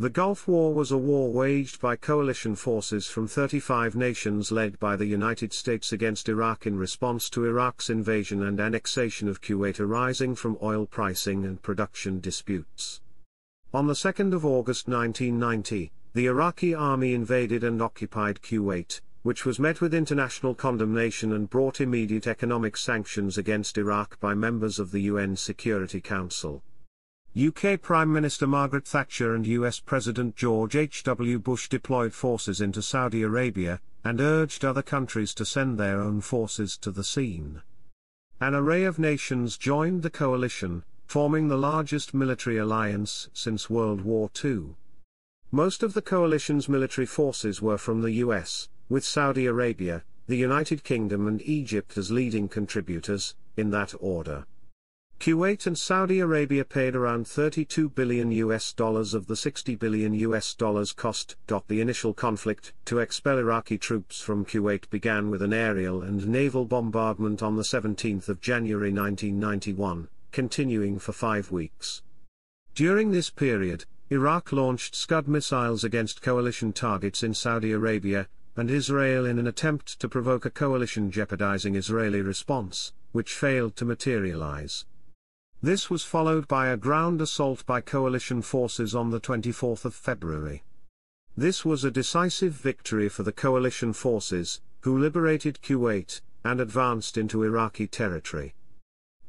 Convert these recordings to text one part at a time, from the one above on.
The Gulf War was a war waged by coalition forces from 35 nations led by the United States against Iraq in response to Iraq's invasion and annexation of Kuwait arising from oil pricing and production disputes. On the 2nd of August 1990, the Iraqi army invaded and occupied Kuwait, which was met with international condemnation and brought immediate economic sanctions against Iraq by members of the UN Security Council. UK Prime Minister Margaret Thatcher and US President George H.W. Bush deployed forces into Saudi Arabia, and urged other countries to send their own forces to the scene. An array of nations joined the coalition, forming the largest military alliance since World War II. Most of the coalition's military forces were from the US, with Saudi Arabia, the United Kingdom and Egypt as leading contributors, in that order. Kuwait and Saudi Arabia paid around 32 billion US dollars of the 60 billion US dollars cost. The initial conflict to expel Iraqi troops from Kuwait began with an aerial and naval bombardment on the 17th of January 1991, continuing for 5 weeks. During this period, Iraq launched Scud missiles against coalition targets in Saudi Arabia and Israel in an attempt to provoke a coalition jeopardizing Israeli response, which failed to materialize. This was followed by a ground assault by coalition forces on the 24th of February. This was a decisive victory for the coalition forces, who liberated Kuwait, and advanced into Iraqi territory.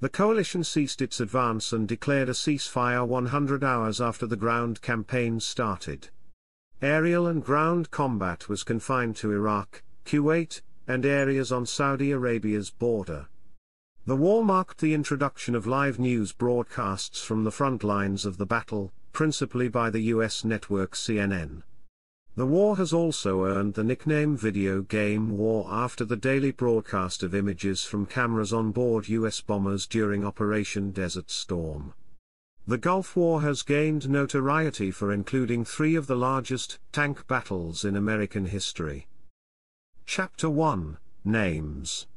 The coalition ceased its advance and declared a ceasefire 100 hours after the ground campaign started. Aerial and ground combat was confined to Iraq, Kuwait, and areas on Saudi Arabia's border. The war marked the introduction of live news broadcasts from the front lines of the battle, principally by the U.S. network CNN. The war has also earned the nickname Video Game War after the daily broadcast of images from cameras on board U.S. bombers during Operation Desert Storm. The Gulf War has gained notoriety for including three of the largest tank battles in American history. Chapter 1 Names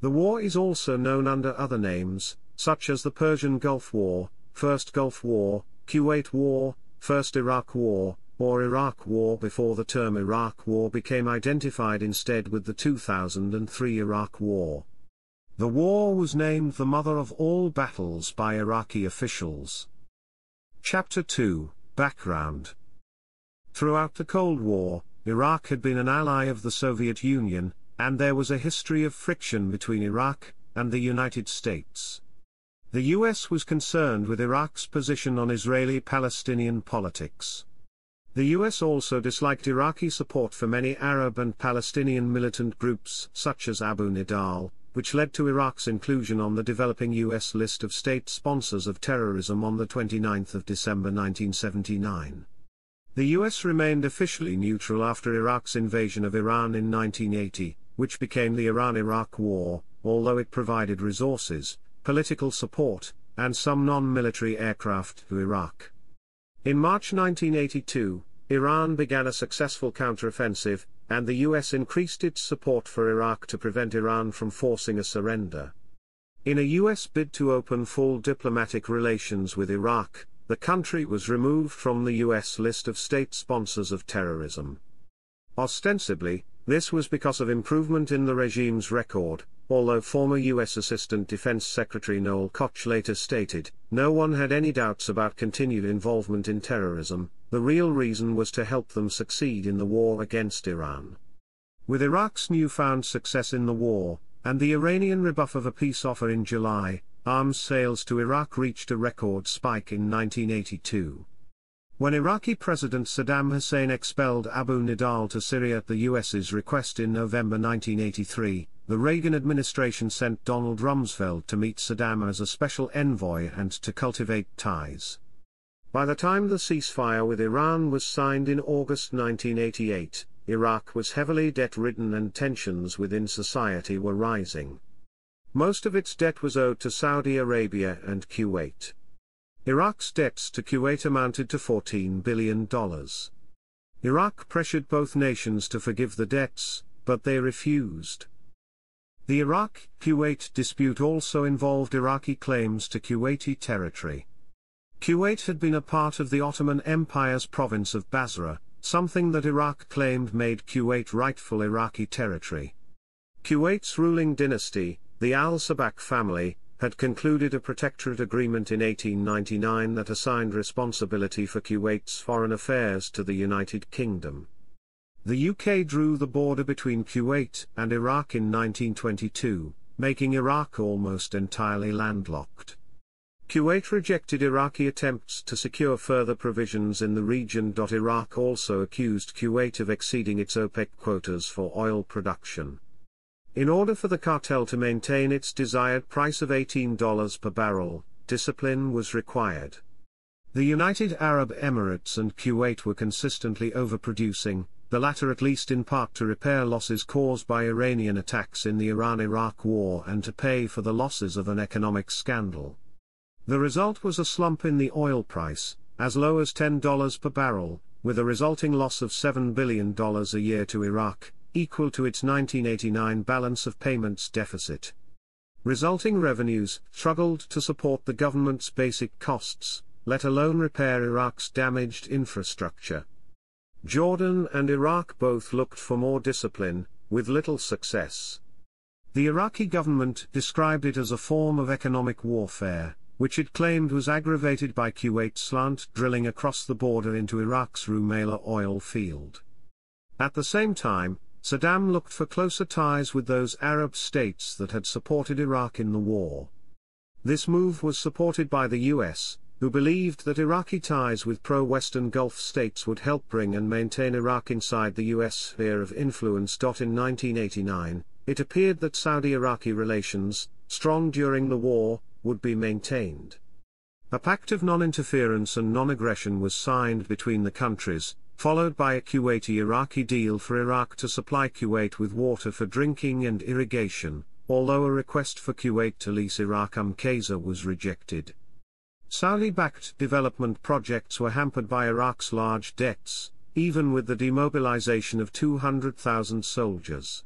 the war is also known under other names, such as the Persian Gulf War, First Gulf War, Kuwait War, First Iraq War, or Iraq War before the term Iraq War became identified instead with the 2003 Iraq War. The war was named the mother of all battles by Iraqi officials. Chapter 2 Background Throughout the Cold War, Iraq had been an ally of the Soviet Union, and there was a history of friction between Iraq and the United States. The US was concerned with Iraq's position on Israeli-Palestinian politics. The US also disliked Iraqi support for many Arab and Palestinian militant groups such as Abu Nidal, which led to Iraq's inclusion on the developing US list of state sponsors of terrorism on 29 December 1979. The US remained officially neutral after Iraq's invasion of Iran in 1980, which became the Iran-Iraq War, although it provided resources, political support, and some non-military aircraft to Iraq. In March 1982, Iran began a successful counteroffensive, and the US increased its support for Iraq to prevent Iran from forcing a surrender. In a US bid to open full diplomatic relations with Iraq, the country was removed from the US list of state sponsors of terrorism. Ostensibly, this was because of improvement in the regime's record, although former U.S. Assistant Defense Secretary Noel Koch later stated, no one had any doubts about continued involvement in terrorism, the real reason was to help them succeed in the war against Iran. With Iraq's newfound success in the war, and the Iranian rebuff of a peace offer in July, arms sales to Iraq reached a record spike in 1982. When Iraqi President Saddam Hussein expelled Abu Nidal to Syria at the US's request in November 1983, the Reagan administration sent Donald Rumsfeld to meet Saddam as a special envoy and to cultivate ties. By the time the ceasefire with Iran was signed in August 1988, Iraq was heavily debt-ridden and tensions within society were rising. Most of its debt was owed to Saudi Arabia and Kuwait. Iraq's debts to Kuwait amounted to $14 billion. Iraq pressured both nations to forgive the debts, but they refused. The Iraq-Kuwait dispute also involved Iraqi claims to Kuwaiti territory. Kuwait had been a part of the Ottoman Empire's province of Basra, something that Iraq claimed made Kuwait rightful Iraqi territory. Kuwait's ruling dynasty, the Al Sabak family, had concluded a protectorate agreement in 1899 that assigned responsibility for Kuwait's foreign affairs to the United Kingdom. The UK drew the border between Kuwait and Iraq in 1922, making Iraq almost entirely landlocked. Kuwait rejected Iraqi attempts to secure further provisions in the region. Iraq also accused Kuwait of exceeding its OPEC quotas for oil production. In order for the cartel to maintain its desired price of $18 per barrel, discipline was required. The United Arab Emirates and Kuwait were consistently overproducing, the latter at least in part to repair losses caused by Iranian attacks in the Iran-Iraq war and to pay for the losses of an economic scandal. The result was a slump in the oil price, as low as $10 per barrel, with a resulting loss of $7 billion a year to Iraq, equal to its 1989 balance of payments deficit. Resulting revenues struggled to support the government's basic costs, let alone repair Iraq's damaged infrastructure. Jordan and Iraq both looked for more discipline, with little success. The Iraqi government described it as a form of economic warfare, which it claimed was aggravated by Kuwait slant drilling across the border into Iraq's Rumaila oil field. At the same time, Saddam looked for closer ties with those Arab states that had supported Iraq in the war. This move was supported by the US, who believed that Iraqi ties with pro-Western Gulf states would help bring and maintain Iraq inside the U.S. sphere of influence. In 1989, it appeared that Saudi-Iraqi relations, strong during the war, would be maintained. A pact of non-interference and non-aggression was signed between the countries, followed by a Kuwaiti-Iraqi deal for Iraq to supply Kuwait with water for drinking and irrigation, although a request for Kuwait to lease Iraq Umkaza was rejected. Saudi-backed development projects were hampered by Iraq's large debts, even with the demobilization of 200,000 soldiers.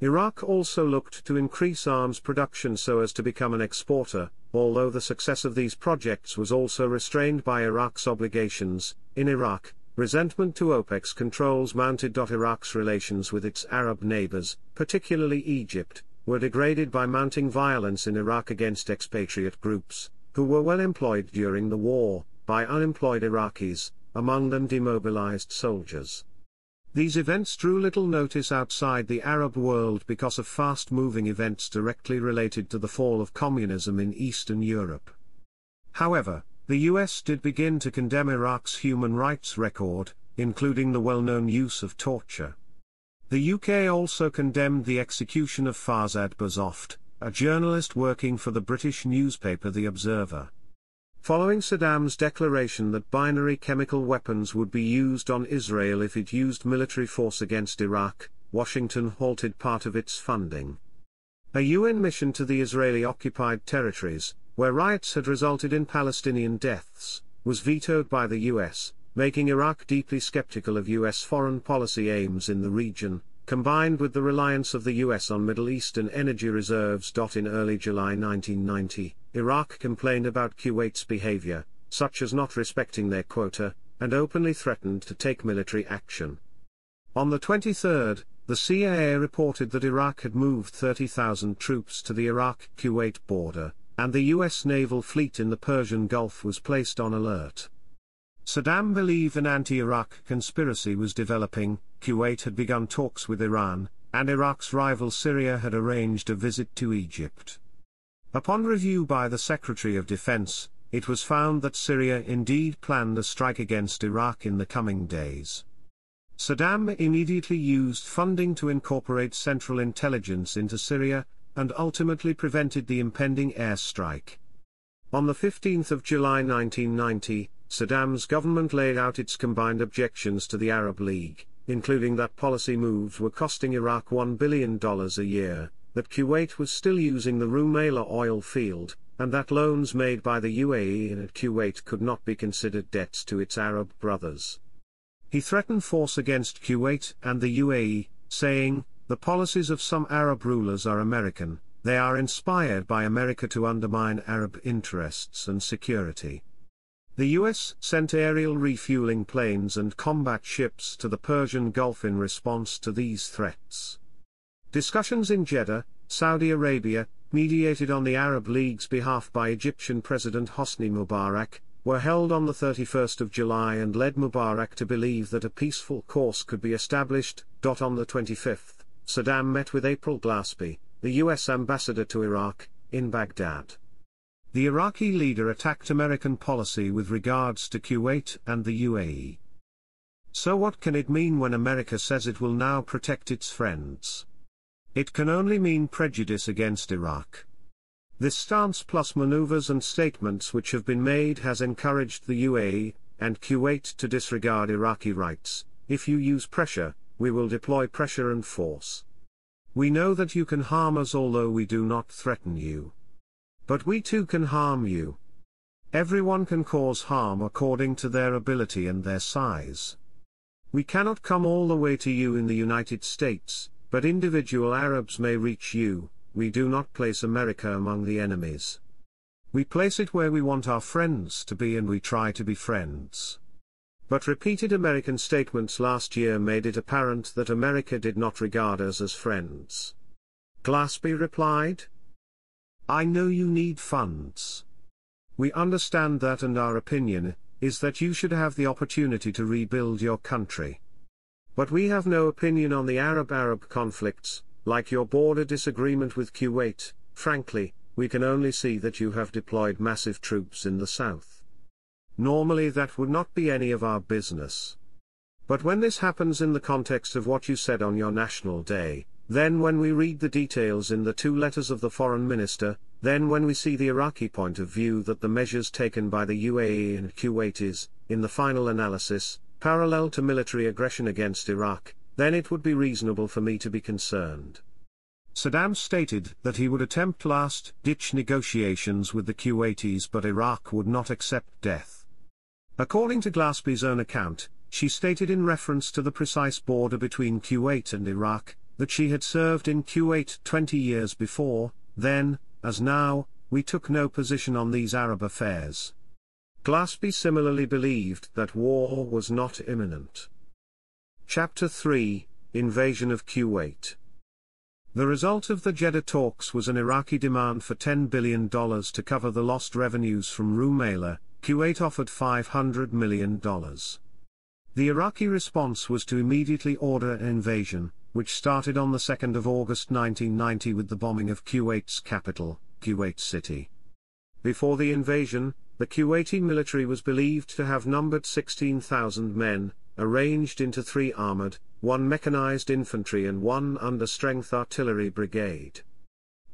Iraq also looked to increase arms production so as to become an exporter, although the success of these projects was also restrained by Iraq's obligations, in Iraq, Resentment to OPEC's controls mounted. Iraq's relations with its Arab neighbors, particularly Egypt, were degraded by mounting violence in Iraq against expatriate groups, who were well employed during the war, by unemployed Iraqis, among them demobilized soldiers. These events drew little notice outside the Arab world because of fast-moving events directly related to the fall of communism in Eastern Europe. However, the US did begin to condemn Iraq's human rights record, including the well-known use of torture. The UK also condemned the execution of Farzad Bazoft, a journalist working for the British newspaper The Observer. Following Saddam's declaration that binary chemical weapons would be used on Israel if it used military force against Iraq, Washington halted part of its funding. A UN mission to the Israeli occupied territories, where riots had resulted in Palestinian deaths, was vetoed by the US, making Iraq deeply skeptical of US foreign policy aims in the region, combined with the reliance of the US on Middle Eastern energy reserves. In early July 1990, Iraq complained about Kuwait's behavior, such as not respecting their quota, and openly threatened to take military action. On the 23rd, the CIA reported that Iraq had moved 30,000 troops to the Iraq-Kuwait border, and the US naval fleet in the Persian Gulf was placed on alert. Saddam believed an anti-Iraq conspiracy was developing, Kuwait had begun talks with Iran, and Iraq's rival Syria had arranged a visit to Egypt. Upon review by the Secretary of Defense, it was found that Syria indeed planned a strike against Iraq in the coming days. Saddam immediately used funding to incorporate Central Intelligence into Syria, and ultimately prevented the impending airstrike. On the 15th of July 1990, Saddam's government laid out its combined objections to the Arab League, including that policy moves were costing Iraq $1 billion a year, that Kuwait was still using the Rumaila oil field, and that loans made by the UAE and Kuwait could not be considered debts to its Arab brothers. He threatened force against Kuwait and the UAE, saying, the policies of some Arab rulers are American, they are inspired by America to undermine Arab interests and security. The US sent aerial refueling planes and combat ships to the Persian Gulf in response to these threats. Discussions in Jeddah, Saudi Arabia, mediated on the Arab League's behalf by Egyptian President Hosni Mubarak, were held on the 31st of July and led Mubarak to believe that a peaceful course could be established. On the 25th, Saddam met with April Glasby, the U.S. ambassador to Iraq, in Baghdad. The Iraqi leader attacked American policy with regards to Kuwait and the UAE. So what can it mean when America says it will now protect its friends? It can only mean prejudice against Iraq. This stance plus maneuvers and statements which have been made has encouraged the UAE and Kuwait to disregard Iraqi rights, if you use pressure, we will deploy pressure and force. We know that you can harm us although we do not threaten you. But we too can harm you. Everyone can cause harm according to their ability and their size. We cannot come all the way to you in the United States, but individual Arabs may reach you, we do not place America among the enemies. We place it where we want our friends to be and we try to be friends but repeated American statements last year made it apparent that America did not regard us as friends. Glaspie replied, I know you need funds. We understand that and our opinion is that you should have the opportunity to rebuild your country. But we have no opinion on the Arab-Arab conflicts, like your border disagreement with Kuwait, frankly, we can only see that you have deployed massive troops in the south normally that would not be any of our business. But when this happens in the context of what you said on your national day, then when we read the details in the two letters of the foreign minister, then when we see the Iraqi point of view that the measures taken by the UAE and Kuwaitis, in the final analysis, parallel to military aggression against Iraq, then it would be reasonable for me to be concerned. Saddam stated that he would attempt last-ditch negotiations with the Kuwaitis but Iraq would not accept death. According to Glasby's own account, she stated in reference to the precise border between Kuwait and Iraq, that she had served in Kuwait 20 years before, then, as now, we took no position on these Arab affairs. Glasby similarly believed that war was not imminent. Chapter 3 Invasion of Kuwait the result of the Jeddah talks was an Iraqi demand for $10 billion to cover the lost revenues from Rumaila, Kuwait offered $500 million. The Iraqi response was to immediately order an invasion, which started on the 2nd of August 1990 with the bombing of Kuwait's capital, Kuwait City. Before the invasion, the Kuwaiti military was believed to have numbered 16,000 men, arranged into three armored, one mechanized infantry and one under-strength artillery brigade.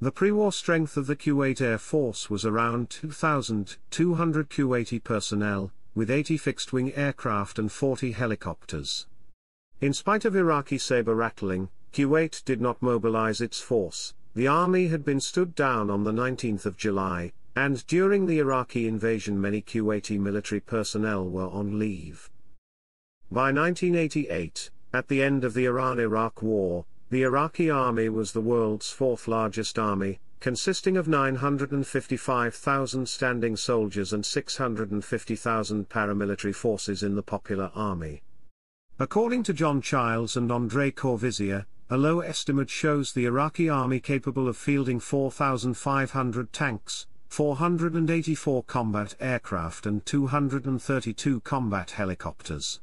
The pre-war strength of the Kuwait Air Force was around 2,200 Kuwaiti personnel, with 80 fixed-wing aircraft and 40 helicopters. In spite of Iraqi saber rattling, Kuwait did not mobilize its force, the army had been stood down on the 19th of July, and during the Iraqi invasion many Kuwaiti military personnel were on leave. By 1988, at the end of the Iran-Iraq War, the Iraqi army was the world's fourth largest army, consisting of 955,000 standing soldiers and 650,000 paramilitary forces in the popular army. According to John Childs and Andre Corvisier, a low estimate shows the Iraqi army capable of fielding 4,500 tanks, 484 combat aircraft and 232 combat helicopters.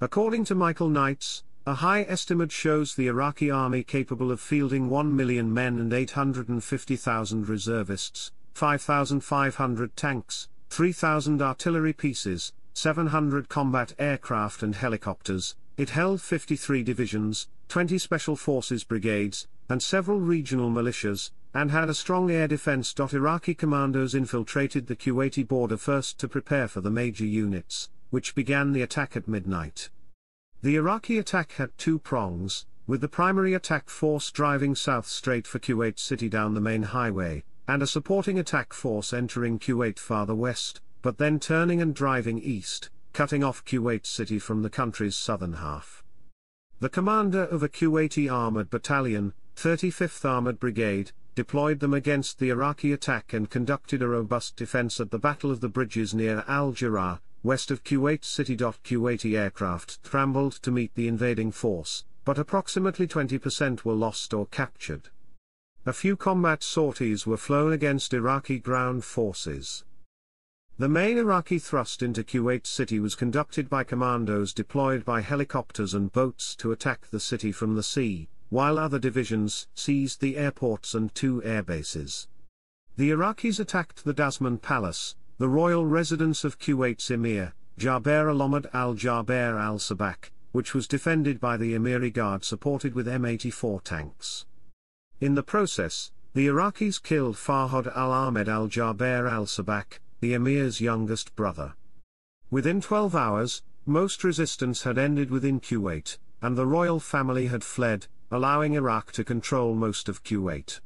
According to Michael Knights, a high estimate shows the Iraqi army capable of fielding 1 million men and 850,000 reservists, 5,500 tanks, 3,000 artillery pieces, 700 combat aircraft and helicopters, it held 53 divisions, 20 special forces brigades, and several regional militias, and had a strong air defense. Iraqi commandos infiltrated the Kuwaiti border first to prepare for the major units, which began the attack at midnight. The Iraqi attack had two prongs, with the primary attack force driving south straight for Kuwait City down the main highway, and a supporting attack force entering Kuwait farther west, but then turning and driving east, cutting off Kuwait City from the country's southern half. The commander of a Kuwaiti armored battalion, 35th Armored Brigade, deployed them against the Iraqi attack and conducted a robust defense at the Battle of the Bridges near Al Jarrah, west of Kuwait City. Kuwaiti aircraft scrambled to meet the invading force, but approximately 20% were lost or captured. A few combat sorties were flown against Iraqi ground forces. The main Iraqi thrust into Kuwait City was conducted by commandos deployed by helicopters and boats to attack the city from the sea, while other divisions seized the airports and two airbases. The Iraqis attacked the Dasman Palace, the royal residence of Kuwait's emir, Jaber Alomad al-Jaber al-Sabak, which was defended by the Emiri Guard supported with M84 tanks. In the process, the Iraqis killed Farhad al-Ahmed al-Jaber al-Sabak, the emir's youngest brother. Within 12 hours, most resistance had ended within Kuwait, and the royal family had fled, allowing Iraq to control most of Kuwait.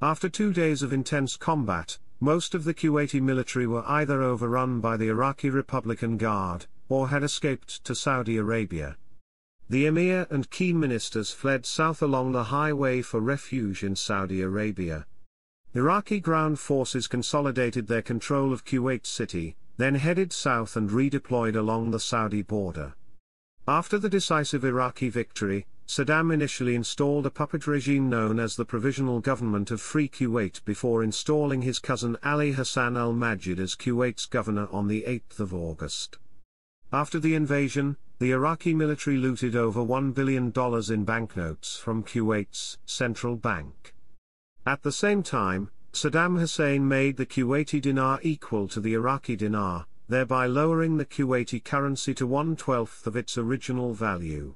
After two days of intense combat, most of the Kuwaiti military were either overrun by the Iraqi Republican Guard, or had escaped to Saudi Arabia. The emir and key ministers fled south along the highway for refuge in Saudi Arabia. Iraqi ground forces consolidated their control of Kuwait City, then headed south and redeployed along the Saudi border. After the decisive Iraqi victory, Saddam initially installed a puppet regime known as the Provisional Government of Free Kuwait before installing his cousin Ali Hassan al-Majid as Kuwait's governor on 8 August. After the invasion, the Iraqi military looted over $1 billion in banknotes from Kuwait's central bank. At the same time, Saddam Hussein made the Kuwaiti dinar equal to the Iraqi dinar, thereby lowering the Kuwaiti currency to one-twelfth of its original value.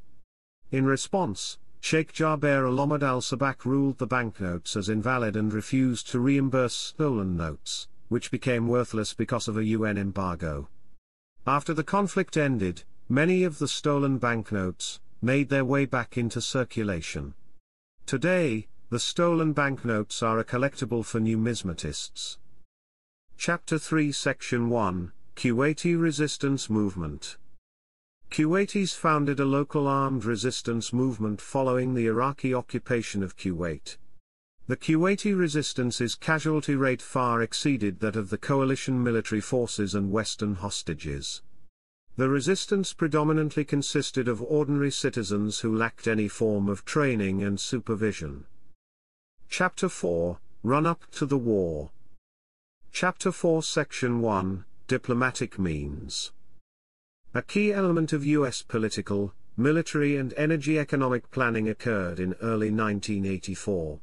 In response, Sheikh Jaber al al-Sabak ruled the banknotes as invalid and refused to reimburse stolen notes, which became worthless because of a UN embargo. After the conflict ended, many of the stolen banknotes made their way back into circulation. Today, the stolen banknotes are a collectible for numismatists. Chapter 3 Section 1 Kuwaiti Resistance Movement Kuwaitis founded a local armed resistance movement following the Iraqi occupation of Kuwait. The Kuwaiti resistance's casualty rate far exceeded that of the coalition military forces and Western hostages. The resistance predominantly consisted of ordinary citizens who lacked any form of training and supervision. Chapter 4 Run Up to the War Chapter 4 Section 1 Diplomatic Means a key element of U.S. political, military and energy economic planning occurred in early 1984.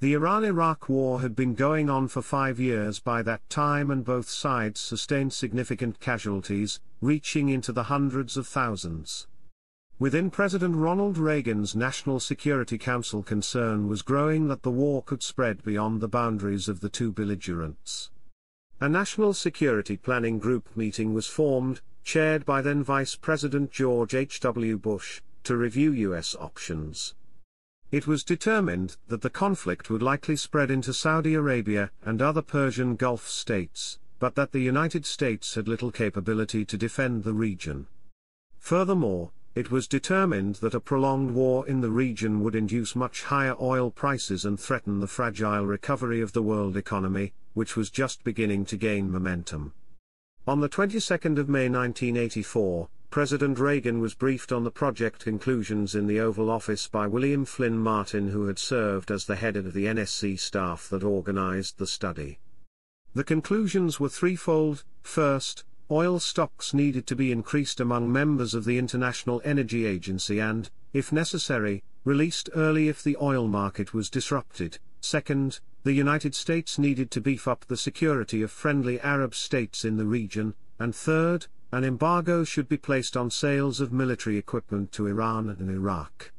The Iran-Iraq war had been going on for five years by that time and both sides sustained significant casualties, reaching into the hundreds of thousands. Within President Ronald Reagan's National Security Council concern was growing that the war could spread beyond the boundaries of the two belligerents. A National Security Planning Group meeting was formed, chaired by then Vice President George H.W. Bush, to review U.S. options. It was determined that the conflict would likely spread into Saudi Arabia and other Persian Gulf states, but that the United States had little capability to defend the region. Furthermore, it was determined that a prolonged war in the region would induce much higher oil prices and threaten the fragile recovery of the world economy, which was just beginning to gain momentum. On the 22nd of May 1984, President Reagan was briefed on the project conclusions in the Oval Office by William Flynn Martin who had served as the head of the NSC staff that organized the study. The conclusions were threefold, first, oil stocks needed to be increased among members of the International Energy Agency and, if necessary, released early if the oil market was disrupted, second, the United States needed to beef up the security of friendly Arab states in the region, and third, an embargo should be placed on sales of military equipment to Iran and Iraq.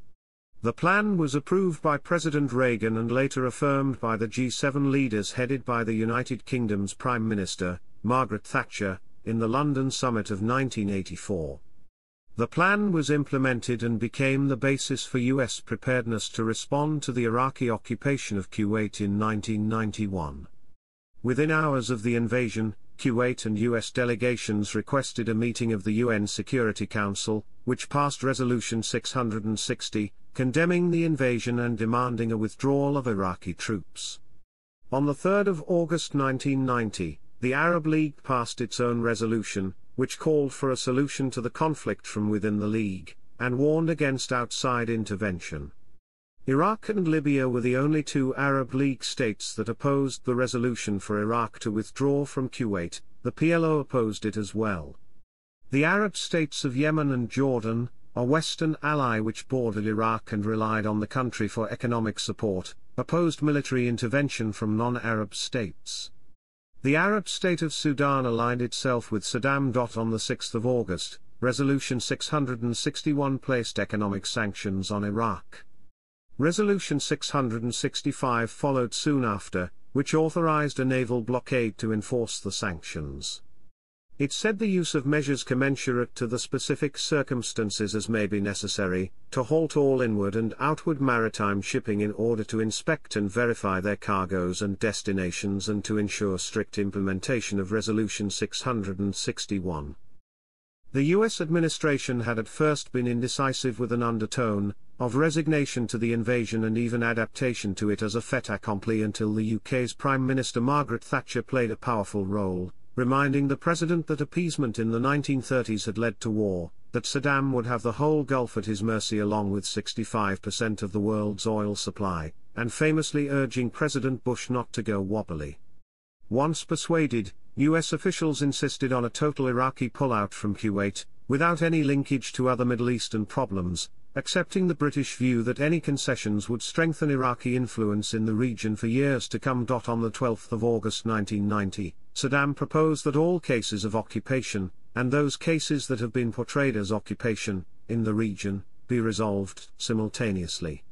The plan was approved by President Reagan and later affirmed by the G7 leaders headed by the United Kingdom's Prime Minister, Margaret Thatcher, in the London summit of 1984. The plan was implemented and became the basis for U.S. preparedness to respond to the Iraqi occupation of Kuwait in 1991. Within hours of the invasion, Kuwait and U.S. delegations requested a meeting of the UN Security Council, which passed Resolution 660, condemning the invasion and demanding a withdrawal of Iraqi troops. On 3 August 1990, the Arab League passed its own resolution, which called for a solution to the conflict from within the League, and warned against outside intervention. Iraq and Libya were the only two Arab League states that opposed the resolution for Iraq to withdraw from Kuwait, the PLO opposed it as well. The Arab states of Yemen and Jordan, a Western ally which bordered Iraq and relied on the country for economic support, opposed military intervention from non-Arab states. The Arab state of Sudan aligned itself with Saddam. On 6 August, Resolution 661 placed economic sanctions on Iraq. Resolution 665 followed soon after, which authorized a naval blockade to enforce the sanctions. It said the use of measures commensurate to the specific circumstances as may be necessary, to halt all inward and outward maritime shipping in order to inspect and verify their cargoes and destinations and to ensure strict implementation of Resolution 661. The U.S. administration had at first been indecisive with an undertone, of resignation to the invasion and even adaptation to it as a fait accompli until the UK's Prime Minister Margaret Thatcher played a powerful role, reminding the president that appeasement in the 1930s had led to war, that Saddam would have the whole Gulf at his mercy along with 65% of the world's oil supply, and famously urging President Bush not to go wobbly. Once persuaded, U.S. officials insisted on a total Iraqi pullout from Kuwait, without any linkage to other Middle Eastern problems, accepting the British view that any concessions would strengthen Iraqi influence in the region for years to come. On 12 August 1990, Saddam proposed that all cases of occupation, and those cases that have been portrayed as occupation, in the region, be resolved simultaneously.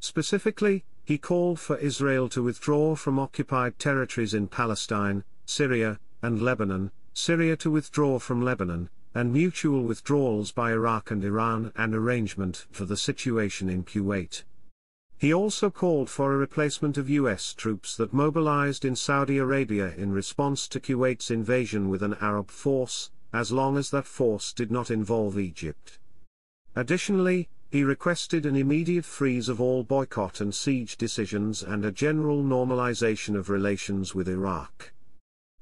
Specifically, he called for Israel to withdraw from occupied territories in Palestine, Syria, and Lebanon, Syria to withdraw from Lebanon, and mutual withdrawals by Iraq and Iran an arrangement for the situation in Kuwait. He also called for a replacement of U.S. troops that mobilized in Saudi Arabia in response to Kuwait's invasion with an Arab force, as long as that force did not involve Egypt. Additionally, he requested an immediate freeze of all boycott and siege decisions and a general normalization of relations with Iraq.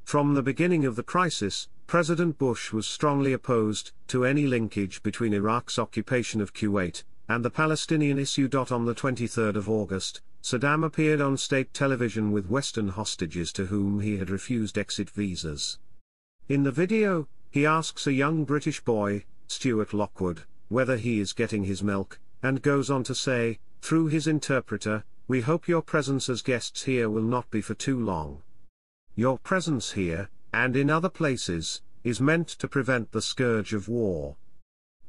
From the beginning of the crisis, President Bush was strongly opposed to any linkage between Iraq's occupation of Kuwait and the Palestinian issue. On the 23rd of August, Saddam appeared on state television with Western hostages to whom he had refused exit visas. In the video, he asks a young British boy, Stuart Lockwood, whether he is getting his milk, and goes on to say, through his interpreter, we hope your presence as guests here will not be for too long. Your presence here, and in other places, is meant to prevent the scourge of war.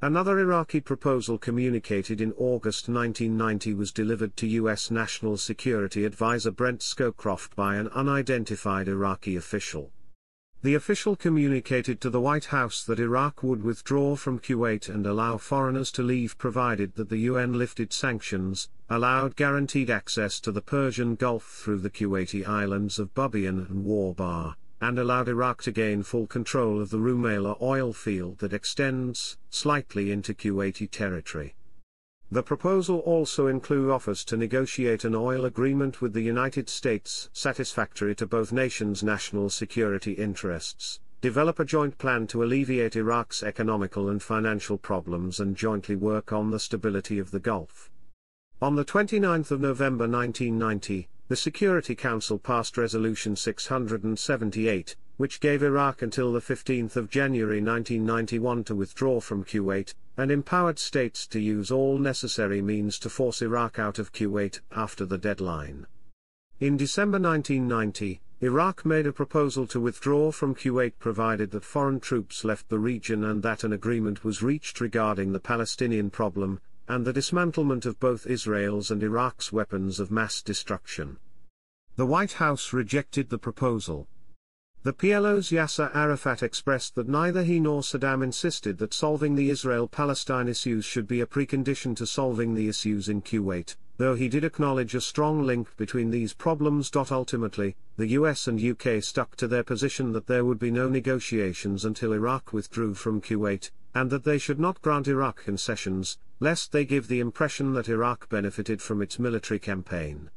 Another Iraqi proposal communicated in August 1990 was delivered to U.S. National Security Advisor Brent Scowcroft by an unidentified Iraqi official. The official communicated to the White House that Iraq would withdraw from Kuwait and allow foreigners to leave provided that the UN lifted sanctions, allowed guaranteed access to the Persian Gulf through the Kuwaiti islands of Bubiyan and Warbar and allowed Iraq to gain full control of the Rumaila oil field that extends slightly into Kuwaiti territory. The proposal also include offers to negotiate an oil agreement with the United States satisfactory to both nations' national security interests, develop a joint plan to alleviate Iraq's economical and financial problems and jointly work on the stability of the Gulf. On 29 November 1990, the Security Council passed Resolution 678, which gave Iraq until the 15th of January 1991 to withdraw from Kuwait, and empowered states to use all necessary means to force Iraq out of Kuwait after the deadline. In December 1990, Iraq made a proposal to withdraw from Kuwait provided that foreign troops left the region and that an agreement was reached regarding the Palestinian problem, and the dismantlement of both Israel's and Iraq's weapons of mass destruction. The White House rejected the proposal. The PLO's Yasser Arafat expressed that neither he nor Saddam insisted that solving the Israel-Palestine issues should be a precondition to solving the issues in Kuwait, though he did acknowledge a strong link between these problems. Ultimately, the US and UK stuck to their position that there would be no negotiations until Iraq withdrew from Kuwait, and that they should not grant Iraq concessions, lest they give the impression that Iraq benefited from its military campaign.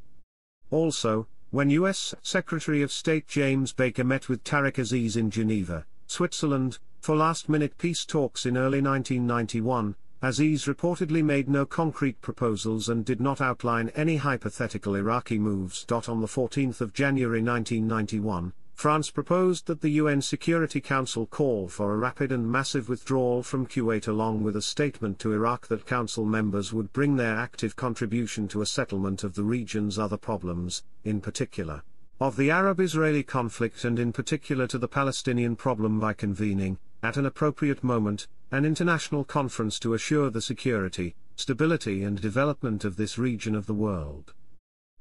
Also, when U.S. Secretary of State James Baker met with Tariq Aziz in Geneva, Switzerland, for last-minute peace talks in early 1991, Aziz reportedly made no concrete proposals and did not outline any hypothetical Iraqi moves. On 14 January 1991, France proposed that the UN Security Council call for a rapid and massive withdrawal from Kuwait along with a statement to Iraq that council members would bring their active contribution to a settlement of the region's other problems, in particular, of the Arab-Israeli conflict and in particular to the Palestinian problem by convening, at an appropriate moment, an international conference to assure the security, stability and development of this region of the world.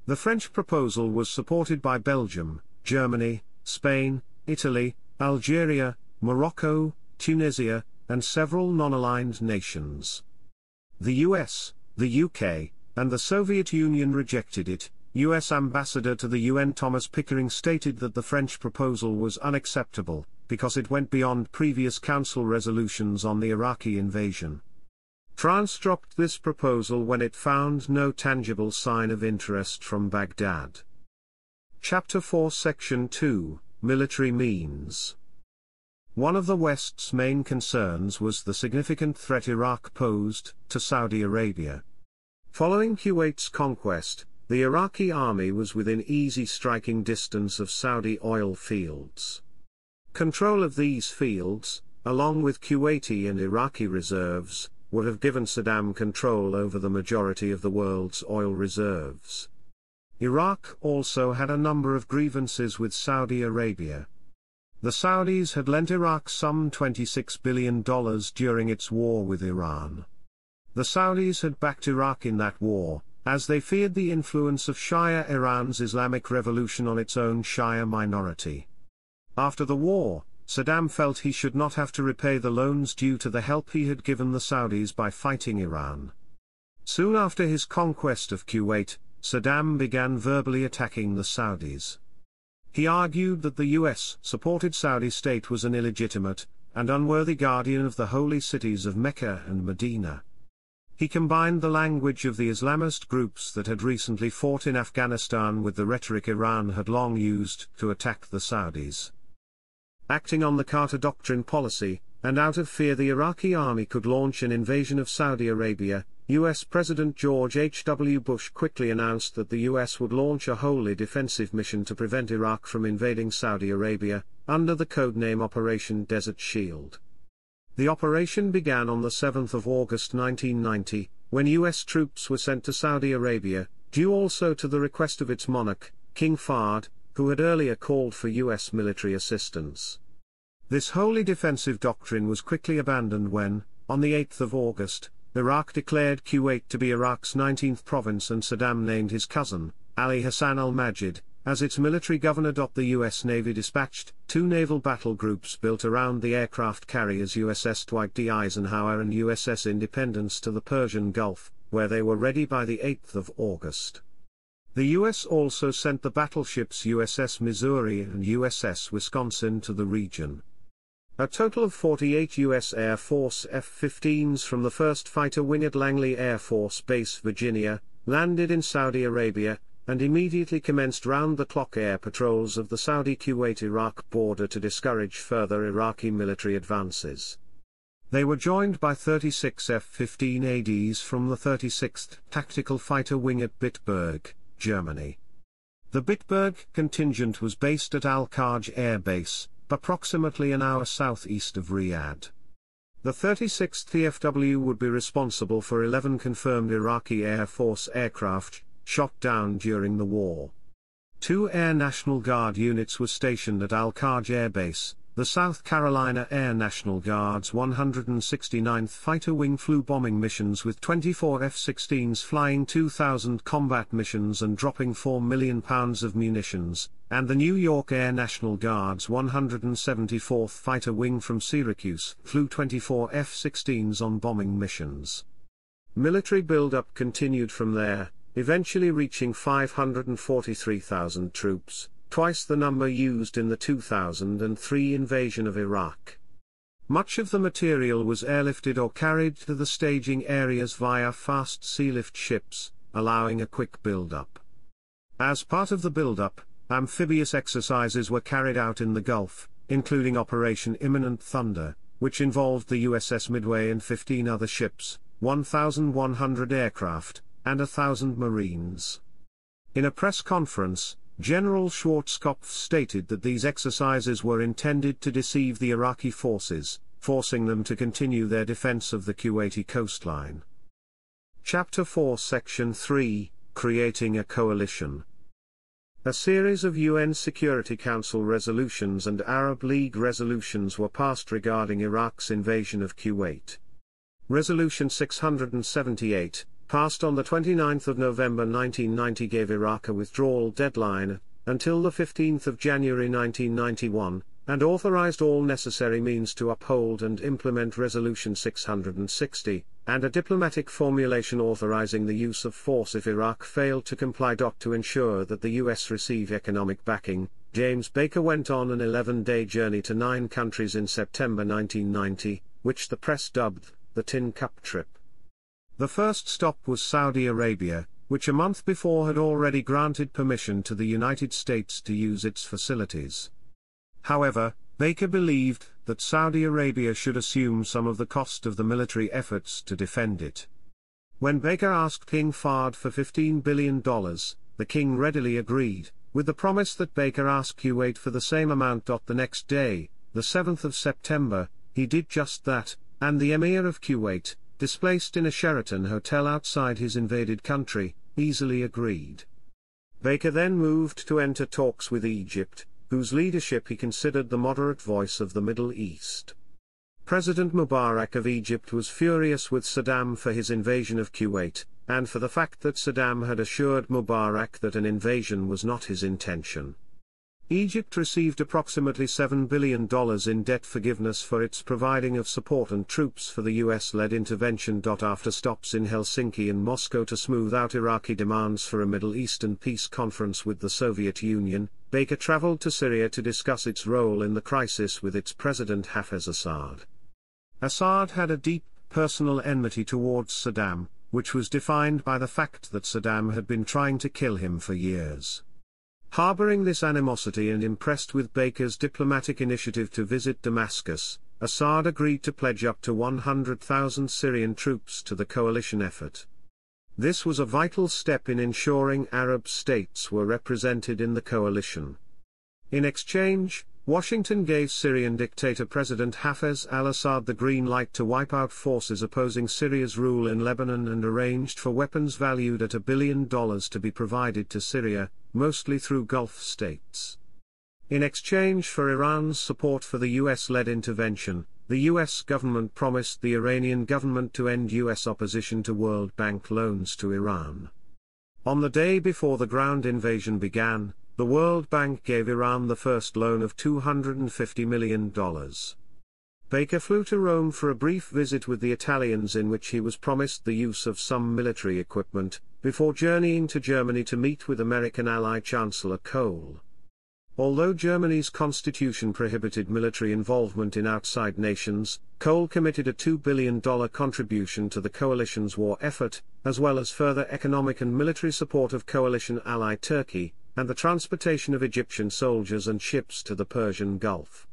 The French proposal was supported by Belgium, Germany, Spain, Italy, Algeria, Morocco, Tunisia, and several non-aligned nations. The US, the UK, and the Soviet Union rejected it. US ambassador to the UN Thomas Pickering stated that the French proposal was unacceptable, because it went beyond previous Council resolutions on the Iraqi invasion. France dropped this proposal when it found no tangible sign of interest from Baghdad. Chapter 4 Section 2, Military Means One of the West's main concerns was the significant threat Iraq posed to Saudi Arabia. Following Kuwait's conquest, the Iraqi army was within easy striking distance of Saudi oil fields. Control of these fields, along with Kuwaiti and Iraqi reserves, would have given Saddam control over the majority of the world's oil reserves. Iraq also had a number of grievances with Saudi Arabia. The Saudis had lent Iraq some $26 billion during its war with Iran. The Saudis had backed Iraq in that war, as they feared the influence of Shia Iran's Islamic Revolution on its own Shia minority. After the war, Saddam felt he should not have to repay the loans due to the help he had given the Saudis by fighting Iran. Soon after his conquest of Kuwait, Saddam began verbally attacking the Saudis. He argued that the US-supported Saudi state was an illegitimate, and unworthy guardian of the holy cities of Mecca and Medina. He combined the language of the Islamist groups that had recently fought in Afghanistan with the rhetoric Iran had long used to attack the Saudis. Acting on the Carter Doctrine policy, and out of fear the Iraqi army could launch an invasion of Saudi Arabia, U.S. President George H.W. Bush quickly announced that the U.S. would launch a wholly defensive mission to prevent Iraq from invading Saudi Arabia, under the codename Operation Desert Shield. The operation began on 7 August 1990, when U.S. troops were sent to Saudi Arabia, due also to the request of its monarch, King Fahd, who had earlier called for U.S. military assistance. This wholly defensive doctrine was quickly abandoned when, on 8 August, Iraq declared Kuwait to be Iraq's 19th province and Saddam named his cousin, Ali Hassan al-Majid, as its military governor. The U.S. Navy dispatched two naval battle groups built around the aircraft carriers USS Dwight D. Eisenhower and USS Independence to the Persian Gulf, where they were ready by 8 August. The U.S. also sent the battleships USS Missouri and USS Wisconsin to the region. A total of 48 U.S. Air Force F-15s from the 1st Fighter Wing at Langley Air Force Base, Virginia, landed in Saudi Arabia, and immediately commenced round-the-clock air patrols of the Saudi-Kuwait-Iraq border to discourage further Iraqi military advances. They were joined by 36 F-15ADs from the 36th Tactical Fighter Wing at Bitburg, Germany. The Bitburg contingent was based at Al-Kaj Air Base, approximately an hour southeast of Riyadh. The 36th EFW would be responsible for 11 confirmed Iraqi Air Force aircraft shot down during the war. Two Air National Guard units were stationed at Al Kharj Air Base, the South Carolina Air National Guard's 169th Fighter Wing flew bombing missions with 24 F-16s flying 2,000 combat missions and dropping 4 million pounds of munitions, and the New York Air National Guard's 174th Fighter Wing from Syracuse flew 24 F-16s on bombing missions. Military buildup continued from there, eventually reaching 543,000 troops, twice the number used in the 2003 invasion of Iraq. Much of the material was airlifted or carried to the staging areas via fast sealift ships, allowing a quick build-up. As part of the build-up, amphibious exercises were carried out in the Gulf, including Operation Imminent Thunder, which involved the USS Midway and 15 other ships, 1,100 aircraft, and 1,000 Marines. In a press conference, General Schwarzkopf stated that these exercises were intended to deceive the Iraqi forces, forcing them to continue their defense of the Kuwaiti coastline. Chapter 4 Section 3 Creating a Coalition A series of UN Security Council resolutions and Arab League resolutions were passed regarding Iraq's invasion of Kuwait. Resolution 678, passed on the 29th of November 1990 gave Iraq a withdrawal deadline until the 15th of January 1991 and authorized all necessary means to uphold and implement Resolution 660 and a diplomatic formulation authorizing the use of force if Iraq failed to comply. Doc to ensure that the U.S. receive economic backing, James Baker went on an 11 day journey to nine countries in September 1990, which the press dubbed the Tin Cup Trip. The first stop was Saudi Arabia, which a month before had already granted permission to the United States to use its facilities. However, Baker believed that Saudi Arabia should assume some of the cost of the military efforts to defend it. When Baker asked King Fahd for $15 billion, the king readily agreed, with the promise that Baker asked Kuwait for the same amount. The next day, the 7th of September, he did just that, and the Emir of Kuwait, displaced in a Sheraton hotel outside his invaded country, easily agreed. Baker then moved to enter talks with Egypt, whose leadership he considered the moderate voice of the Middle East. President Mubarak of Egypt was furious with Saddam for his invasion of Kuwait, and for the fact that Saddam had assured Mubarak that an invasion was not his intention. Egypt received approximately $7 billion in debt forgiveness for its providing of support and troops for the US-led intervention. After stops in Helsinki and Moscow to smooth out Iraqi demands for a Middle Eastern peace conference with the Soviet Union, Baker traveled to Syria to discuss its role in the crisis with its president Hafez Assad. Assad had a deep, personal enmity towards Saddam, which was defined by the fact that Saddam had been trying to kill him for years. Harboring this animosity and impressed with Baker's diplomatic initiative to visit Damascus, Assad agreed to pledge up to 100,000 Syrian troops to the coalition effort. This was a vital step in ensuring Arab states were represented in the coalition. In exchange, Washington gave Syrian dictator President Hafez al-Assad the green light to wipe out forces opposing Syria's rule in Lebanon and arranged for weapons valued at a billion dollars to be provided to Syria, mostly through Gulf states. In exchange for Iran's support for the US-led intervention, the US government promised the Iranian government to end US opposition to World Bank loans to Iran. On the day before the ground invasion began, the World Bank gave Iran the first loan of $250 million. Baker flew to Rome for a brief visit with the Italians in which he was promised the use of some military equipment, before journeying to Germany to meet with American ally Chancellor Kohl. Although Germany's constitution prohibited military involvement in outside nations, Kohl committed a $2 billion contribution to the coalition's war effort, as well as further economic and military support of coalition ally Turkey, and the transportation of Egyptian soldiers and ships to the Persian Gulf.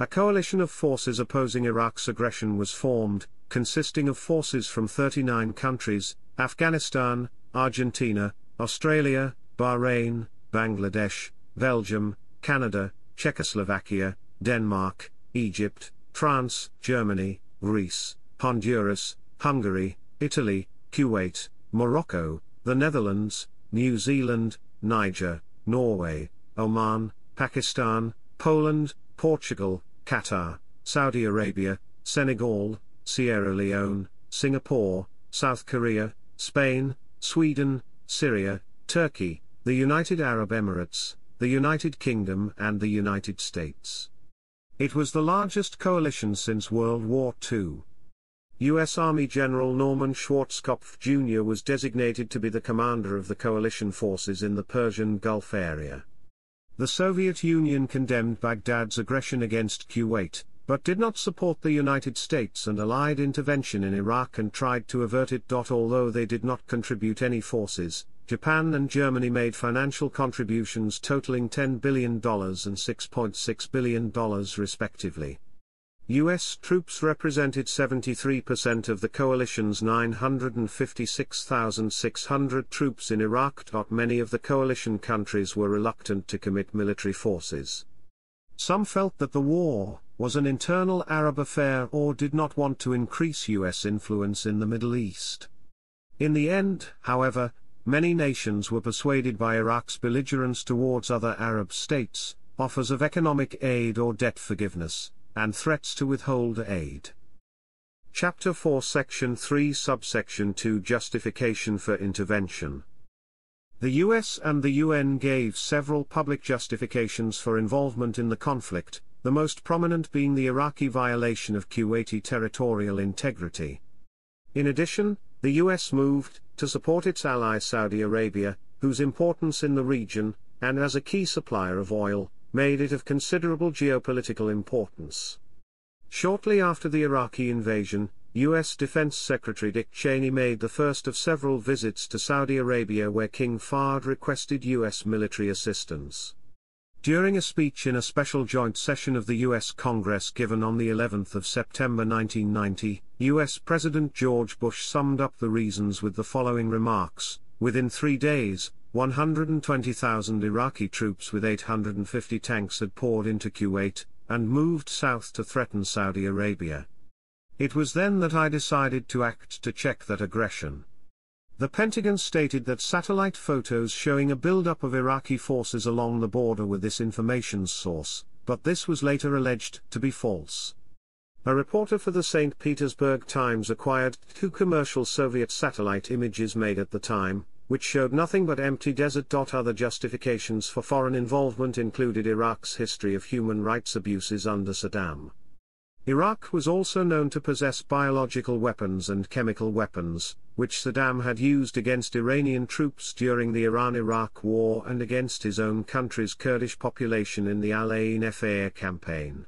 A coalition of forces opposing Iraq's aggression was formed, consisting of forces from 39 countries, Afghanistan, Argentina, Australia, Bahrain, Bangladesh, Belgium, Canada, Czechoslovakia, Denmark, Egypt, France, Germany, Greece, Honduras, Hungary, Italy, Kuwait, Morocco, the Netherlands, New Zealand, Niger, Norway, Oman, Pakistan, Poland, Portugal, Qatar, Saudi Arabia, Senegal, Sierra Leone, Singapore, South Korea, Spain, Sweden, Syria, Turkey, the United Arab Emirates, the United Kingdom and the United States. It was the largest coalition since World War II. U.S. Army General Norman Schwarzkopf Jr. was designated to be the commander of the coalition forces in the Persian Gulf area. The Soviet Union condemned Baghdad's aggression against Kuwait, but did not support the United States and Allied intervention in Iraq and tried to avert it. Although they did not contribute any forces, Japan and Germany made financial contributions totaling $10 billion and $6.6 billion respectively. U.S. troops represented 73% of the coalition's 956,600 troops in Iraq. Many of the coalition countries were reluctant to commit military forces. Some felt that the war, was an internal Arab affair or did not want to increase US influence in the Middle East. In the end, however, many nations were persuaded by Iraq's belligerence towards other Arab states, offers of economic aid or debt forgiveness, and threats to withhold aid. Chapter 4 Section 3 Subsection 2 Justification for Intervention The US and the UN gave several public justifications for involvement in the conflict, the most prominent being the Iraqi violation of Kuwaiti territorial integrity. In addition, the US moved, to support its ally Saudi Arabia, whose importance in the region, and as a key supplier of oil, made it of considerable geopolitical importance. Shortly after the Iraqi invasion, U.S. Defense Secretary Dick Cheney made the first of several visits to Saudi Arabia where King Fahd requested U.S. military assistance. During a speech in a special joint session of the U.S. Congress given on the 11th of September 1990, U.S. President George Bush summed up the reasons with the following remarks, within three days, 120,000 Iraqi troops with 850 tanks had poured into Kuwait, and moved south to threaten Saudi Arabia. It was then that I decided to act to check that aggression. The Pentagon stated that satellite photos showing a buildup of Iraqi forces along the border were this information source, but this was later alleged to be false. A reporter for the St. Petersburg Times acquired two commercial Soviet satellite images made at the time, which showed nothing but empty desert. Other justifications for foreign involvement included Iraq's history of human rights abuses under Saddam. Iraq was also known to possess biological weapons and chemical weapons, which Saddam had used against Iranian troops during the Iran-Iraq War and against his own country's Kurdish population in the Al-Ain Fair campaign.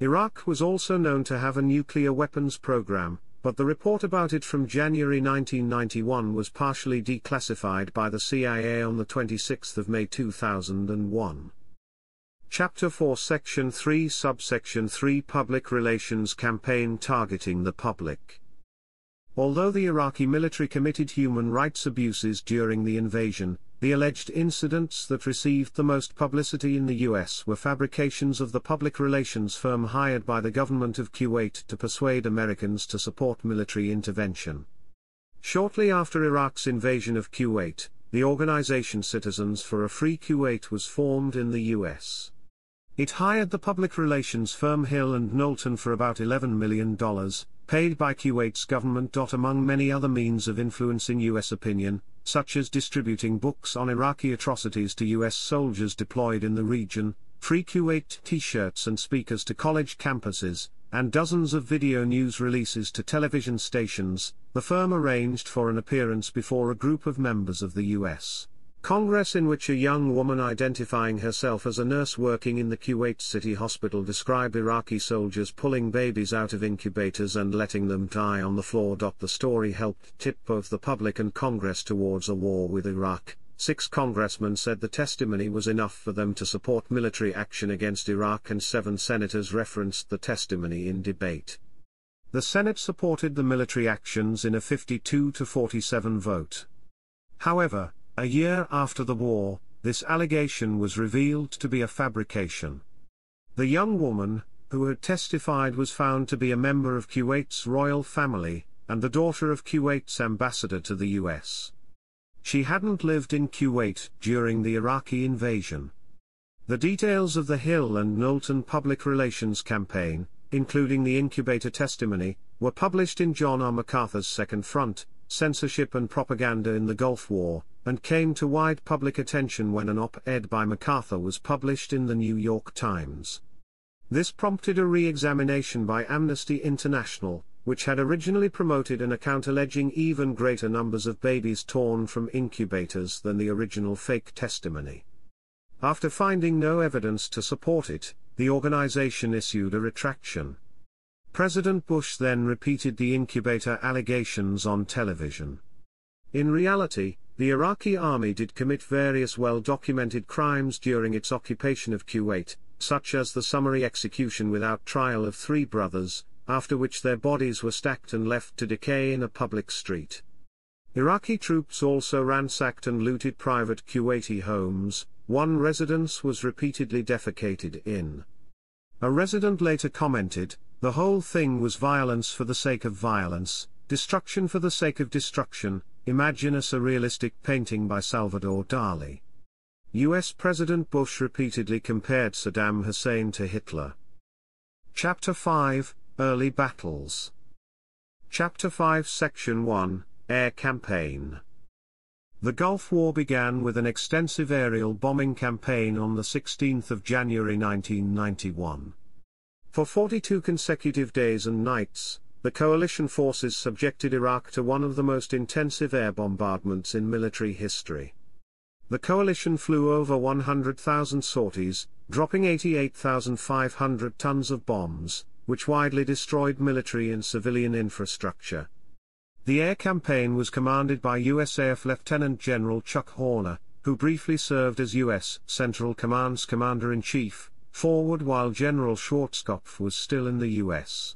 Iraq was also known to have a nuclear weapons program, but the report about it from January 1991 was partially declassified by the CIA on 26 May 2001. Chapter 4 Section 3 Subsection 3 Public Relations Campaign Targeting the Public Although the Iraqi military committed human rights abuses during the invasion, the alleged incidents that received the most publicity in the US were fabrications of the public relations firm hired by the government of Kuwait to persuade Americans to support military intervention. Shortly after Iraq's invasion of Kuwait, the organization Citizens for a Free Kuwait was formed in the US. It hired the public relations firm Hill and Knowlton for about $11 million, paid by Kuwait's government. Among many other means of influencing U.S. opinion, such as distributing books on Iraqi atrocities to U.S. soldiers deployed in the region, free Kuwait t-shirts and speakers to college campuses, and dozens of video news releases to television stations, the firm arranged for an appearance before a group of members of the U.S. Congress in which a young woman identifying herself as a nurse working in the Kuwait City hospital described Iraqi soldiers pulling babies out of incubators and letting them die on the floor. The story helped tip both the public and Congress towards a war with Iraq. Six congressmen said the testimony was enough for them to support military action against Iraq, and seven senators referenced the testimony in debate. The Senate supported the military actions in a 52 to 47 vote. However, a year after the war, this allegation was revealed to be a fabrication. The young woman, who had testified was found to be a member of Kuwait's royal family, and the daughter of Kuwait's ambassador to the US. She hadn't lived in Kuwait during the Iraqi invasion. The details of the Hill and Knowlton public relations campaign, including the incubator testimony, were published in John R. MacArthur's Second Front, Censorship and Propaganda in the Gulf War, and came to wide public attention when an op-ed by MacArthur was published in the New York Times. This prompted a re-examination by Amnesty International, which had originally promoted an account alleging even greater numbers of babies torn from incubators than the original fake testimony. After finding no evidence to support it, the organization issued a retraction. President Bush then repeated the incubator allegations on television. In reality, the Iraqi army did commit various well-documented crimes during its occupation of Kuwait, such as the summary execution without trial of three brothers, after which their bodies were stacked and left to decay in a public street. Iraqi troops also ransacked and looted private Kuwaiti homes, one residence was repeatedly defecated in. A resident later commented, the whole thing was violence for the sake of violence, destruction for the sake of destruction, Imagine a surrealistic painting by Salvador Dali. US President Bush repeatedly compared Saddam Hussein to Hitler. Chapter 5 Early Battles. Chapter 5, Section 1 Air Campaign. The Gulf War began with an extensive aerial bombing campaign on the 16th of January 1991. For 42 consecutive days and nights, the coalition forces subjected Iraq to one of the most intensive air bombardments in military history. The coalition flew over 100,000 sorties, dropping 88,500 tons of bombs, which widely destroyed military and civilian infrastructure. The air campaign was commanded by USAF Lieutenant General Chuck Horner, who briefly served as U.S. Central Command's Commander-in-Chief, forward while General Schwarzkopf was still in the U.S.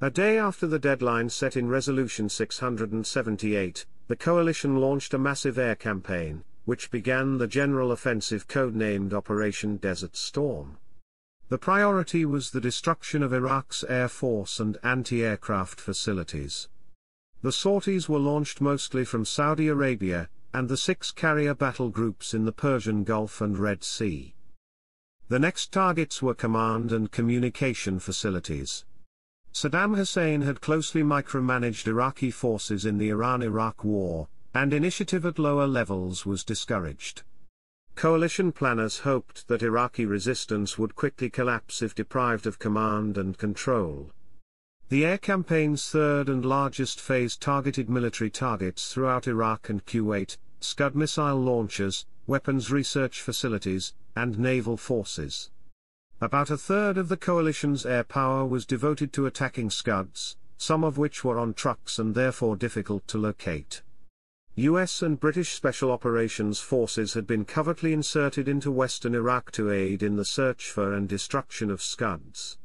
A day after the deadline set in Resolution 678, the coalition launched a massive air campaign, which began the general offensive codenamed Operation Desert Storm. The priority was the destruction of Iraq's air force and anti-aircraft facilities. The sorties were launched mostly from Saudi Arabia, and the six carrier battle groups in the Persian Gulf and Red Sea. The next targets were command and communication facilities. Saddam Hussein had closely micromanaged Iraqi forces in the Iran-Iraq War, and initiative at lower levels was discouraged. Coalition planners hoped that Iraqi resistance would quickly collapse if deprived of command and control. The air campaign's third and largest phase targeted military targets throughout Iraq and Kuwait, Scud missile launchers, weapons research facilities, and naval forces. About a third of the coalition's air power was devoted to attacking Scuds, some of which were on trucks and therefore difficult to locate. US and British Special Operations Forces had been covertly inserted into western Iraq to aid in the search for and destruction of Scuds.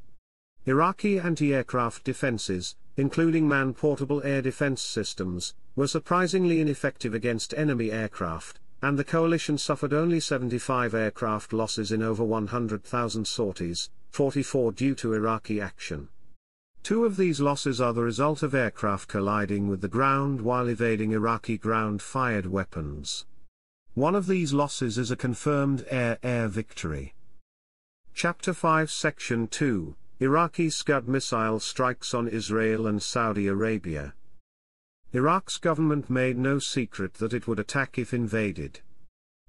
Iraqi anti-aircraft defenses, including man-portable air defense systems, were surprisingly ineffective against enemy aircraft, and the coalition suffered only 75 aircraft losses in over 100,000 sorties, 44 due to Iraqi action. Two of these losses are the result of aircraft colliding with the ground while evading Iraqi ground-fired weapons. One of these losses is a confirmed air-air victory. Chapter 5 Section 2 Iraqi Scud missile strikes on Israel and Saudi Arabia Iraq's government made no secret that it would attack if invaded.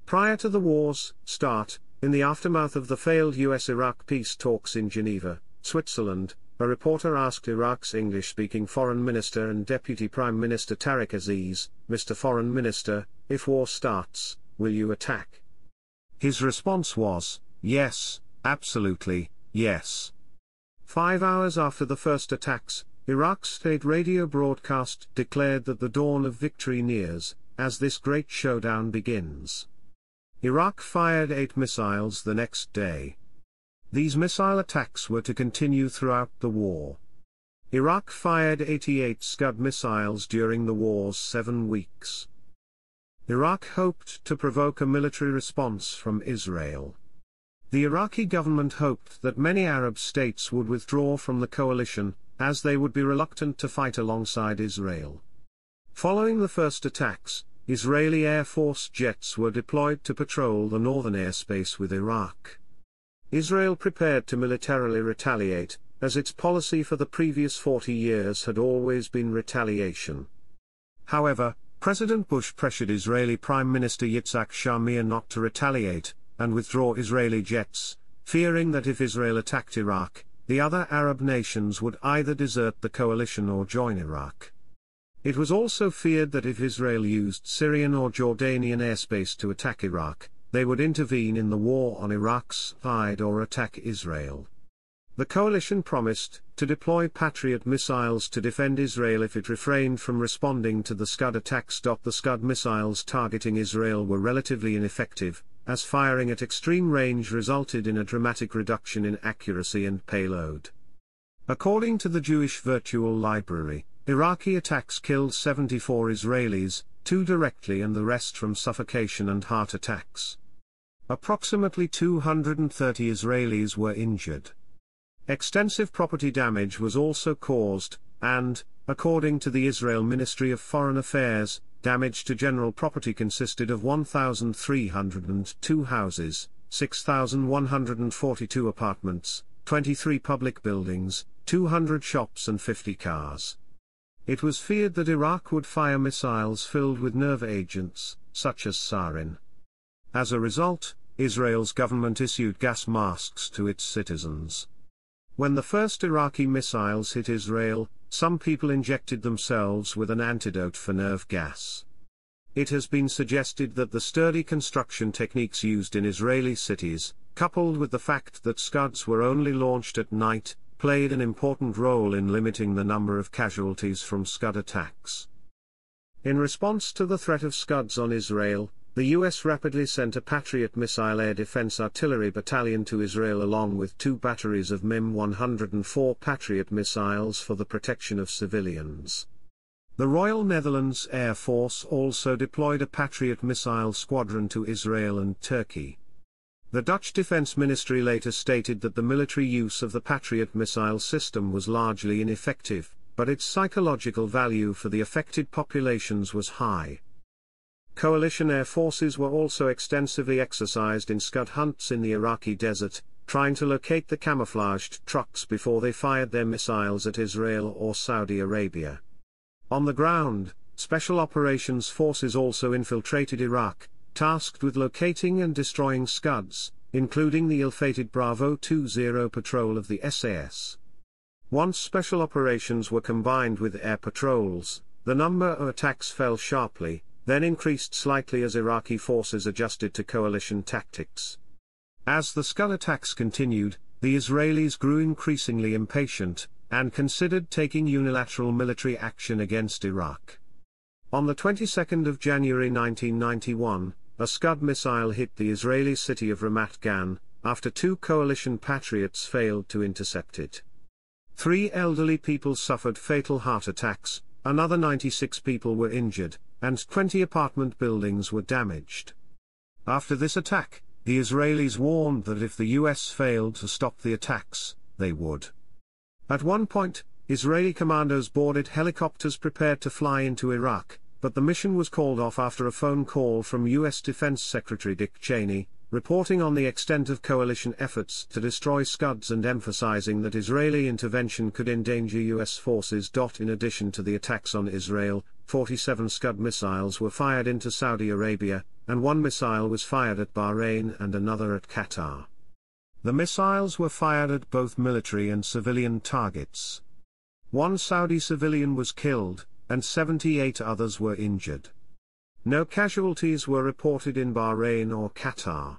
Prior to the war's start, in the aftermath of the failed US-Iraq peace talks in Geneva, Switzerland, a reporter asked Iraq's English-speaking Foreign Minister and Deputy Prime Minister Tariq Aziz, Mr. Foreign Minister, if war starts, will you attack? His response was, yes, absolutely, yes. Five hours after the first attacks, Iraq state radio broadcast declared that the dawn of victory nears, as this great showdown begins. Iraq fired eight missiles the next day. These missile attacks were to continue throughout the war. Iraq fired 88 Scud missiles during the war's seven weeks. Iraq hoped to provoke a military response from Israel. The Iraqi government hoped that many Arab states would withdraw from the coalition, as they would be reluctant to fight alongside Israel. Following the first attacks, Israeli Air Force jets were deployed to patrol the northern airspace with Iraq. Israel prepared to militarily retaliate, as its policy for the previous 40 years had always been retaliation. However, President Bush pressured Israeli Prime Minister Yitzhak Shamir not to retaliate, and withdraw Israeli jets, fearing that if Israel attacked Iraq, the other Arab nations would either desert the coalition or join Iraq. It was also feared that if Israel used Syrian or Jordanian airspace to attack Iraq, they would intervene in the war on Iraq's side or attack Israel. The coalition promised to deploy Patriot missiles to defend Israel if it refrained from responding to the Scud attacks. The Scud missiles targeting Israel were relatively ineffective, as firing at extreme range resulted in a dramatic reduction in accuracy and payload. According to the Jewish Virtual Library, Iraqi attacks killed 74 Israelis, two directly and the rest from suffocation and heart attacks. Approximately 230 Israelis were injured. Extensive property damage was also caused, and, according to the Israel Ministry of Foreign Affairs, Damage to general property consisted of 1,302 houses, 6,142 apartments, 23 public buildings, 200 shops and 50 cars. It was feared that Iraq would fire missiles filled with nerve agents, such as sarin. As a result, Israel's government issued gas masks to its citizens. When the first Iraqi missiles hit Israel, some people injected themselves with an antidote for nerve gas. It has been suggested that the sturdy construction techniques used in Israeli cities, coupled with the fact that Scuds were only launched at night, played an important role in limiting the number of casualties from Scud attacks. In response to the threat of Scuds on Israel, the US rapidly sent a Patriot missile air defense artillery battalion to Israel along with two batteries of MIM-104 Patriot missiles for the protection of civilians. The Royal Netherlands Air Force also deployed a Patriot missile squadron to Israel and Turkey. The Dutch Defense Ministry later stated that the military use of the Patriot missile system was largely ineffective, but its psychological value for the affected populations was high. Coalition air forces were also extensively exercised in scud hunts in the Iraqi desert, trying to locate the camouflaged trucks before they fired their missiles at Israel or Saudi Arabia. On the ground, Special Operations Forces also infiltrated Iraq, tasked with locating and destroying Scuds, including the ill-fated Bravo 20 patrol of the SAS. Once special operations were combined with air patrols, the number of attacks fell sharply, then increased slightly as Iraqi forces adjusted to coalition tactics. As the skull attacks continued, the Israelis grew increasingly impatient, and considered taking unilateral military action against Iraq. On the 22nd of January 1991, a Scud missile hit the Israeli city of Ramat Gan, after two coalition patriots failed to intercept it. Three elderly people suffered fatal heart attacks, another 96 people were injured, and 20 apartment buildings were damaged. After this attack, the Israelis warned that if the US failed to stop the attacks, they would. At one point, Israeli commandos boarded helicopters prepared to fly into Iraq, but the mission was called off after a phone call from U.S. Defense Secretary Dick Cheney, reporting on the extent of coalition efforts to destroy Scuds and emphasizing that Israeli intervention could endanger U.S. forces. In addition to the attacks on Israel, 47 Scud missiles were fired into Saudi Arabia, and one missile was fired at Bahrain and another at Qatar. The missiles were fired at both military and civilian targets. One Saudi civilian was killed, and 78 others were injured. No casualties were reported in Bahrain or Qatar.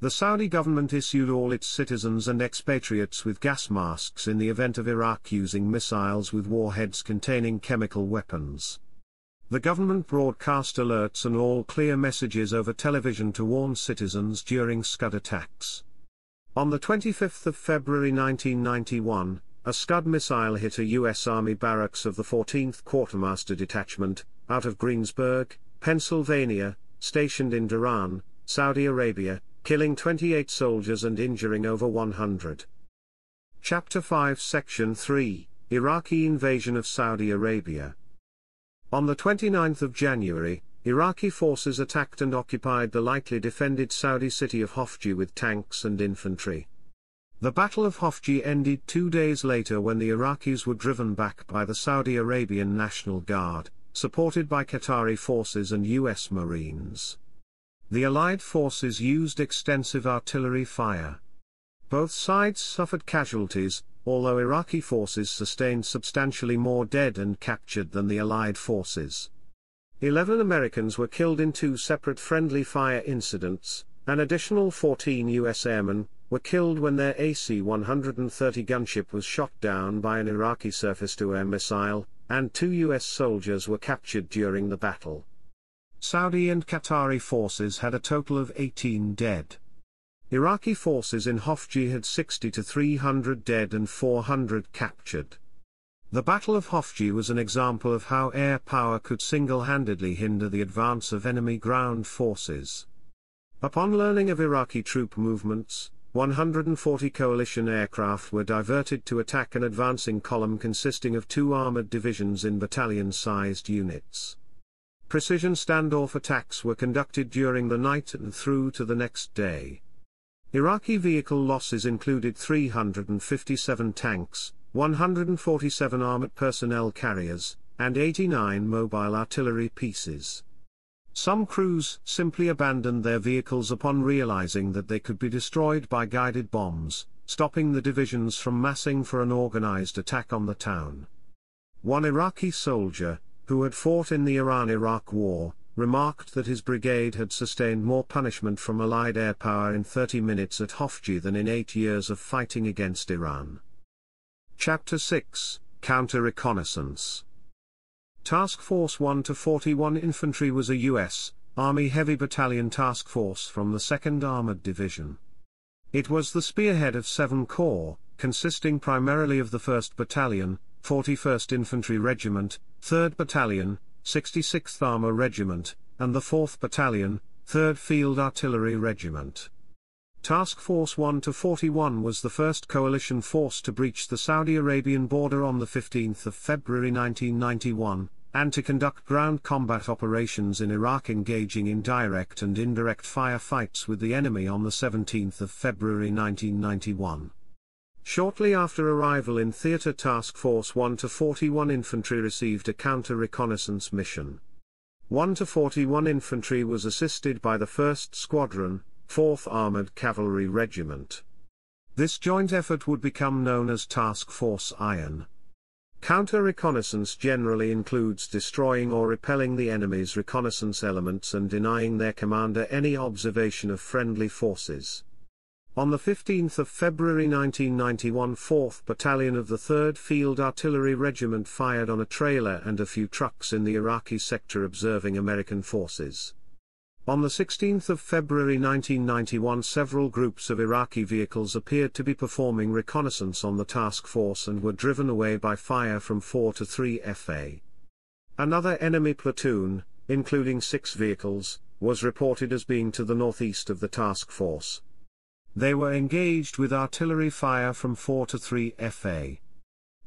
The Saudi government issued all its citizens and expatriates with gas masks in the event of Iraq using missiles with warheads containing chemical weapons. The government broadcast alerts and all-clear messages over television to warn citizens during Scud attacks. On 25 February 1991, a Scud missile hit a U.S. Army barracks of the 14th Quartermaster Detachment, out of Greensburg, Pennsylvania, stationed in Duran, Saudi Arabia, killing 28 soldiers and injuring over 100. Chapter 5 Section 3 Iraqi Invasion of Saudi Arabia On the 29th of January, Iraqi forces attacked and occupied the lightly defended Saudi city of Hofji with tanks and infantry. The Battle of Hofji ended two days later when the Iraqis were driven back by the Saudi Arabian National Guard, supported by Qatari forces and U.S. Marines the Allied forces used extensive artillery fire. Both sides suffered casualties, although Iraqi forces sustained substantially more dead and captured than the Allied forces. Eleven Americans were killed in two separate friendly fire incidents, an additional 14 U.S. airmen were killed when their AC-130 gunship was shot down by an Iraqi surface-to-air missile, and two U.S. soldiers were captured during the battle. Saudi and Qatari forces had a total of 18 dead. Iraqi forces in Hofji had 60 to 300 dead and 400 captured. The Battle of Hofji was an example of how air power could single-handedly hinder the advance of enemy ground forces. Upon learning of Iraqi troop movements, 140 coalition aircraft were diverted to attack an advancing column consisting of two armored divisions in battalion-sized units. Precision standoff attacks were conducted during the night and through to the next day. Iraqi vehicle losses included 357 tanks, 147 armored personnel carriers, and 89 mobile artillery pieces. Some crews simply abandoned their vehicles upon realizing that they could be destroyed by guided bombs, stopping the divisions from massing for an organized attack on the town. One Iraqi soldier, who had fought in the Iran-Iraq War, remarked that his brigade had sustained more punishment from Allied air power in 30 minutes at Hofji than in eight years of fighting against Iran. Chapter 6 Counter-Reconnaissance Task Force 1 to 41 Infantry was a U.S. Army Heavy Battalion task force from the 2nd Armored Division. It was the spearhead of seven corps, consisting primarily of the 1st Battalion, 41st Infantry Regiment, 3rd Battalion, 66th Armour Regiment, and the 4th Battalion, 3rd Field Artillery Regiment. Task Force 1 to 41 was the first coalition force to breach the Saudi Arabian border on the 15th of February 1991 and to conduct ground combat operations in Iraq engaging in direct and indirect firefights with the enemy on the 17th of February 1991. Shortly after arrival in Theater Task Force 1 to 41 Infantry received a counter-reconnaissance mission. 1 to 41 Infantry was assisted by the 1st Squadron, 4th Armored Cavalry Regiment. This joint effort would become known as Task Force Iron. Counter-reconnaissance generally includes destroying or repelling the enemy's reconnaissance elements and denying their commander any observation of friendly forces. On 15 February 1991 4th Battalion of the 3rd Field Artillery Regiment fired on a trailer and a few trucks in the Iraqi sector observing American forces. On 16 February 1991 several groups of Iraqi vehicles appeared to be performing reconnaissance on the task force and were driven away by fire from 4 to 3 FA. Another enemy platoon, including six vehicles, was reported as being to the northeast of the task force they were engaged with artillery fire from 4 to 3 FA.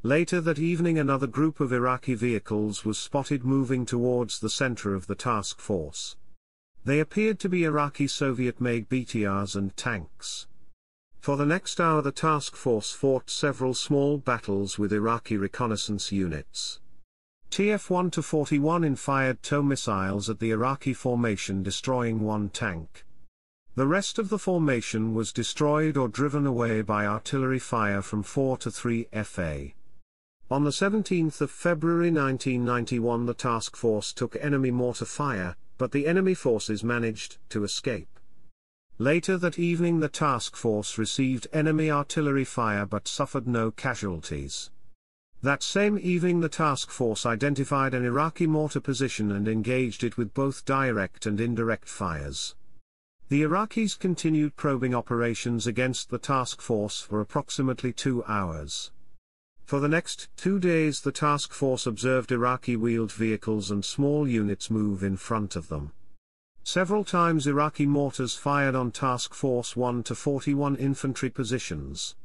Later that evening another group of Iraqi vehicles was spotted moving towards the center of the task force. They appeared to be Iraqi Soviet-made BTRs and tanks. For the next hour the task force fought several small battles with Iraqi reconnaissance units. TF-1-41 in fired tow missiles at the Iraqi formation destroying one tank. The rest of the formation was destroyed or driven away by artillery fire from 4 to 3 FA. On the 17th of February 1991 the task force took enemy mortar fire, but the enemy forces managed to escape. Later that evening the task force received enemy artillery fire but suffered no casualties. That same evening the task force identified an Iraqi mortar position and engaged it with both direct and indirect fires. The Iraqis continued probing operations against the task force for approximately two hours. For the next two days the task force observed Iraqi wheeled vehicles and small units move in front of them. Several times Iraqi mortars fired on Task Force 1 to 41 infantry positions.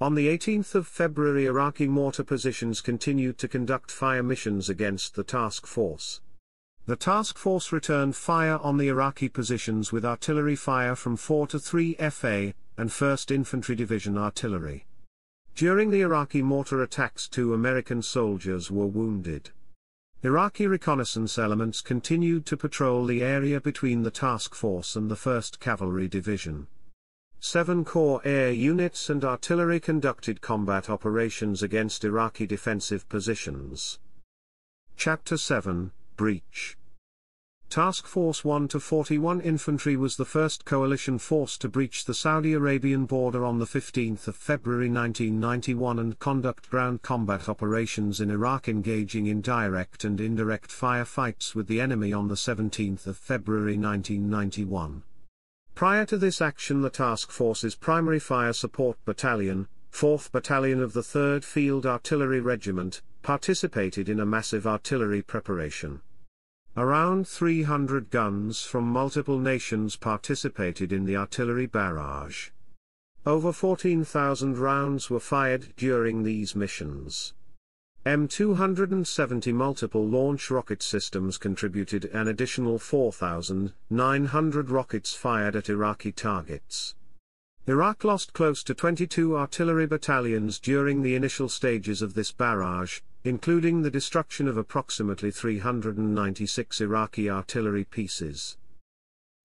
On the 18th of February Iraqi mortar positions continued to conduct fire missions against the task force. The task force returned fire on the Iraqi positions with artillery fire from 4 to 3 FA and 1st Infantry Division artillery. During the Iraqi mortar attacks two American soldiers were wounded. Iraqi reconnaissance elements continued to patrol the area between the task force and the 1st Cavalry Division. Seven Corps air units and artillery conducted combat operations against Iraqi defensive positions. Chapter 7 breach. Task Force 1 to 41 Infantry was the first coalition force to breach the Saudi Arabian border on the 15th of February 1991 and conduct ground combat operations in Iraq engaging in direct and indirect firefights with the enemy on the 17th of February 1991. Prior to this action the task force's primary fire support battalion, 4th Battalion of the 3rd Field Artillery Regiment, participated in a massive artillery preparation. Around 300 guns from multiple nations participated in the artillery barrage. Over 14,000 rounds were fired during these missions. M270 multiple launch rocket systems contributed an additional 4,900 rockets fired at Iraqi targets. Iraq lost close to 22 artillery battalions during the initial stages of this barrage, including the destruction of approximately 396 Iraqi artillery pieces.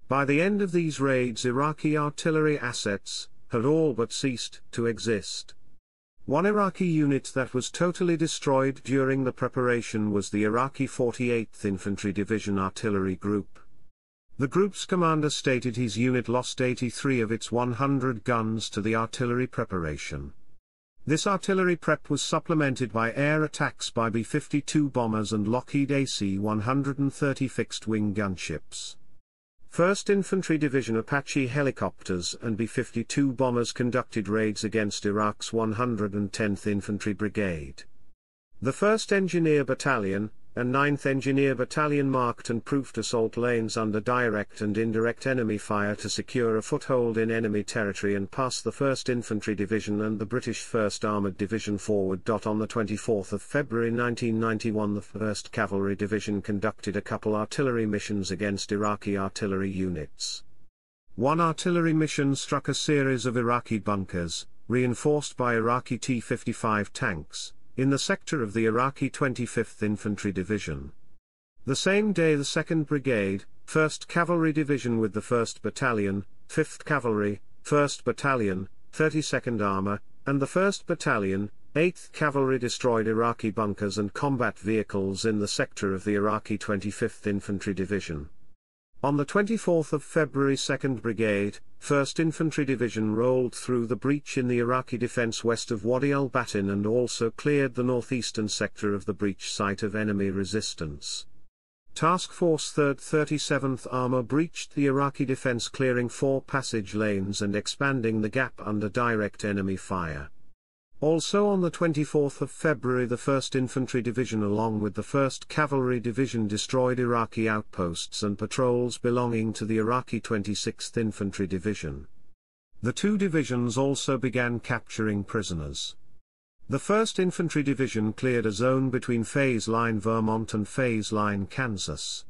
By the end of these raids Iraqi artillery assets had all but ceased to exist. One Iraqi unit that was totally destroyed during the preparation was the Iraqi 48th Infantry Division Artillery Group. The group's commander stated his unit lost 83 of its 100 guns to the artillery preparation. This artillery prep was supplemented by air attacks by B-52 bombers and Lockheed AC-130 fixed-wing gunships. 1st Infantry Division Apache helicopters and B-52 bombers conducted raids against Iraq's 110th Infantry Brigade. The 1st Engineer Battalion, and 9th Engineer Battalion marked and proofed assault lanes under direct and indirect enemy fire to secure a foothold in enemy territory and pass the 1st Infantry Division and the British 1st Armoured Division forward. On the 24th of February 1991 the 1st Cavalry Division conducted a couple artillery missions against Iraqi artillery units. One artillery mission struck a series of Iraqi bunkers, reinforced by Iraqi T-55 tanks, in the sector of the Iraqi 25th Infantry Division. The same day the 2nd Brigade, 1st Cavalry Division with the 1st Battalion, 5th Cavalry, 1st Battalion, 32nd Armor, and the 1st Battalion, 8th Cavalry destroyed Iraqi bunkers and combat vehicles in the sector of the Iraqi 25th Infantry Division. On the 24th of February 2nd Brigade, 1st Infantry Division rolled through the breach in the Iraqi defense west of Wadi al-Batin and also cleared the northeastern sector of the breach site of enemy resistance. Task Force 3rd 37th Armor breached the Iraqi defense clearing four passage lanes and expanding the gap under direct enemy fire. Also on the 24th of February the 1st Infantry Division along with the 1st Cavalry Division destroyed Iraqi outposts and patrols belonging to the Iraqi 26th Infantry Division. The two divisions also began capturing prisoners. The 1st Infantry Division cleared a zone between Phase Line Vermont and Phase Line Kansas.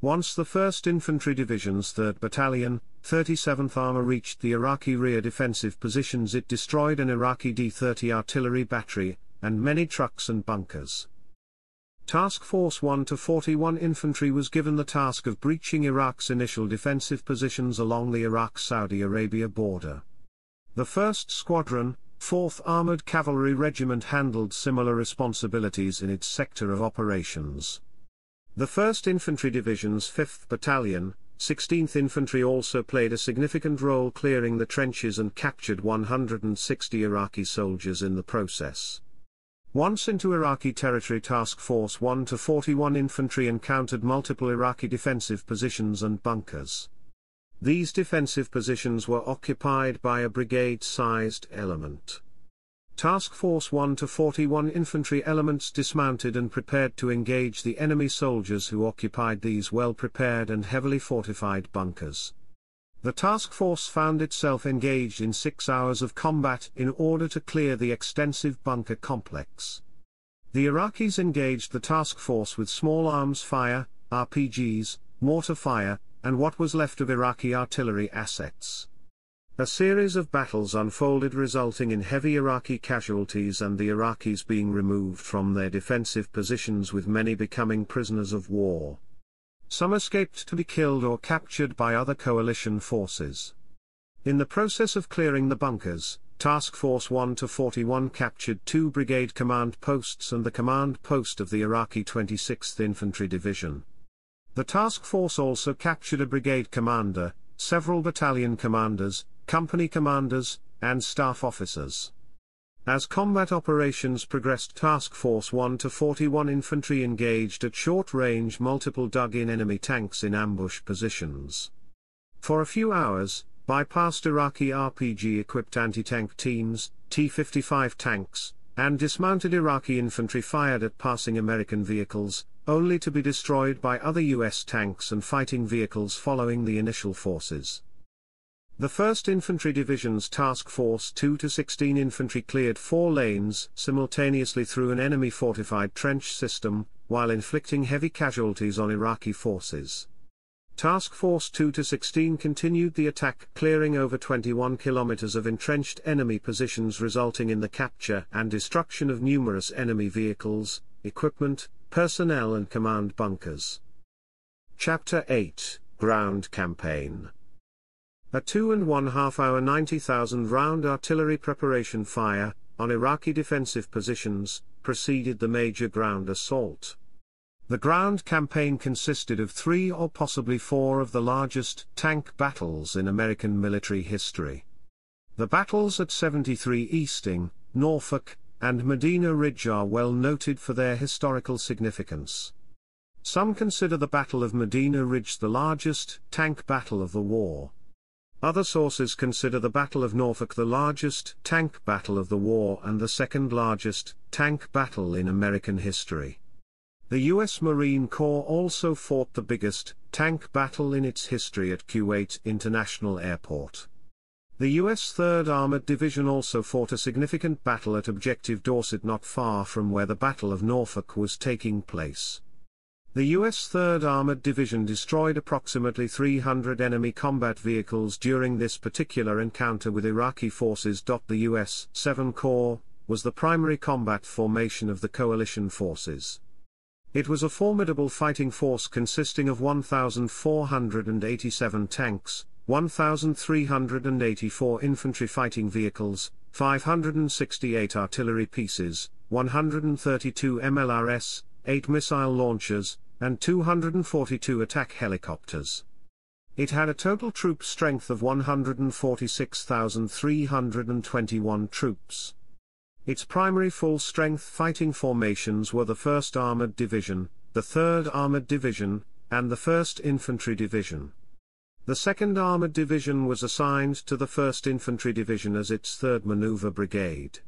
Once the 1st Infantry Division's 3rd Battalion, 37th Armor reached the Iraqi rear defensive positions it destroyed an Iraqi D-30 artillery battery, and many trucks and bunkers. Task Force 1 to 41 Infantry was given the task of breaching Iraq's initial defensive positions along the Iraq-Saudi Arabia border. The 1st Squadron, 4th Armored Cavalry Regiment handled similar responsibilities in its sector of operations. The 1st Infantry Division's 5th Battalion, 16th Infantry also played a significant role clearing the trenches and captured 160 Iraqi soldiers in the process. Once into Iraqi territory Task Force 1 to 41 infantry encountered multiple Iraqi defensive positions and bunkers. These defensive positions were occupied by a brigade-sized element. Task Force 1 to 41 infantry elements dismounted and prepared to engage the enemy soldiers who occupied these well-prepared and heavily fortified bunkers. The task force found itself engaged in six hours of combat in order to clear the extensive bunker complex. The Iraqis engaged the task force with small arms fire, RPGs, mortar fire, and what was left of Iraqi artillery assets. A series of battles unfolded resulting in heavy Iraqi casualties and the Iraqis being removed from their defensive positions with many becoming prisoners of war. Some escaped to be killed or captured by other coalition forces. In the process of clearing the bunkers, Task Force 1 to 41 captured two brigade command posts and the command post of the Iraqi 26th Infantry Division. The task force also captured a brigade commander, several battalion commanders, company commanders, and staff officers. As combat operations progressed Task Force 1 to 41 infantry engaged at short range multiple dug-in enemy tanks in ambush positions. For a few hours, bypassed Iraqi RPG-equipped anti-tank teams, T-55 tanks, and dismounted Iraqi infantry fired at passing American vehicles, only to be destroyed by other U.S. tanks and fighting vehicles following the initial forces. The 1st Infantry Division's Task Force 2 to 16 Infantry cleared four lanes simultaneously through an enemy fortified trench system, while inflicting heavy casualties on Iraqi forces. Task Force 2 to 16 continued the attack, clearing over 21 kilometers of entrenched enemy positions, resulting in the capture and destruction of numerous enemy vehicles, equipment, personnel, and command bunkers. Chapter 8 Ground Campaign a two and one half hour 90,000 round artillery preparation fire, on Iraqi defensive positions, preceded the major ground assault. The ground campaign consisted of three or possibly four of the largest tank battles in American military history. The battles at 73 Easting, Norfolk, and Medina Ridge are well noted for their historical significance. Some consider the Battle of Medina Ridge the largest tank battle of the war. Other sources consider the Battle of Norfolk the largest tank battle of the war and the second largest tank battle in American history. The U.S. Marine Corps also fought the biggest tank battle in its history at Kuwait International Airport. The U.S. 3rd Armored Division also fought a significant battle at Objective Dorset not far from where the Battle of Norfolk was taking place. The U.S. 3rd Armored Division destroyed approximately 300 enemy combat vehicles during this particular encounter with Iraqi forces. The U.S. 7 Corps was the primary combat formation of the coalition forces. It was a formidable fighting force consisting of 1,487 tanks, 1,384 infantry fighting vehicles, 568 artillery pieces, 132 MLRS, 8 missile launchers, and 242 attack helicopters. It had a total troop strength of 146,321 troops. Its primary full-strength fighting formations were the 1st Armored Division, the 3rd Armored Division, and the 1st Infantry Division. The 2nd Armored Division was assigned to the 1st Infantry Division as its 3rd Maneuver Brigade.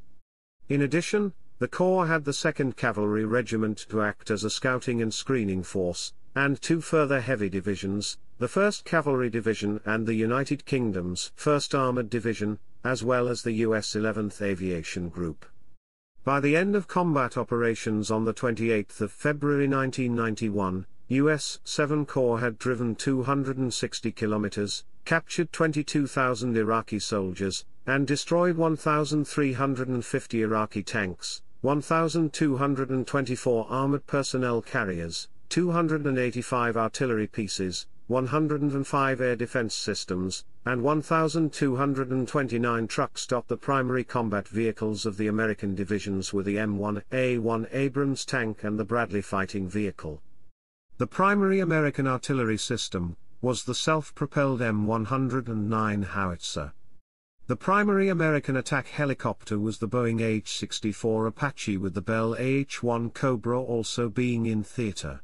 In addition, the Corps had the 2nd Cavalry Regiment to act as a scouting and screening force, and two further heavy divisions, the 1st Cavalry Division and the United Kingdom's 1st Armoured Division, as well as the US 11th Aviation Group. By the end of combat operations on 28 February 1991, US 7 Corps had driven 260 kilometers, captured 22,000 Iraqi soldiers, and destroyed 1,350 Iraqi tanks, 1,224 armored personnel carriers, 285 artillery pieces, 105 air defense systems, and 1,229 trucks. The primary combat vehicles of the American divisions were the M1A1 Abrams tank and the Bradley fighting vehicle. The primary American artillery system was the self propelled M109 howitzer. The primary American attack helicopter was the Boeing H-64 Apache with the Bell AH-1 Cobra also being in theater.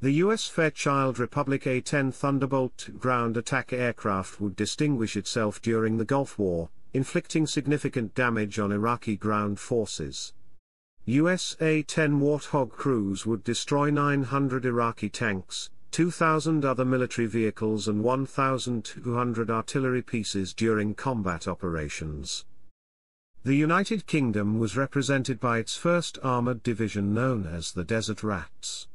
The U.S. Fairchild Republic A-10 Thunderbolt ground attack aircraft would distinguish itself during the Gulf War, inflicting significant damage on Iraqi ground forces. U.S. A-10 Warthog crews would destroy 900 Iraqi tanks, 2,000 other military vehicles and 1,200 artillery pieces during combat operations. The United Kingdom was represented by its 1st Armoured Division known as the Desert Rats.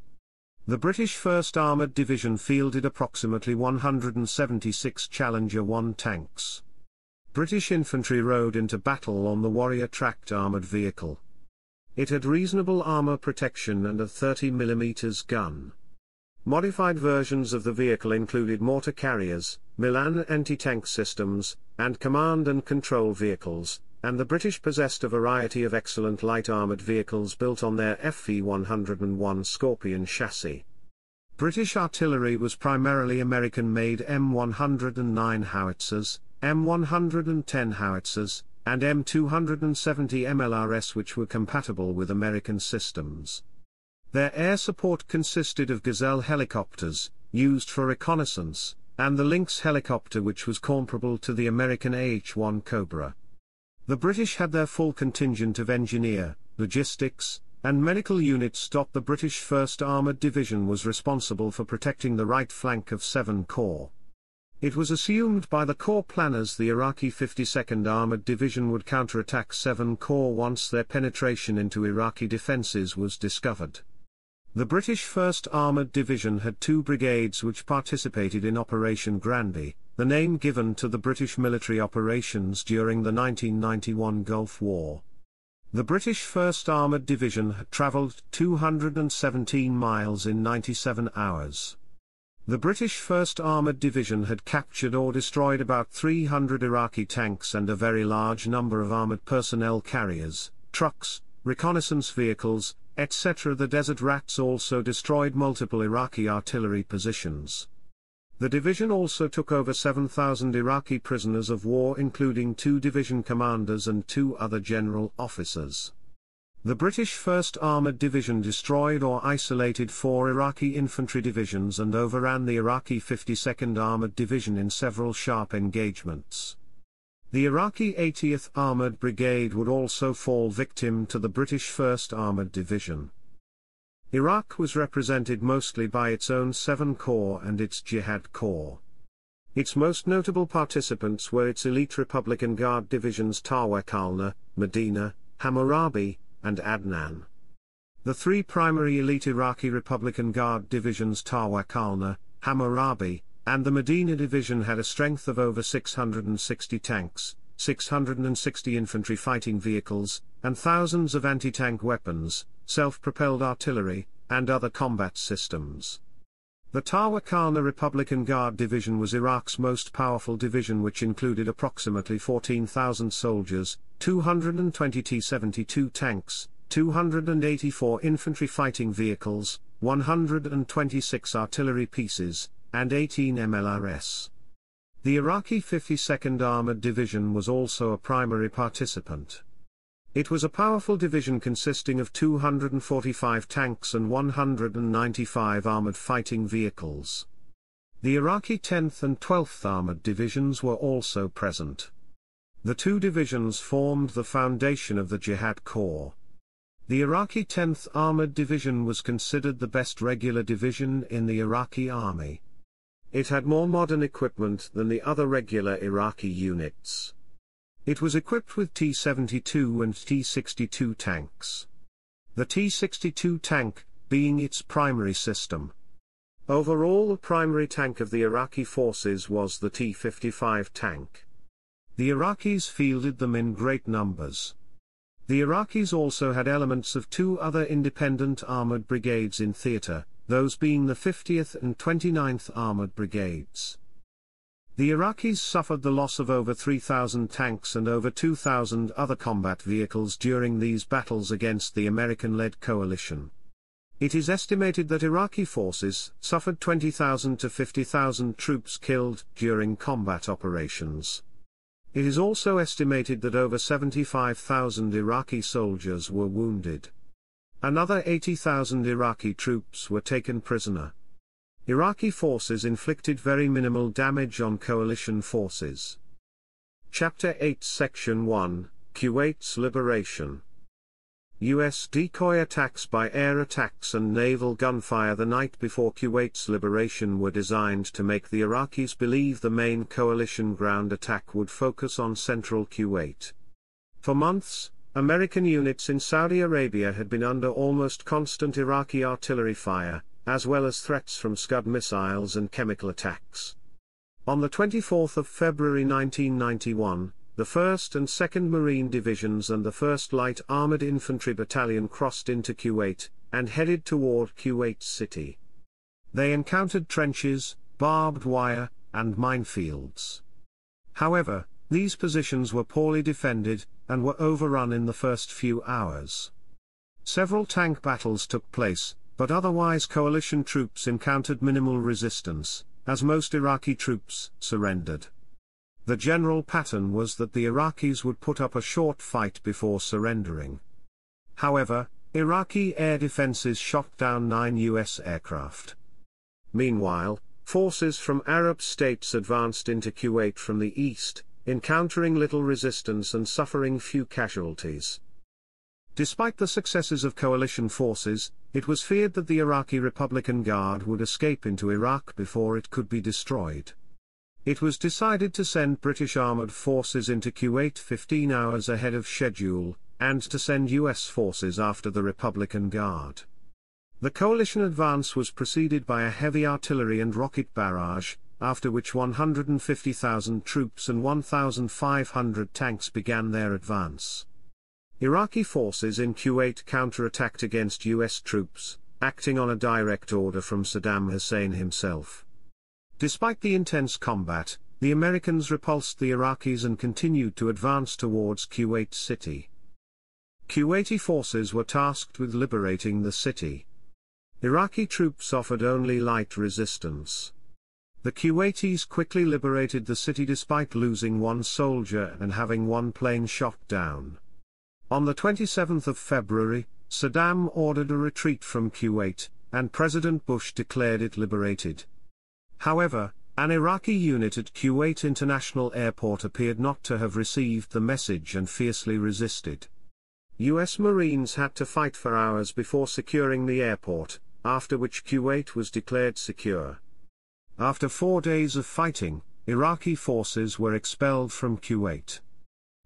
The British 1st Armoured Division fielded approximately 176 Challenger 1 tanks. British infantry rode into battle on the Warrior tracked armoured vehicle. It had reasonable armour protection and a 30mm gun. Modified versions of the vehicle included mortar carriers, Milan anti-tank systems, and command and control vehicles, and the British possessed a variety of excellent light armoured vehicles built on their FV-101 Scorpion chassis. British artillery was primarily American-made M109 howitzers, M110 howitzers, and M270 MLRS which were compatible with American systems. Their air support consisted of Gazelle helicopters, used for reconnaissance, and the Lynx helicopter which was comparable to the American AH-1 Cobra. The British had their full contingent of engineer, logistics, and medical units. The British 1st Armoured Division was responsible for protecting the right flank of 7 Corps. It was assumed by the Corps planners the Iraqi 52nd Armoured Division would counterattack 7 Corps once their penetration into Iraqi defences was discovered. The British 1st Armoured Division had two brigades which participated in Operation Granby, the name given to the British military operations during the 1991 Gulf War. The British 1st Armoured Division had travelled 217 miles in 97 hours. The British 1st Armoured Division had captured or destroyed about 300 Iraqi tanks and a very large number of armoured personnel carriers, trucks, reconnaissance vehicles, etc. The Desert Rats also destroyed multiple Iraqi artillery positions. The division also took over 7,000 Iraqi prisoners of war including two division commanders and two other general officers. The British 1st Armoured Division destroyed or isolated four Iraqi infantry divisions and overran the Iraqi 52nd Armoured Division in several sharp engagements. The Iraqi 80th Armoured Brigade would also fall victim to the British 1st Armoured Division. Iraq was represented mostly by its own 7 Corps and its Jihad Corps. Its most notable participants were its elite Republican Guard divisions Tawakalna, Medina, Hammurabi, and Adnan. The three primary elite Iraqi Republican Guard divisions Tawakalna, Hammurabi, and the Medina division had a strength of over 660 tanks, 660 infantry fighting vehicles, and thousands of anti-tank weapons, self-propelled artillery, and other combat systems. The Tawakana Republican Guard Division was Iraq's most powerful division which included approximately 14,000 soldiers, 220 T-72 tanks, 284 infantry fighting vehicles, 126 artillery pieces, and 18 MLRS. The Iraqi 52nd Armored Division was also a primary participant. It was a powerful division consisting of 245 tanks and 195 armored fighting vehicles. The Iraqi 10th and 12th Armored Divisions were also present. The two divisions formed the foundation of the Jihad Corps. The Iraqi 10th Armored Division was considered the best regular division in the Iraqi army. It had more modern equipment than the other regular Iraqi units. It was equipped with T-72 and T-62 tanks. The T-62 tank, being its primary system. Overall the primary tank of the Iraqi forces was the T-55 tank. The Iraqis fielded them in great numbers. The Iraqis also had elements of two other independent armored brigades in theater, those being the 50th and 29th Armored Brigades. The Iraqis suffered the loss of over 3,000 tanks and over 2,000 other combat vehicles during these battles against the American-led coalition. It is estimated that Iraqi forces suffered 20,000 to 50,000 troops killed during combat operations. It is also estimated that over 75,000 Iraqi soldiers were wounded. Another 80,000 Iraqi troops were taken prisoner. Iraqi forces inflicted very minimal damage on coalition forces. Chapter 8 Section 1 Kuwait's Liberation U.S. decoy attacks by air attacks and naval gunfire the night before Kuwait's liberation were designed to make the Iraqis believe the main coalition ground attack would focus on central Kuwait. For months, American units in Saudi Arabia had been under almost constant Iraqi artillery fire, as well as threats from Scud missiles and chemical attacks. On the 24th of February 1991, the 1st and 2nd Marine Divisions and the 1st Light Armored Infantry Battalion crossed into Kuwait, and headed toward Kuwait City. They encountered trenches, barbed wire, and minefields. However, these positions were poorly defended, and were overrun in the first few hours. Several tank battles took place, but otherwise coalition troops encountered minimal resistance, as most Iraqi troops surrendered. The general pattern was that the Iraqis would put up a short fight before surrendering. However, Iraqi air defenses shot down nine U.S. aircraft. Meanwhile, forces from Arab states advanced into Kuwait from the east, encountering little resistance and suffering few casualties. Despite the successes of coalition forces, it was feared that the Iraqi Republican Guard would escape into Iraq before it could be destroyed. It was decided to send British armoured forces into Kuwait 15 hours ahead of schedule, and to send US forces after the Republican Guard. The coalition advance was preceded by a heavy artillery and rocket barrage, after which 150,000 troops and 1,500 tanks began their advance. Iraqi forces in Kuwait counterattacked against U.S. troops, acting on a direct order from Saddam Hussein himself. Despite the intense combat, the Americans repulsed the Iraqis and continued to advance towards Kuwait City. Kuwaiti forces were tasked with liberating the city. Iraqi troops offered only light resistance. The Kuwaitis quickly liberated the city despite losing one soldier and having one plane shot down. On the 27th of February, Saddam ordered a retreat from Kuwait, and President Bush declared it liberated. However, an Iraqi unit at Kuwait International Airport appeared not to have received the message and fiercely resisted. U.S. Marines had to fight for hours before securing the airport, after which Kuwait was declared secure. After four days of fighting, Iraqi forces were expelled from Kuwait.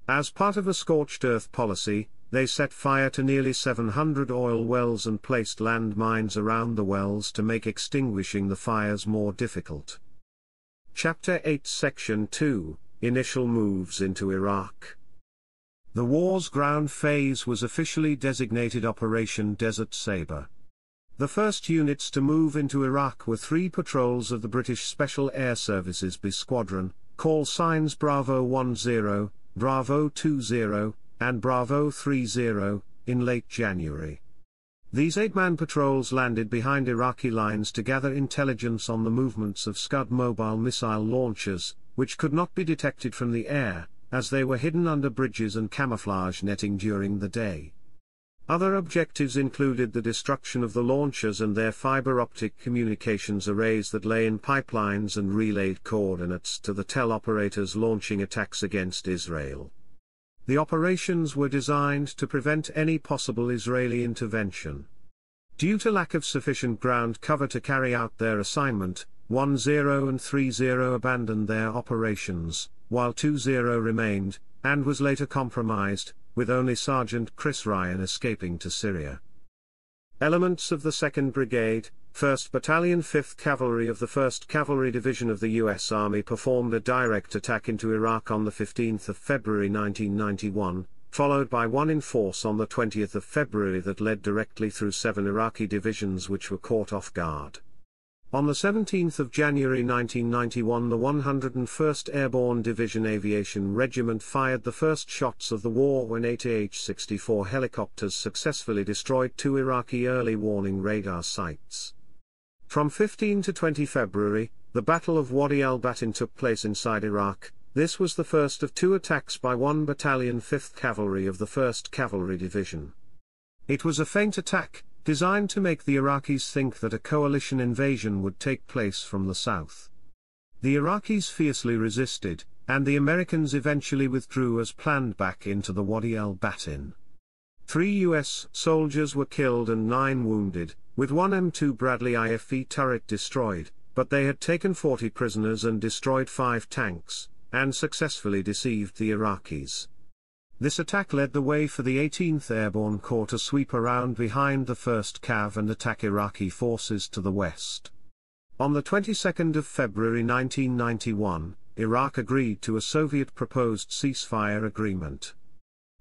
As part of a scorched earth policy, they set fire to nearly 700 oil wells and placed landmines around the wells to make extinguishing the fires more difficult. Chapter 8 Section 2 Initial Moves into Iraq The war's ground phase was officially designated Operation Desert Sabre. The first units to move into Iraq were three patrols of the British Special Air Services B Squadron, call signs Bravo 10, Bravo 20, and Bravo 30, in late January. These eight-man patrols landed behind Iraqi lines to gather intelligence on the movements of Scud mobile missile launchers, which could not be detected from the air, as they were hidden under bridges and camouflage netting during the day. Other objectives included the destruction of the launchers and their fiber optic communications arrays that lay in pipelines and relayed coordinates to the TEL operators launching attacks against Israel. The operations were designed to prevent any possible Israeli intervention. Due to lack of sufficient ground cover to carry out their assignment, 1-0 and 3-0 abandoned their operations, while 2-0 remained, and was later compromised, with only Sergeant Chris Ryan escaping to Syria. Elements of the 2nd Brigade, 1st Battalion 5th Cavalry of the 1st Cavalry Division of the U.S. Army performed a direct attack into Iraq on 15 February 1991, followed by one in force on 20 February that led directly through seven Iraqi divisions which were caught off guard. On the 17th of January 1991 the 101st Airborne Division Aviation Regiment fired the first shots of the war when eight AH-64 helicopters successfully destroyed two Iraqi early warning radar sites. From 15 to 20 February, the Battle of Wadi al-Batin took place inside Iraq, this was the first of two attacks by 1 Battalion 5th Cavalry of the 1st Cavalry Division. It was a feint attack, designed to make the Iraqis think that a coalition invasion would take place from the south. The Iraqis fiercely resisted, and the Americans eventually withdrew as planned back into the Wadi al Batin. Three U.S. soldiers were killed and nine wounded, with one M2 Bradley IFV turret destroyed, but they had taken 40 prisoners and destroyed five tanks, and successfully deceived the Iraqis. This attack led the way for the 18th Airborne Corps to sweep around behind the 1st CAV and attack Iraqi forces to the west. On the 22nd of February 1991, Iraq agreed to a Soviet proposed ceasefire agreement.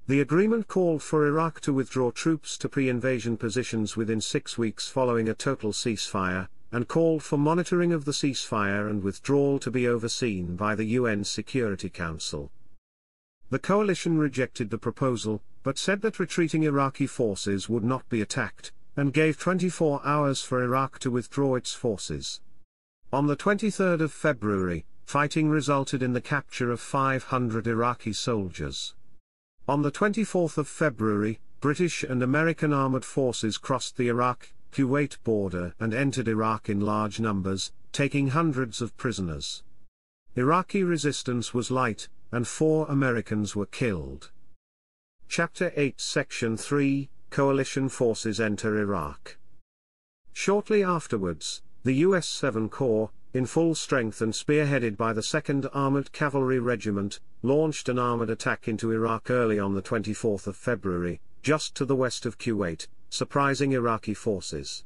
The agreement called for Iraq to withdraw troops to pre-invasion positions within six weeks following a total ceasefire, and called for monitoring of the ceasefire and withdrawal to be overseen by the UN Security Council. The coalition rejected the proposal, but said that retreating Iraqi forces would not be attacked, and gave 24 hours for Iraq to withdraw its forces. On the 23rd of February, fighting resulted in the capture of 500 Iraqi soldiers. On the 24th of February, British and American armed forces crossed the Iraq-Kuwait border and entered Iraq in large numbers, taking hundreds of prisoners. Iraqi resistance was light, and four Americans were killed. Chapter 8 Section 3 Coalition Forces Enter Iraq. Shortly afterwards, the U.S. 7 Corps, in full strength and spearheaded by the 2nd Armored Cavalry Regiment, launched an armored attack into Iraq early on the 24th of February, just to the west of Kuwait, surprising Iraqi forces.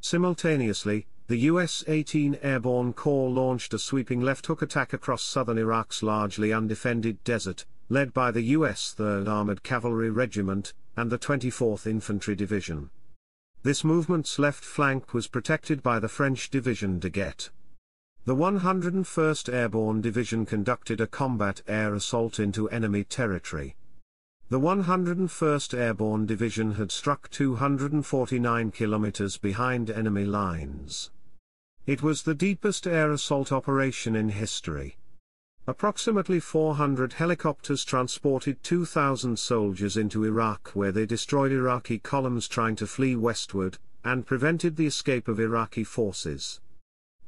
Simultaneously, the US-18 Airborne Corps launched a sweeping left-hook attack across southern Iraq's largely undefended desert, led by the US 3rd Armored Cavalry Regiment and the 24th Infantry Division. This movement's left flank was protected by the French Division de Gette. The 101st Airborne Division conducted a combat air assault into enemy territory. The 101st Airborne Division had struck 249 kilometers behind enemy lines. It was the deepest air assault operation in history. Approximately 400 helicopters transported 2,000 soldiers into Iraq where they destroyed Iraqi columns trying to flee westward, and prevented the escape of Iraqi forces.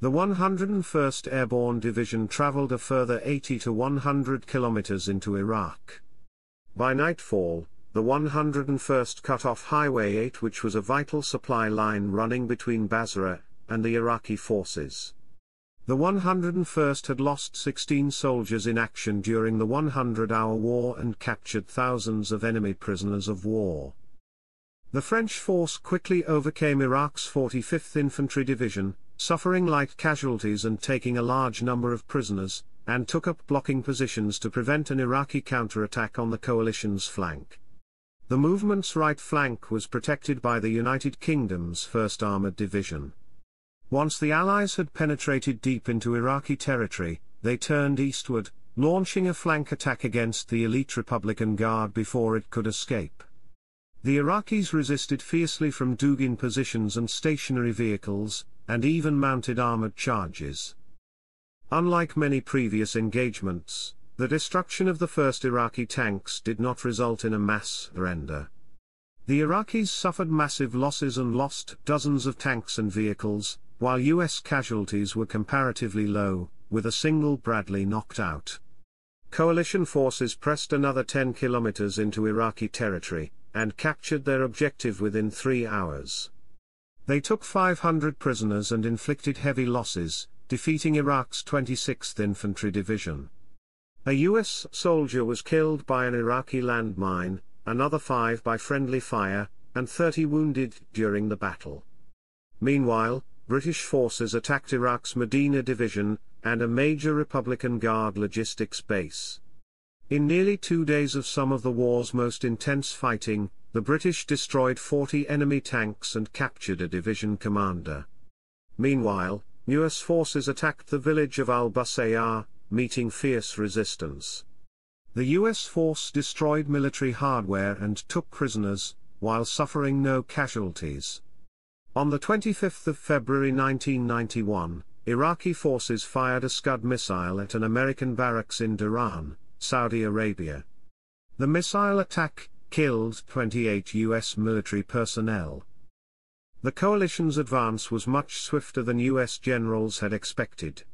The 101st Airborne Division traveled a further 80 to 100 kilometers into Iraq. By nightfall, the 101st cut off Highway 8 which was a vital supply line running between Basra and the Iraqi forces. The 101st had lost 16 soldiers in action during the 100-hour war and captured thousands of enemy prisoners of war. The French force quickly overcame Iraq's 45th Infantry Division, suffering light casualties and taking a large number of prisoners, and took up blocking positions to prevent an Iraqi counterattack on the coalition's flank. The movement's right flank was protected by the United Kingdom's 1st Armoured Division. Once the Allies had penetrated deep into Iraqi territory, they turned eastward, launching a flank attack against the elite Republican Guard before it could escape. The Iraqis resisted fiercely from Dugin positions and stationary vehicles, and even mounted armored charges. Unlike many previous engagements, the destruction of the first Iraqi tanks did not result in a mass surrender. The Iraqis suffered massive losses and lost dozens of tanks and vehicles, while U.S. casualties were comparatively low, with a single Bradley knocked out. Coalition forces pressed another 10 kilometers into Iraqi territory, and captured their objective within three hours. They took 500 prisoners and inflicted heavy losses, defeating Iraq's 26th Infantry Division. A U.S. soldier was killed by an Iraqi landmine, another five by friendly fire, and 30 wounded during the battle. Meanwhile, British forces attacked Iraq's Medina division, and a major Republican Guard logistics base. In nearly two days of some of the war's most intense fighting, the British destroyed 40 enemy tanks and captured a division commander. Meanwhile, US forces attacked the village of Al Basayar, meeting fierce resistance. The US force destroyed military hardware and took prisoners, while suffering no casualties. On the 25th of February 1991, Iraqi forces fired a Scud missile at an American barracks in Duran, Saudi Arabia. The missile attack killed 28 U.S. military personnel. The coalition's advance was much swifter than U.S. generals had expected.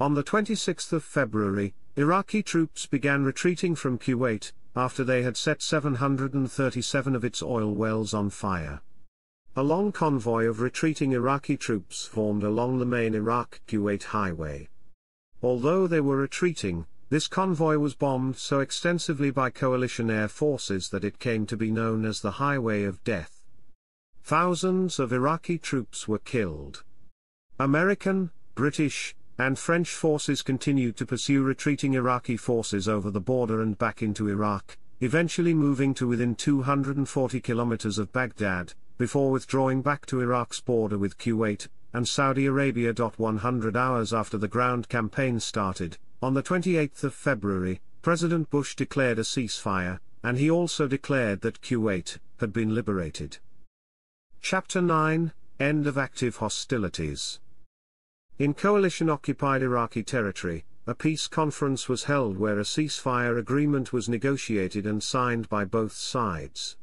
On the 26th of February, Iraqi troops began retreating from Kuwait, after they had set 737 of its oil wells on fire. A long convoy of retreating Iraqi troops formed along the main Iraq-Kuwait highway. Although they were retreating, this convoy was bombed so extensively by coalition air forces that it came to be known as the Highway of Death. Thousands of Iraqi troops were killed. American, British, and French forces continued to pursue retreating Iraqi forces over the border and back into Iraq, eventually moving to within 240 kilometers of Baghdad, before withdrawing back to Iraq's border with Kuwait, and Saudi Arabia. 100 hours after the ground campaign started, on the 28th of February, President Bush declared a ceasefire, and he also declared that Kuwait had been liberated. Chapter 9 End of Active Hostilities In coalition occupied Iraqi territory, a peace conference was held where a ceasefire agreement was negotiated and signed by both sides.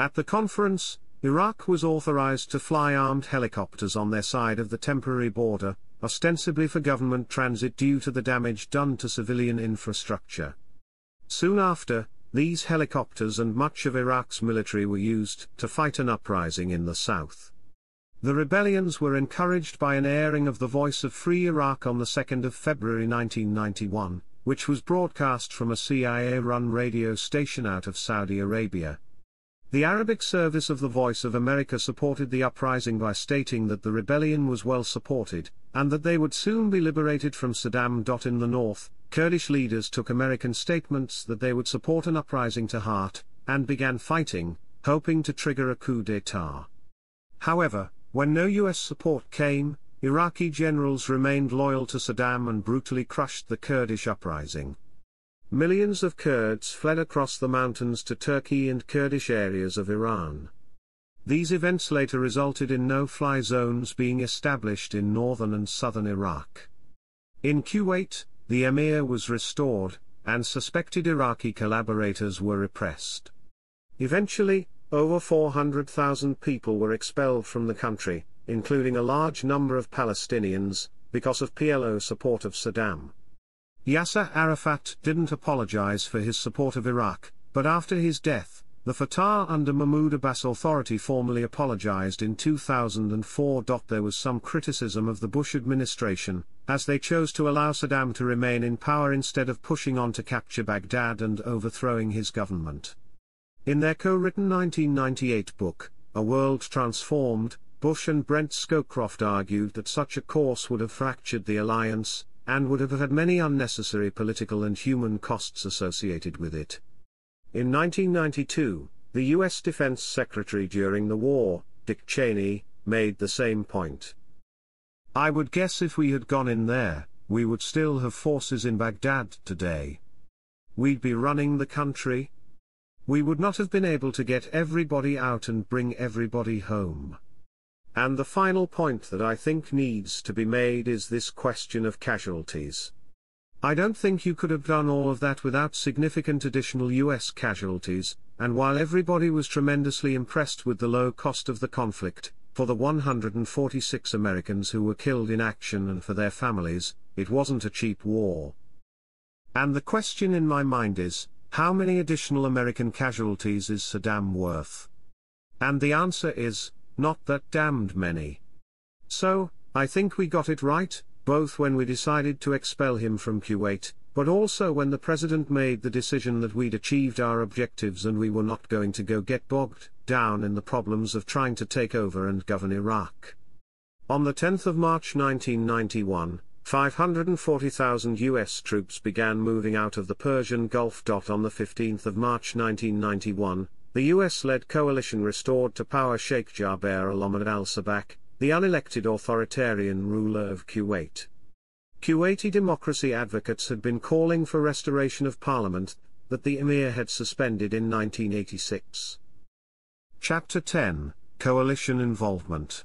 At the conference, Iraq was authorized to fly armed helicopters on their side of the temporary border, ostensibly for government transit due to the damage done to civilian infrastructure. Soon after, these helicopters and much of Iraq's military were used to fight an uprising in the south. The rebellions were encouraged by an airing of the Voice of Free Iraq on 2 February 1991, which was broadcast from a CIA-run radio station out of Saudi Arabia, the Arabic service of the Voice of America supported the uprising by stating that the rebellion was well supported, and that they would soon be liberated from Saddam. In the north, Kurdish leaders took American statements that they would support an uprising to heart, and began fighting, hoping to trigger a coup d'état. However, when no US support came, Iraqi generals remained loyal to Saddam and brutally crushed the Kurdish uprising, Millions of Kurds fled across the mountains to Turkey and Kurdish areas of Iran. These events later resulted in no-fly zones being established in northern and southern Iraq. In Kuwait, the emir was restored, and suspected Iraqi collaborators were repressed. Eventually, over 400,000 people were expelled from the country, including a large number of Palestinians, because of PLO support of Saddam. Yasser Arafat didn't apologize for his support of Iraq, but after his death, the Fatah under Mahmoud Abbas Authority formally apologized in 2004. There was some criticism of the Bush administration, as they chose to allow Saddam to remain in power instead of pushing on to capture Baghdad and overthrowing his government. In their co-written 1998 book, A World Transformed, Bush and Brent Scowcroft argued that such a course would have fractured the alliance, and would have had many unnecessary political and human costs associated with it. In 1992, the U.S. Defense Secretary during the war, Dick Cheney, made the same point. I would guess if we had gone in there, we would still have forces in Baghdad today. We'd be running the country. We would not have been able to get everybody out and bring everybody home. And the final point that I think needs to be made is this question of casualties. I don't think you could have done all of that without significant additional US casualties, and while everybody was tremendously impressed with the low cost of the conflict, for the 146 Americans who were killed in action and for their families, it wasn't a cheap war. And the question in my mind is, how many additional American casualties is Saddam worth? And the answer is, not that damned many. So, I think we got it right, both when we decided to expel him from Kuwait, but also when the president made the decision that we'd achieved our objectives and we were not going to go get bogged down in the problems of trying to take over and govern Iraq. On the 10th of March 1991, 540,000 US troops began moving out of the Persian Gulf. On the 15th of March 1991, the US-led coalition restored to power Sheikh Jaber al-Ahmed al-Sabak, the unelected authoritarian ruler of Kuwait. Kuwaiti democracy advocates had been calling for restoration of parliament that the emir had suspended in 1986. Chapter 10 Coalition Involvement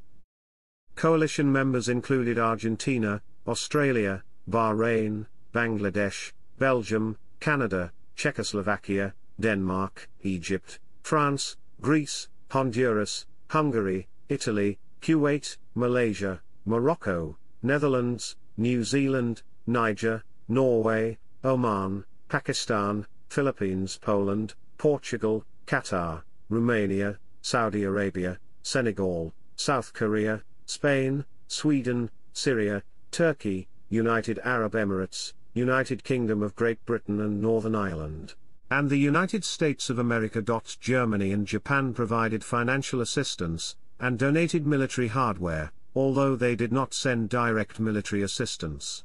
Coalition members included Argentina, Australia, Bahrain, Bangladesh, Belgium, Canada, Czechoslovakia, Denmark, Egypt, France, Greece, Honduras, Hungary, Italy, Kuwait, Malaysia, Morocco, Netherlands, New Zealand, Niger, Norway, Oman, Pakistan, Philippines, Poland, Portugal, Qatar, Romania, Saudi Arabia, Senegal, South Korea, Spain, Sweden, Syria, Turkey, United Arab Emirates, United Kingdom of Great Britain and Northern Ireland and the United States of America. Germany and Japan provided financial assistance, and donated military hardware, although they did not send direct military assistance.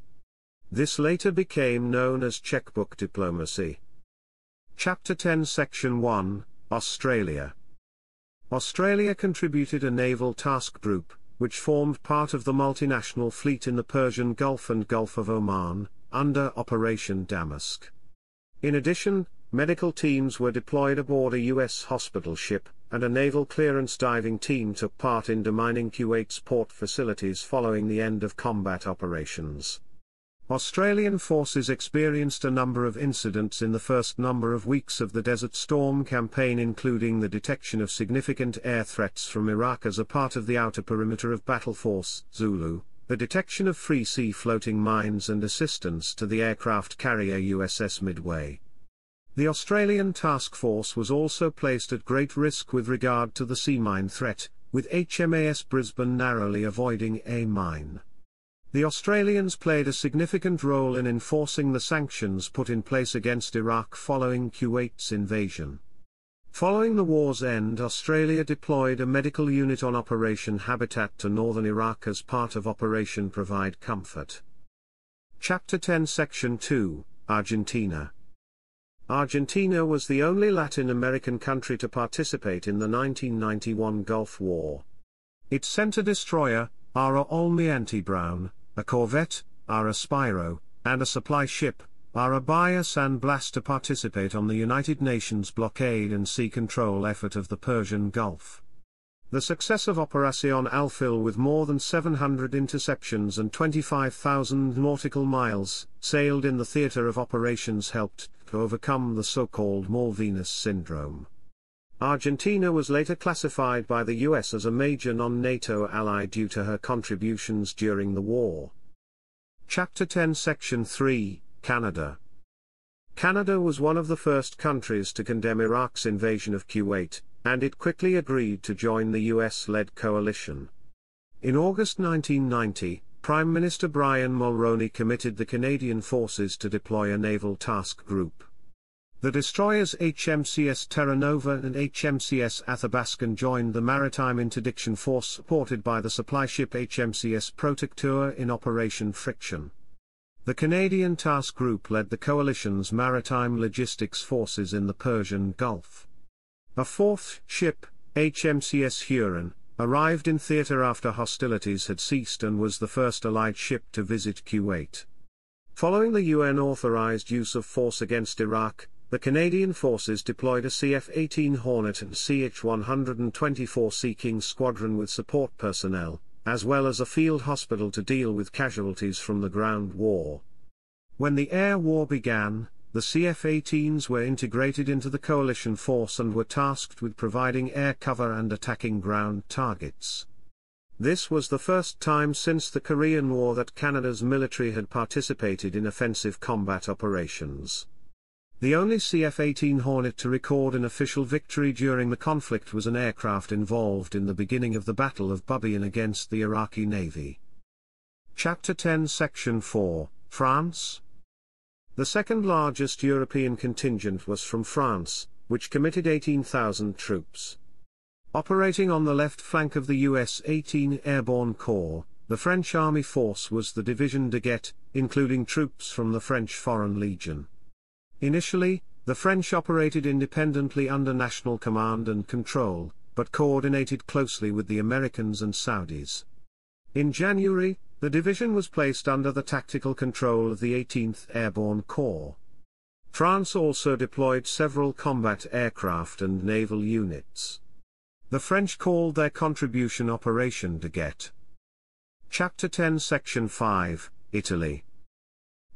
This later became known as checkbook diplomacy. Chapter 10 Section 1 Australia Australia contributed a naval task group, which formed part of the multinational fleet in the Persian Gulf and Gulf of Oman, under Operation Damask. In addition, medical teams were deployed aboard a U.S. hospital ship, and a naval clearance diving team took part in demining Kuwait's port facilities following the end of combat operations. Australian forces experienced a number of incidents in the first number of weeks of the Desert Storm campaign including the detection of significant air threats from Iraq as a part of the outer perimeter of Battle Force Zulu, the detection of free sea floating mines and assistance to the aircraft carrier USS Midway. The Australian task force was also placed at great risk with regard to the sea mine threat, with HMAS Brisbane narrowly avoiding a mine. The Australians played a significant role in enforcing the sanctions put in place against Iraq following Kuwait's invasion. Following the war's end Australia deployed a medical unit on Operation Habitat to northern Iraq as part of Operation Provide Comfort. Chapter 10 Section 2, Argentina Argentina was the only Latin American country to participate in the 1991 Gulf War. It sent a destroyer, Ara Olmiante Brown, a corvette, Ara Spiro, and a supply ship, Ara Bahia San Blas to participate on the United Nations blockade and sea control effort of the Persian Gulf. The success of Operacion Alfil with more than 700 interceptions and 25,000 nautical miles sailed in the theater of operations helped overcome the so-called Malvinas syndrome. Argentina was later classified by the US as a major non-NATO ally due to her contributions during the war. Chapter 10 Section 3, Canada Canada was one of the first countries to condemn Iraq's invasion of Kuwait, and it quickly agreed to join the US-led coalition. In August 1990, Prime Minister Brian Mulroney committed the Canadian forces to deploy a naval task group. The destroyers HMCS Terra Nova and HMCS Athabaskan joined the Maritime Interdiction Force supported by the supply ship HMCS Protecteur in Operation Friction. The Canadian Task Group led the coalition's maritime logistics forces in the Persian Gulf. A fourth ship, HMCS Huron, arrived in theater after hostilities had ceased and was the first Allied ship to visit Kuwait. Following the UN-authorized use of force against Iraq, the Canadian forces deployed a CF-18 Hornet and CH-124 Sea King squadron with support personnel, as well as a field hospital to deal with casualties from the ground war. When the air war began, the CF-18s were integrated into the coalition force and were tasked with providing air cover and attacking ground targets. This was the first time since the Korean War that Canada's military had participated in offensive combat operations. The only CF-18 Hornet to record an official victory during the conflict was an aircraft involved in the beginning of the Battle of Bubyan against the Iraqi Navy. Chapter 10 Section 4, France, the second largest European contingent was from France, which committed 18,000 troops. Operating on the left flank of the US 18 Airborne Corps, the French Army force was the Division de Guet, including troops from the French Foreign Legion. Initially, the French operated independently under national command and control, but coordinated closely with the Americans and Saudis. In January, the division was placed under the tactical control of the 18th Airborne Corps. France also deployed several combat aircraft and naval units. The French called their contribution Operation de Chapter 10 Section 5, Italy.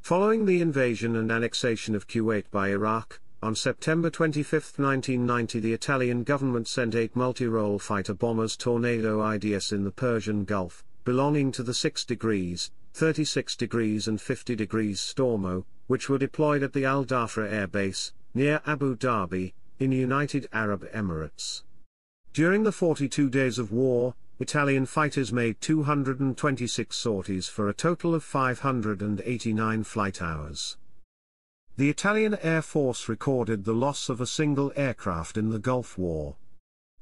Following the invasion and annexation of Kuwait by Iraq, on September 25, 1990 the Italian government sent eight multi-role fighter bombers Tornado IDS in the Persian Gulf, belonging to the 6 degrees, 36 degrees and 50 degrees Stormo, which were deployed at the Al Dafra Air Base, near Abu Dhabi, in United Arab Emirates. During the 42 days of war, Italian fighters made 226 sorties for a total of 589 flight hours. The Italian Air Force recorded the loss of a single aircraft in the Gulf War.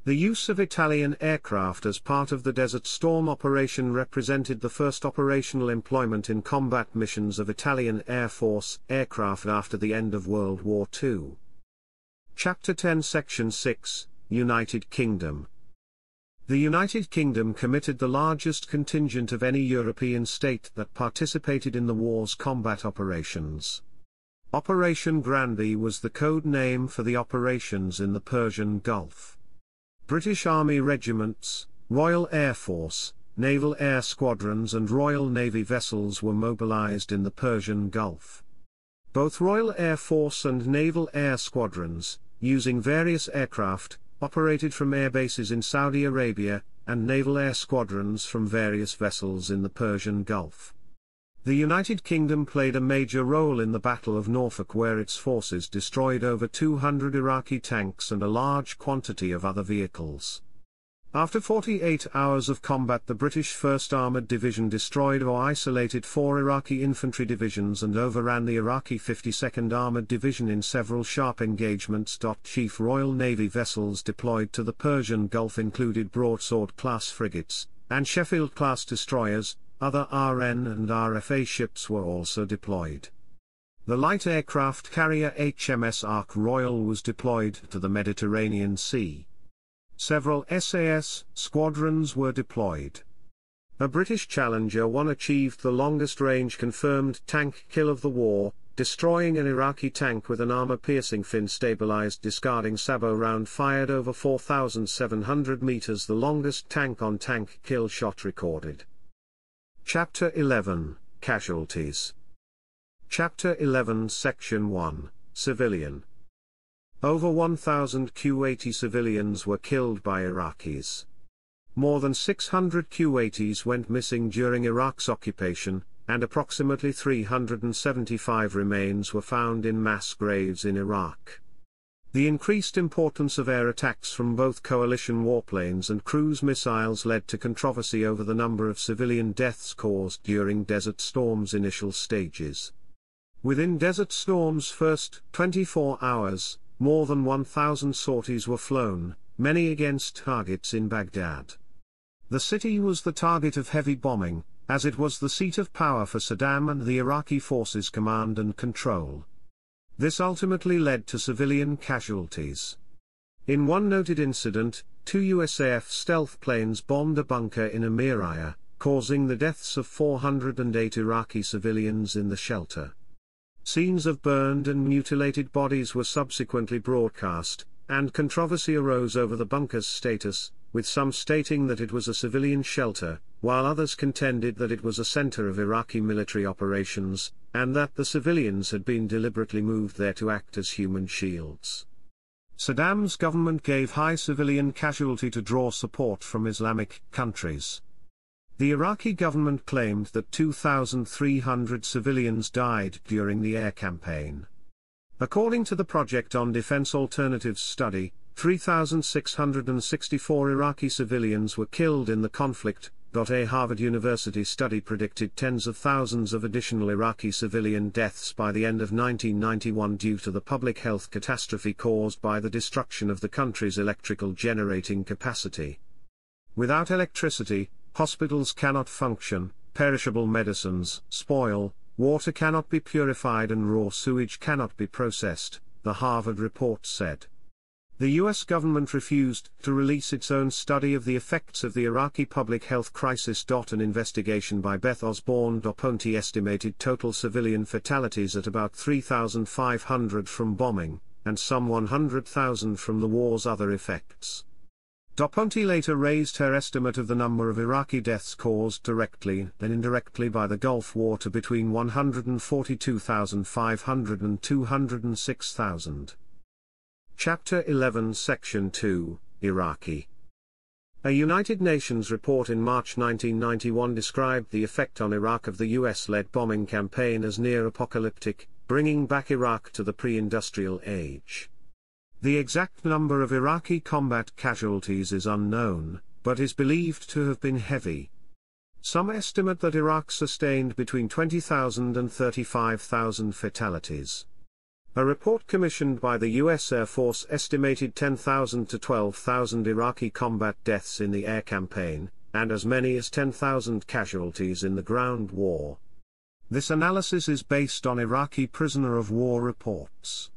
The use of Italian aircraft as part of the Desert Storm operation represented the first operational employment in combat missions of Italian Air Force aircraft after the end of World War II. Chapter 10 Section 6, United Kingdom The United Kingdom committed the largest contingent of any European state that participated in the war's combat operations. Operation Granby was the code name for the operations in the Persian Gulf. British Army regiments, Royal Air Force, naval air squadrons and Royal Navy vessels were mobilized in the Persian Gulf. Both Royal Air Force and naval air squadrons, using various aircraft, operated from air bases in Saudi Arabia, and naval air squadrons from various vessels in the Persian Gulf. The United Kingdom played a major role in the Battle of Norfolk where its forces destroyed over 200 Iraqi tanks and a large quantity of other vehicles. After 48 hours of combat the British 1st Armoured Division destroyed or isolated four Iraqi infantry divisions and overran the Iraqi 52nd Armoured Division in several sharp engagements. Chief Royal Navy vessels deployed to the Persian Gulf included broadsword-class frigates, and Sheffield-class destroyers, other RN and RFA ships were also deployed. The light aircraft carrier HMS Ark Royal was deployed to the Mediterranean Sea. Several SAS squadrons were deployed. A British Challenger 1 achieved the longest range confirmed tank kill of the war, destroying an Iraqi tank with an armor piercing fin stabilized discarding sabo round fired over 4,700 meters, the longest tank on tank kill shot recorded. Chapter 11 Casualties. Chapter 11, Section 1 Civilian. Over 1,000 Kuwaiti civilians were killed by Iraqis. More than 600 Kuwaitis went missing during Iraq's occupation, and approximately 375 remains were found in mass graves in Iraq. The increased importance of air attacks from both coalition warplanes and cruise missiles led to controversy over the number of civilian deaths caused during Desert Storm's initial stages. Within Desert Storm's first 24 hours, more than 1,000 sorties were flown, many against targets in Baghdad. The city was the target of heavy bombing, as it was the seat of power for Saddam and the Iraqi forces' command and control. This ultimately led to civilian casualties. In one noted incident, two USAF stealth planes bombed a bunker in Amiria, causing the deaths of 408 Iraqi civilians in the shelter. Scenes of burned and mutilated bodies were subsequently broadcast, and controversy arose over the bunker's status, with some stating that it was a civilian shelter, while others contended that it was a center of Iraqi military operations, and that the civilians had been deliberately moved there to act as human shields. Saddam's government gave high civilian casualty to draw support from Islamic countries. The Iraqi government claimed that 2,300 civilians died during the air campaign. According to the Project on Defense Alternatives study, 3,664 Iraqi civilians were killed in the conflict, a Harvard University study predicted tens of thousands of additional Iraqi civilian deaths by the end of 1991 due to the public health catastrophe caused by the destruction of the country's electrical generating capacity. Without electricity, hospitals cannot function, perishable medicines spoil, water cannot be purified, and raw sewage cannot be processed, the Harvard report said. The US government refused to release its own study of the effects of the Iraqi public health crisis. An investigation by Beth Osborne Doponti estimated total civilian fatalities at about 3,500 from bombing, and some 100,000 from the war's other effects. Doponti later raised her estimate of the number of Iraqi deaths caused directly and indirectly by the Gulf War to between 142,500 and 206,000. Chapter 11 Section 2, Iraqi a United Nations report in March 1991 described the effect on Iraq of the US-led bombing campaign as near-apocalyptic, bringing back Iraq to the pre-industrial age. The exact number of Iraqi combat casualties is unknown, but is believed to have been heavy. Some estimate that Iraq sustained between 20,000 and 35,000 fatalities. A report commissioned by the U.S. Air Force estimated 10,000 to 12,000 Iraqi combat deaths in the air campaign, and as many as 10,000 casualties in the ground war. This analysis is based on Iraqi prisoner of war reports.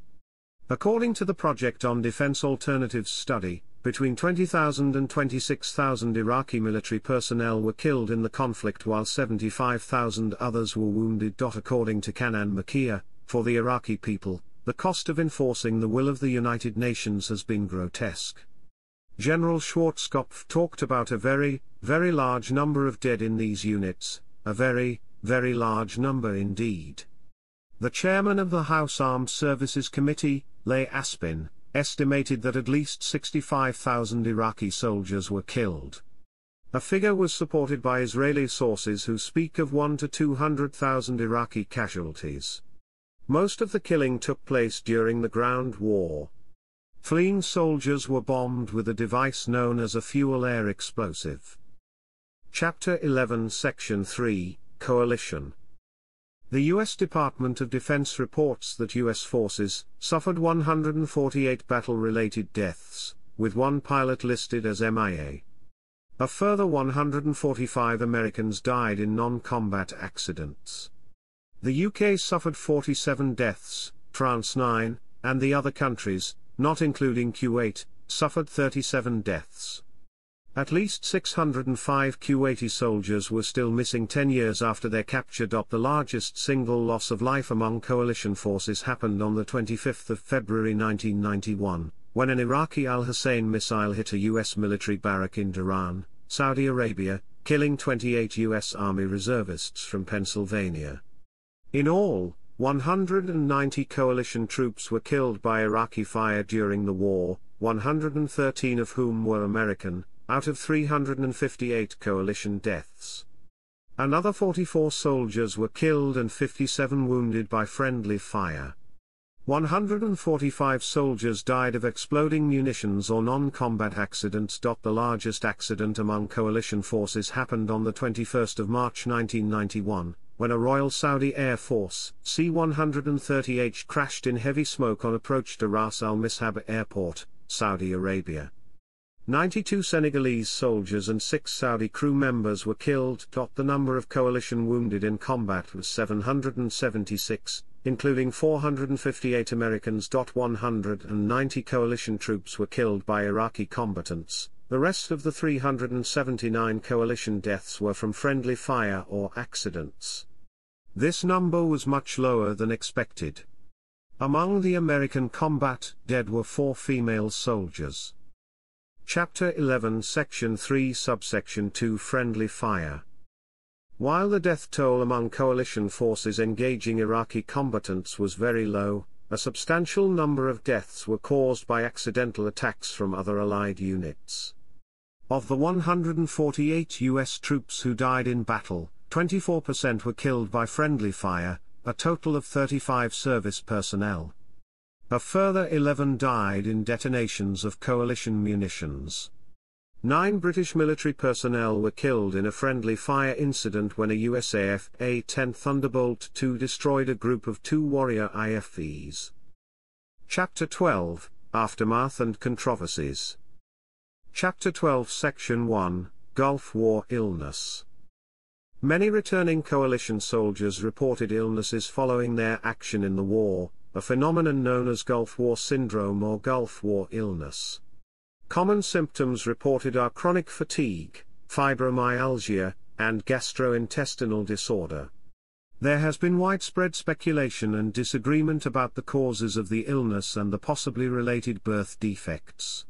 According to the Project on Defense Alternatives study, between 20,000 and 26,000 Iraqi military personnel were killed in the conflict while 75,000 others were wounded. According to Kanan Makia, for the Iraqi people, the cost of enforcing the will of the United Nations has been grotesque. General Schwarzkopf talked about a very, very large number of dead in these units, a very, very large number indeed. The chairman of the House Armed Services Committee, Leigh Aspin, estimated that at least 65,000 Iraqi soldiers were killed. A figure was supported by Israeli sources who speak of 1 to 200,000 Iraqi casualties. Most of the killing took place during the ground war. Fleeing soldiers were bombed with a device known as a fuel air explosive. Chapter 11 Section 3 Coalition The U.S. Department of Defense reports that U.S. forces suffered 148 battle related deaths, with one pilot listed as MIA. A further 145 Americans died in non combat accidents the UK suffered 47 deaths, France 9, and the other countries, not including Kuwait, suffered 37 deaths. At least 605 Kuwaiti soldiers were still missing 10 years after their capture. The largest single loss of life among coalition forces happened on 25 February 1991, when an Iraqi Al Hussein missile hit a U.S. military barrack in Duran, Saudi Arabia, killing 28 U.S. Army reservists from Pennsylvania. In all, 190 coalition troops were killed by Iraqi fire during the war, 113 of whom were American, out of 358 coalition deaths. Another 44 soldiers were killed and 57 wounded by friendly fire. 145 soldiers died of exploding munitions or non-combat accidents. The largest accident among coalition forces happened on the 21 March 1991, when a Royal Saudi Air Force C-130H crashed in heavy smoke on approach to Ras Al Mishab Airport, Saudi Arabia. 92 Senegalese soldiers and 6 Saudi crew members were killed. The number of coalition wounded in combat was 776, including 458 Americans. 190 coalition troops were killed by Iraqi combatants, the rest of the 379 coalition deaths were from friendly fire or accidents. This number was much lower than expected. Among the American combat dead were four female soldiers. Chapter 11 Section 3 Subsection 2 Friendly Fire While the death toll among coalition forces engaging Iraqi combatants was very low, a substantial number of deaths were caused by accidental attacks from other Allied units. Of the 148 U.S. troops who died in battle, 24% were killed by friendly fire, a total of 35 service personnel. A further 11 died in detonations of coalition munitions. Nine British military personnel were killed in a friendly fire incident when a USAF A-10 Thunderbolt II destroyed a group of two Warrior IFVs. Chapter 12, Aftermath and Controversies Chapter 12 Section 1, Gulf War Illness Many returning coalition soldiers reported illnesses following their action in the war, a phenomenon known as Gulf War Syndrome or Gulf War Illness. Common symptoms reported are chronic fatigue, fibromyalgia, and gastrointestinal disorder. There has been widespread speculation and disagreement about the causes of the illness and the possibly related birth defects.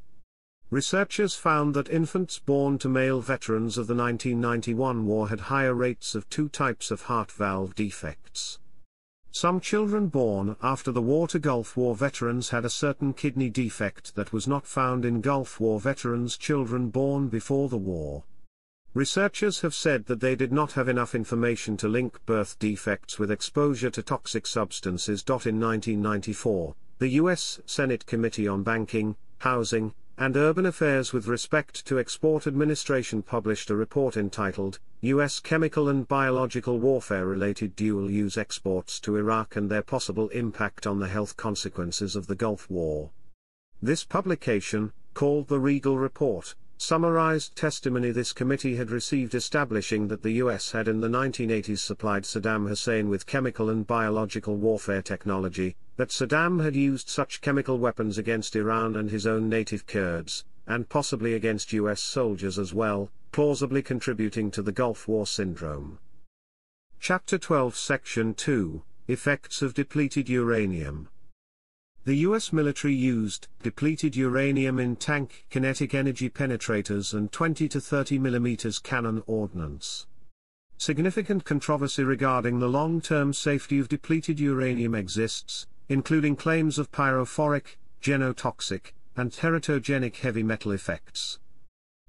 Researchers found that infants born to male veterans of the 1991 war had higher rates of two types of heart valve defects. Some children born after the war to Gulf War veterans had a certain kidney defect that was not found in Gulf War veterans' children born before the war. Researchers have said that they did not have enough information to link birth defects with exposure to toxic substances. In 1994, the U.S. Senate Committee on Banking, Housing, and Urban Affairs with respect to Export Administration published a report entitled, U.S. Chemical and Biological Warfare Related Dual Use Exports to Iraq and Their Possible Impact on the Health Consequences of the Gulf War. This publication, called the Regal Report, summarized testimony this committee had received establishing that the US had in the 1980s supplied Saddam Hussein with chemical and biological warfare technology, that Saddam had used such chemical weapons against Iran and his own native Kurds, and possibly against US soldiers as well, plausibly contributing to the Gulf War syndrome. Chapter 12 Section 2 Effects of Depleted Uranium the US military used depleted uranium in tank kinetic energy penetrators and 20 to 30 mm cannon ordnance. Significant controversy regarding the long-term safety of depleted uranium exists, including claims of pyrophoric, genotoxic, and teratogenic heavy metal effects.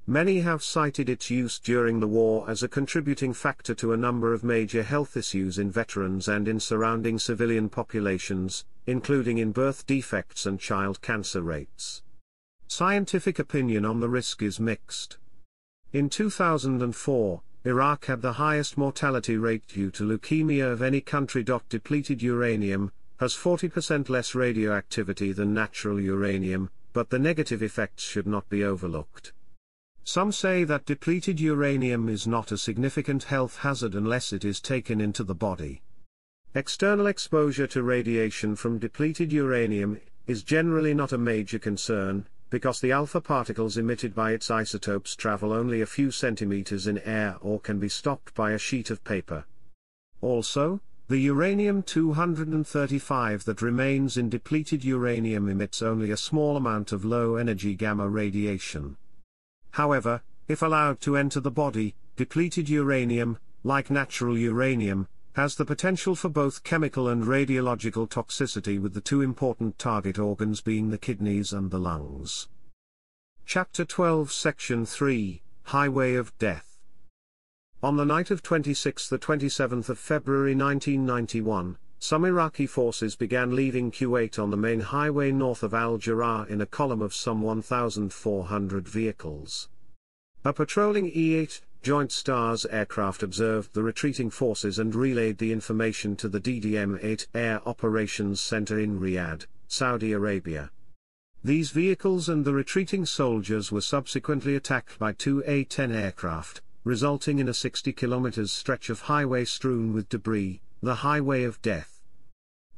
Many have cited its use during the war as a contributing factor to a number of major health issues in veterans and in surrounding civilian populations, including in birth defects and child cancer rates. Scientific opinion on the risk is mixed. In 2004, Iraq had the highest mortality rate due to leukemia of any country. Depleted uranium has 40% less radioactivity than natural uranium, but the negative effects should not be overlooked. Some say that depleted uranium is not a significant health hazard unless it is taken into the body. External exposure to radiation from depleted uranium is generally not a major concern, because the alpha particles emitted by its isotopes travel only a few centimeters in air or can be stopped by a sheet of paper. Also, the uranium-235 that remains in depleted uranium emits only a small amount of low-energy gamma radiation. However, if allowed to enter the body, depleted uranium, like natural uranium, has the potential for both chemical and radiological toxicity with the two important target organs being the kidneys and the lungs. Chapter 12 Section 3 Highway of Death On the night of 26 the 27th of February 1991, some Iraqi forces began leaving Kuwait on the main highway north of Al Jarrah in a column of some 1,400 vehicles. A patrolling E-8 Joint STARS aircraft observed the retreating forces and relayed the information to the DDM-8 Air Operations Center in Riyadh, Saudi Arabia. These vehicles and the retreating soldiers were subsequently attacked by two A-10 aircraft, resulting in a 60 km stretch of highway strewn with debris, the highway of death.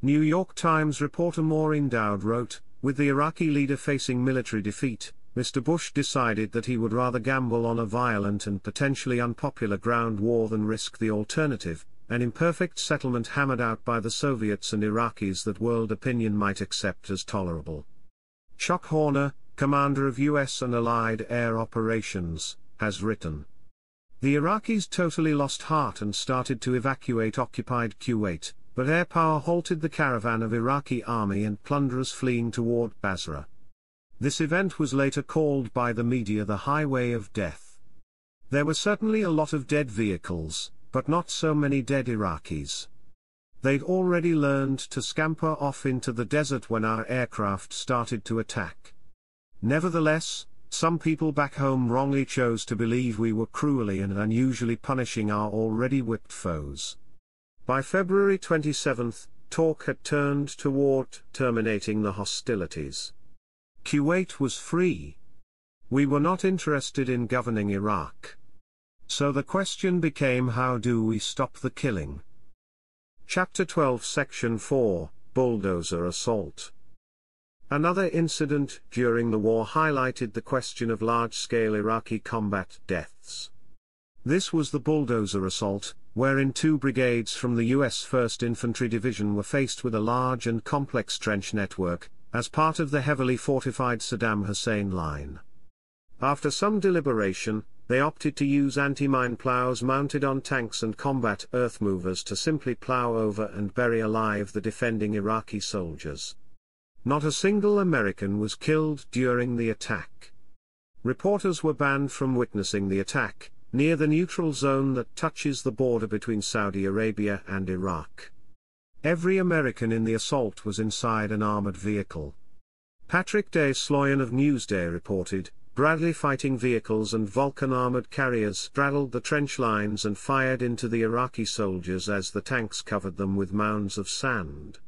New York Times reporter Maureen Dowd wrote, with the Iraqi leader facing military defeat, Mr. Bush decided that he would rather gamble on a violent and potentially unpopular ground war than risk the alternative, an imperfect settlement hammered out by the Soviets and Iraqis that world opinion might accept as tolerable. Chuck Horner, commander of U.S. and Allied air operations, has written. The Iraqis totally lost heart and started to evacuate occupied Kuwait, but air power halted the caravan of Iraqi army and plunderers fleeing toward Basra. This event was later called by the media the Highway of Death. There were certainly a lot of dead vehicles, but not so many dead Iraqis. They'd already learned to scamper off into the desert when our aircraft started to attack. Nevertheless, some people back home wrongly chose to believe we were cruelly and unusually punishing our already whipped foes. By February 27, talk had turned toward terminating the hostilities. Kuwait was free. We were not interested in governing Iraq. So the question became how do we stop the killing? Chapter 12 Section 4 Bulldozer Assault Another incident during the war highlighted the question of large-scale Iraqi combat deaths. This was the bulldozer assault, wherein two brigades from the U.S. 1st Infantry Division were faced with a large and complex trench network, as part of the heavily fortified Saddam Hussein line. After some deliberation, they opted to use anti-mine plows mounted on tanks and combat earth movers to simply plow over and bury alive the defending Iraqi soldiers. Not a single American was killed during the attack. Reporters were banned from witnessing the attack, near the neutral zone that touches the border between Saudi Arabia and Iraq. Every American in the assault was inside an armored vehicle. Patrick Day Sloyan of Newsday reported, Bradley fighting vehicles and Vulcan armored carriers straddled the trench lines and fired into the Iraqi soldiers as the tanks covered them with mounds of sand.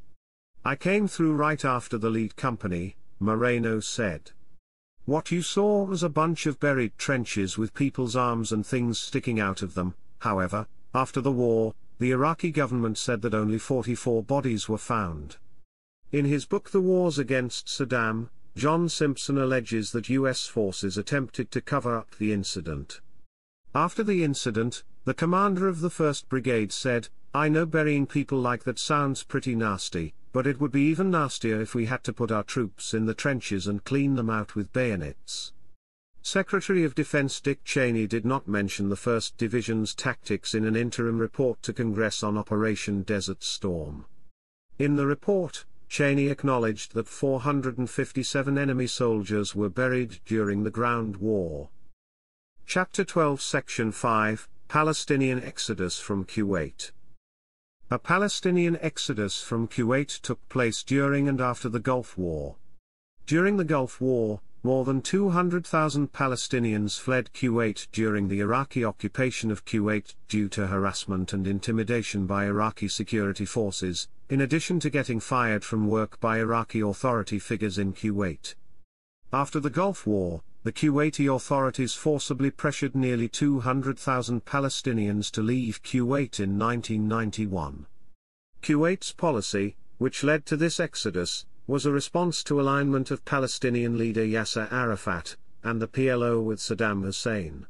I came through right after the lead company, Moreno said. What you saw was a bunch of buried trenches with people's arms and things sticking out of them, however, after the war, the Iraqi government said that only 44 bodies were found. In his book The Wars Against Saddam, John Simpson alleges that U.S. forces attempted to cover up the incident. After the incident, the commander of the 1st Brigade said, I know burying people like that sounds pretty nasty, but it would be even nastier if we had to put our troops in the trenches and clean them out with bayonets. Secretary of Defense Dick Cheney did not mention the 1st Division's tactics in an interim report to Congress on Operation Desert Storm. In the report, Cheney acknowledged that 457 enemy soldiers were buried during the ground war. Chapter 12 Section 5 Palestinian Exodus from Kuwait A Palestinian exodus from Kuwait took place during and after the Gulf War. During the Gulf War, more than 200,000 Palestinians fled Kuwait during the Iraqi occupation of Kuwait due to harassment and intimidation by Iraqi security forces, in addition to getting fired from work by Iraqi authority figures in Kuwait. After the Gulf War, the Kuwaiti authorities forcibly pressured nearly 200,000 Palestinians to leave Kuwait in 1991. Kuwait's policy, which led to this exodus, was a response to alignment of Palestinian leader Yasser Arafat and the PLO with Saddam Hussein.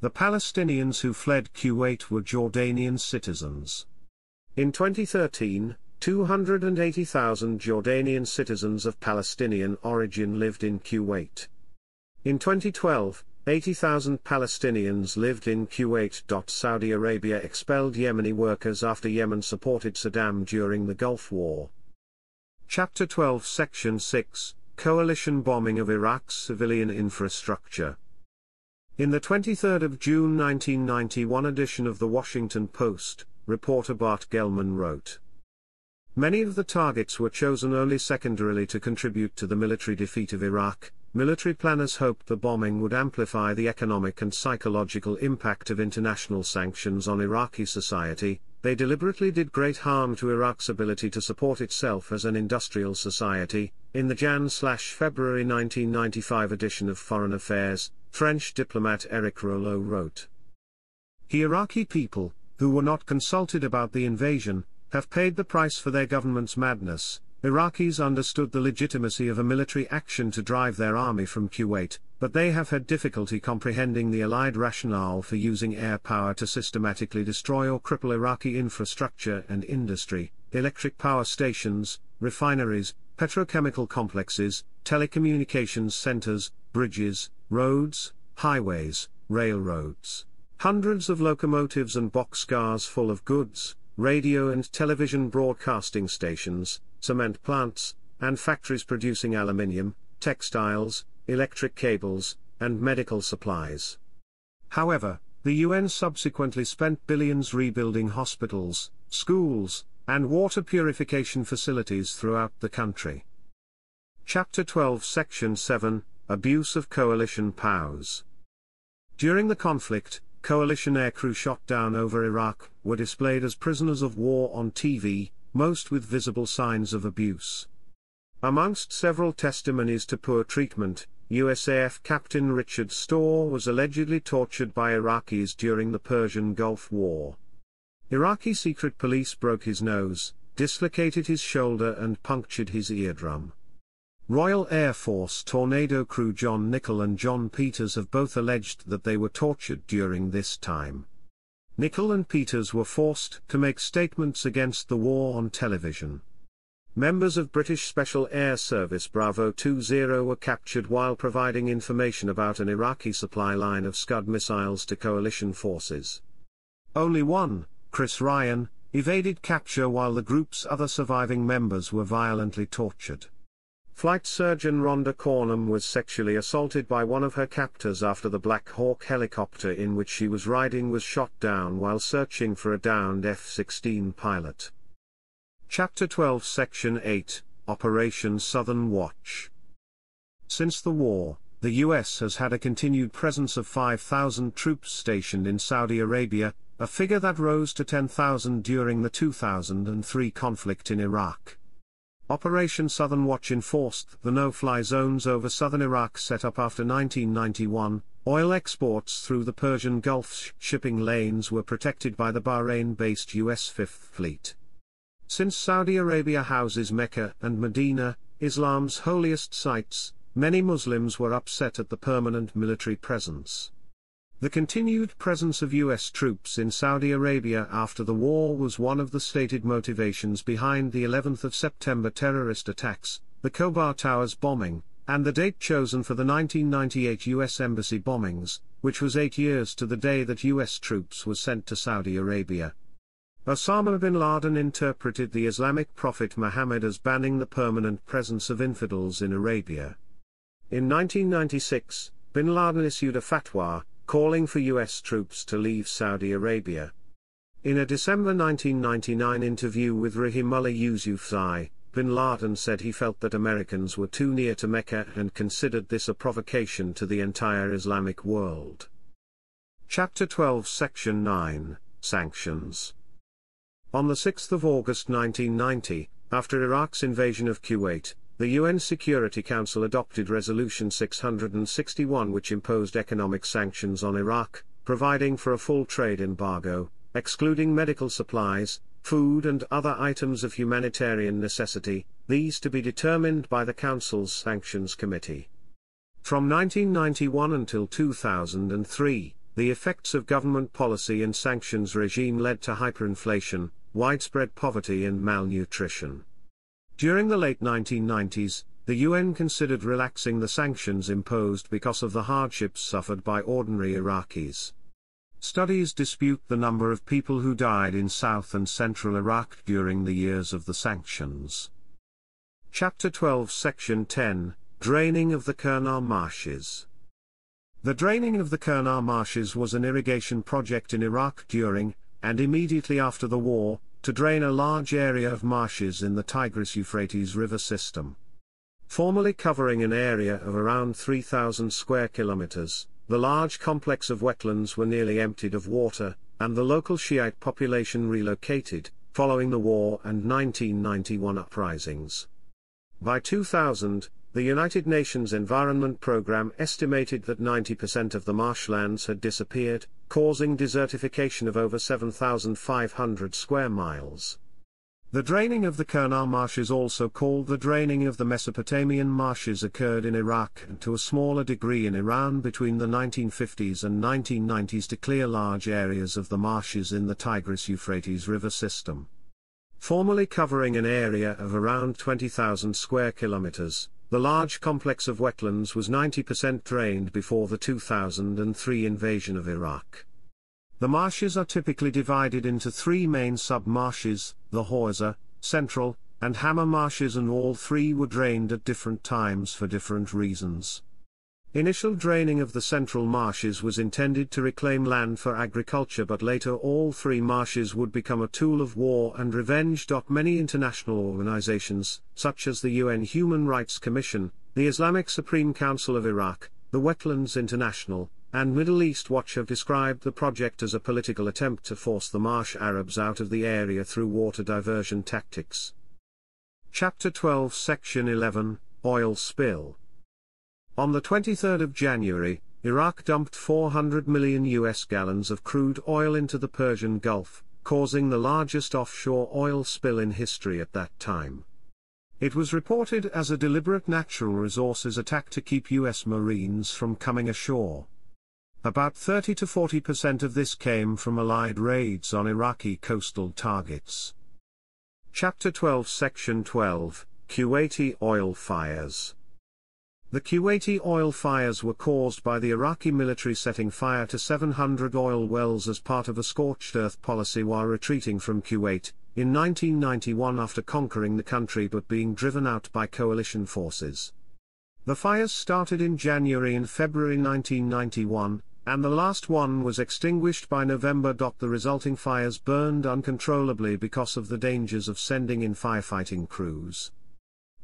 The Palestinians who fled Kuwait were Jordanian citizens. In 2013, 280,000 Jordanian citizens of Palestinian origin lived in Kuwait. In 2012, 80,000 Palestinians lived in Kuwait. Saudi Arabia expelled Yemeni workers after Yemen supported Saddam during the Gulf War. Chapter 12 Section 6 Coalition Bombing of Iraq's Civilian Infrastructure In the 23rd of June 1991 edition of The Washington Post, reporter Bart Gelman wrote, Many of the targets were chosen only secondarily to contribute to the military defeat of Iraq. Military planners hoped the bombing would amplify the economic and psychological impact of international sanctions on Iraqi society, they deliberately did great harm to Iraq's ability to support itself as an industrial society. In the Jan February 1995 edition of Foreign Affairs, French diplomat Eric Rollo wrote The Iraqi people, who were not consulted about the invasion, have paid the price for their government's madness Iraqis understood the legitimacy of a military action to drive their army from Kuwait, but they have had difficulty comprehending the Allied rationale for using air power to systematically destroy or cripple Iraqi infrastructure and industry, electric power stations, refineries, petrochemical complexes, telecommunications centers, bridges, roads, highways, railroads. Hundreds of locomotives and boxcars full of goods, radio and television broadcasting stations, cement plants, and factories producing aluminium, textiles, electric cables, and medical supplies. However, the UN subsequently spent billions rebuilding hospitals, schools, and water purification facilities throughout the country. Chapter 12, Section 7 Abuse of Coalition Powers. During the conflict, coalition aircrew shot down over Iraq were displayed as prisoners of war on TV, most with visible signs of abuse. Amongst several testimonies to poor treatment, USAF Captain Richard Storr was allegedly tortured by Iraqis during the Persian Gulf War. Iraqi secret police broke his nose, dislocated his shoulder and punctured his eardrum. Royal Air Force tornado crew John Nichol and John Peters have both alleged that they were tortured during this time. Nicol and Peters were forced to make statements against the war on television. Members of British Special Air Service Bravo 20 were captured while providing information about an Iraqi supply line of Scud missiles to coalition forces. Only one, Chris Ryan, evaded capture while the group's other surviving members were violently tortured. Flight surgeon Rhonda Cornum was sexually assaulted by one of her captors after the Black Hawk helicopter in which she was riding was shot down while searching for a downed F-16 pilot. Chapter 12 Section 8, Operation Southern Watch Since the war, the U.S. has had a continued presence of 5,000 troops stationed in Saudi Arabia, a figure that rose to 10,000 during the 2003 conflict in Iraq. Operation Southern Watch enforced the no-fly zones over southern Iraq set up after 1991, oil exports through the Persian Gulf's shipping lanes were protected by the Bahrain-based U.S. Fifth Fleet. Since Saudi Arabia houses Mecca and Medina, Islam's holiest sites, many Muslims were upset at the permanent military presence. The continued presence of U.S. troops in Saudi Arabia after the war was one of the stated motivations behind the 11th of September terrorist attacks, the Khobar Towers bombing, and the date chosen for the 1998 U.S. Embassy bombings, which was eight years to the day that U.S. troops were sent to Saudi Arabia. Osama bin Laden interpreted the Islamic prophet Muhammad as banning the permanent presence of infidels in Arabia. In 1996, bin Laden issued a fatwa, calling for US troops to leave Saudi Arabia. In a December 1999 interview with Rahimullah Yusufzai, bin Laden said he felt that Americans were too near to Mecca and considered this a provocation to the entire Islamic world. Chapter 12 Section 9 Sanctions On 6 August 1990, after Iraq's invasion of Kuwait, the UN Security Council adopted Resolution 661 which imposed economic sanctions on Iraq, providing for a full trade embargo, excluding medical supplies, food and other items of humanitarian necessity, these to be determined by the Council's Sanctions Committee. From 1991 until 2003, the effects of government policy and sanctions regime led to hyperinflation, widespread poverty and malnutrition. During the late 1990s, the UN considered relaxing the sanctions imposed because of the hardships suffered by ordinary Iraqis. Studies dispute the number of people who died in south and central Iraq during the years of the sanctions. Chapter 12 Section 10 Draining of the Kurnar Marshes The draining of the Kurnar Marshes was an irrigation project in Iraq during, and immediately after the war, to drain a large area of marshes in the Tigris-Euphrates river system. Formerly covering an area of around 3,000 square kilometers, the large complex of wetlands were nearly emptied of water, and the local Shiite population relocated, following the war and 1991 uprisings. By 2000, the United Nations Environment Programme estimated that 90% of the marshlands had disappeared, causing desertification of over 7,500 square miles. The draining of the Kurnar marshes also called the draining of the Mesopotamian marshes occurred in Iraq and to a smaller degree in Iran between the 1950s and 1990s to clear large areas of the marshes in the Tigris-Euphrates river system. Formerly covering an area of around 20,000 square kilometers, the large complex of wetlands was 90% drained before the 2003 invasion of Iraq. The marshes are typically divided into three main sub-marshes, the Hawza, Central, and Hammer marshes and all three were drained at different times for different reasons. Initial draining of the central marshes was intended to reclaim land for agriculture but later all three marshes would become a tool of war and revenge. Many international organizations, such as the UN Human Rights Commission, the Islamic Supreme Council of Iraq, the Wetlands International, and Middle East Watch have described the project as a political attempt to force the marsh Arabs out of the area through water diversion tactics. Chapter 12 Section 11 Oil Spill on the 23rd of January, Iraq dumped 400 million US gallons of crude oil into the Persian Gulf, causing the largest offshore oil spill in history at that time. It was reported as a deliberate natural resources attack to keep US Marines from coming ashore. About 30 to 40 percent of this came from Allied raids on Iraqi coastal targets. Chapter 12 Section 12 Kuwaiti Oil Fires the Kuwaiti oil fires were caused by the Iraqi military setting fire to 700 oil wells as part of a scorched earth policy while retreating from Kuwait, in 1991 after conquering the country but being driven out by coalition forces. The fires started in January and February 1991, and the last one was extinguished by November. The resulting fires burned uncontrollably because of the dangers of sending in firefighting crews.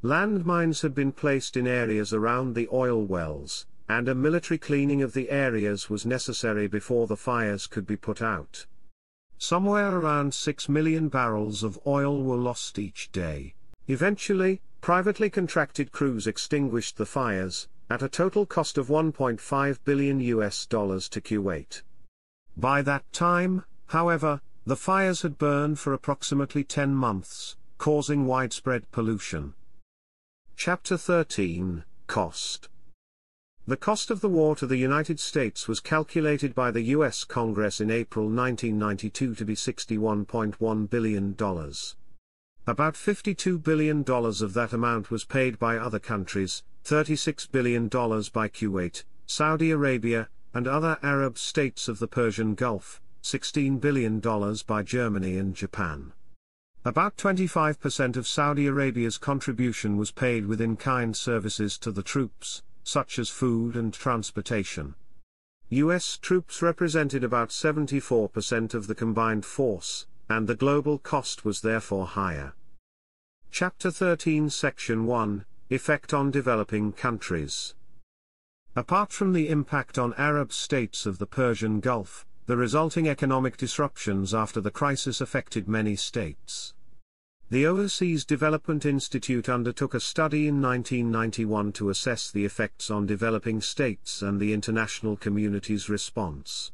Landmines had been placed in areas around the oil wells, and a military cleaning of the areas was necessary before the fires could be put out. Somewhere around 6 million barrels of oil were lost each day. Eventually, privately contracted crews extinguished the fires, at a total cost of 1.5 billion US dollars to Kuwait. By that time, however, the fires had burned for approximately 10 months, causing widespread pollution. Chapter 13 Cost The cost of the war to the United States was calculated by the U.S. Congress in April 1992 to be $61.1 billion. About $52 billion of that amount was paid by other countries, $36 billion by Kuwait, Saudi Arabia, and other Arab states of the Persian Gulf, $16 billion by Germany and Japan. About 25% of Saudi Arabia's contribution was paid with in-kind services to the troops, such as food and transportation. U.S. troops represented about 74% of the combined force, and the global cost was therefore higher. Chapter 13 Section 1 Effect on Developing Countries Apart from the impact on Arab states of the Persian Gulf, the resulting economic disruptions after the crisis affected many states. The Overseas Development Institute undertook a study in 1991 to assess the effects on developing states and the international community's response.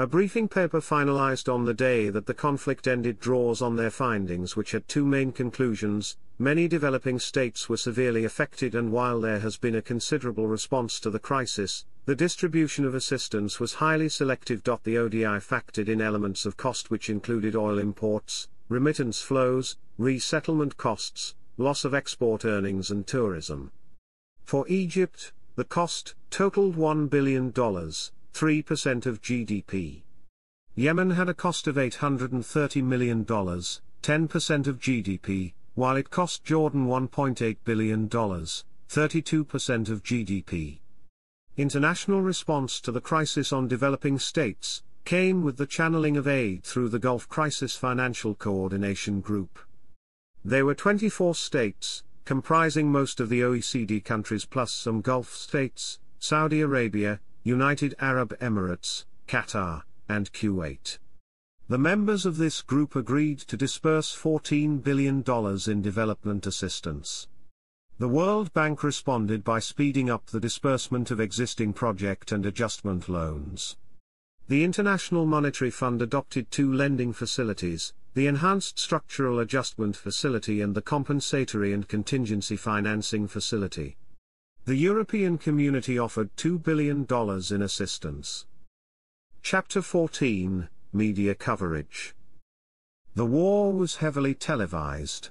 A briefing paper finalized on the day that the conflict ended draws on their findings which had two main conclusions, many developing states were severely affected and while there has been a considerable response to the crisis, the distribution of assistance was highly selective. The ODI factored in elements of cost which included oil imports, remittance flows, resettlement costs, loss of export earnings and tourism. For Egypt, the cost totaled $1 billion 3% of GDP. Yemen had a cost of $830 million, 10% of GDP, while it cost Jordan $1.8 billion, 32% of GDP. International response to the crisis on developing states came with the channeling of aid through the Gulf Crisis Financial Coordination Group. There were 24 states, comprising most of the OECD countries plus some Gulf states, Saudi Arabia, United Arab Emirates, Qatar, and Kuwait. The members of this group agreed to disperse $14 billion in development assistance. The World Bank responded by speeding up the disbursement of existing project and adjustment loans. The International Monetary Fund adopted two lending facilities, the Enhanced Structural Adjustment Facility and the Compensatory and Contingency Financing Facility. The European Community offered $2 billion in assistance. Chapter 14 Media Coverage The war was heavily televised.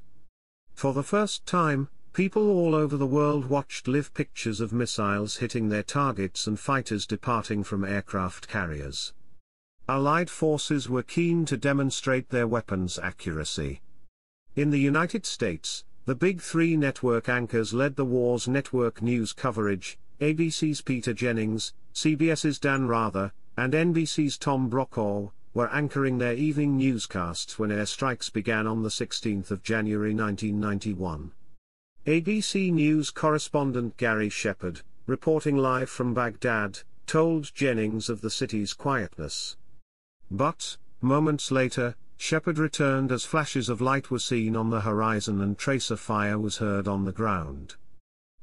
For the first time, people all over the world watched live pictures of missiles hitting their targets and fighters departing from aircraft carriers. Allied forces were keen to demonstrate their weapons accuracy. In the United States, the Big Three network anchors led the war's network news coverage, ABC's Peter Jennings, CBS's Dan Rather, and NBC's Tom Brokaw, were anchoring their evening newscasts when airstrikes began on the 16th of January 1991. ABC News correspondent Gary Shepard, reporting live from Baghdad, told Jennings of the city's quietness. But, moments later, Shepard returned as flashes of light were seen on the horizon and tracer fire was heard on the ground.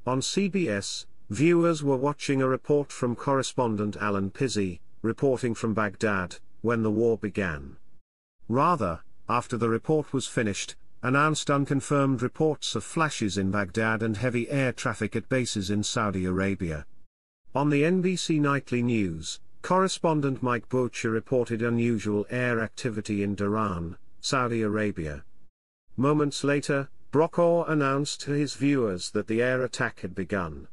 On CBS, viewers were watching a report from correspondent Alan Pizzi, reporting from Baghdad, when the war began. Rather, after the report was finished, announced unconfirmed reports of flashes in Baghdad and heavy air traffic at bases in Saudi Arabia. On the NBC Nightly News, Correspondent Mike Bocha reported unusual air activity in Duran, Saudi Arabia. Moments later, Brokaw announced to his viewers that the air attack had begun.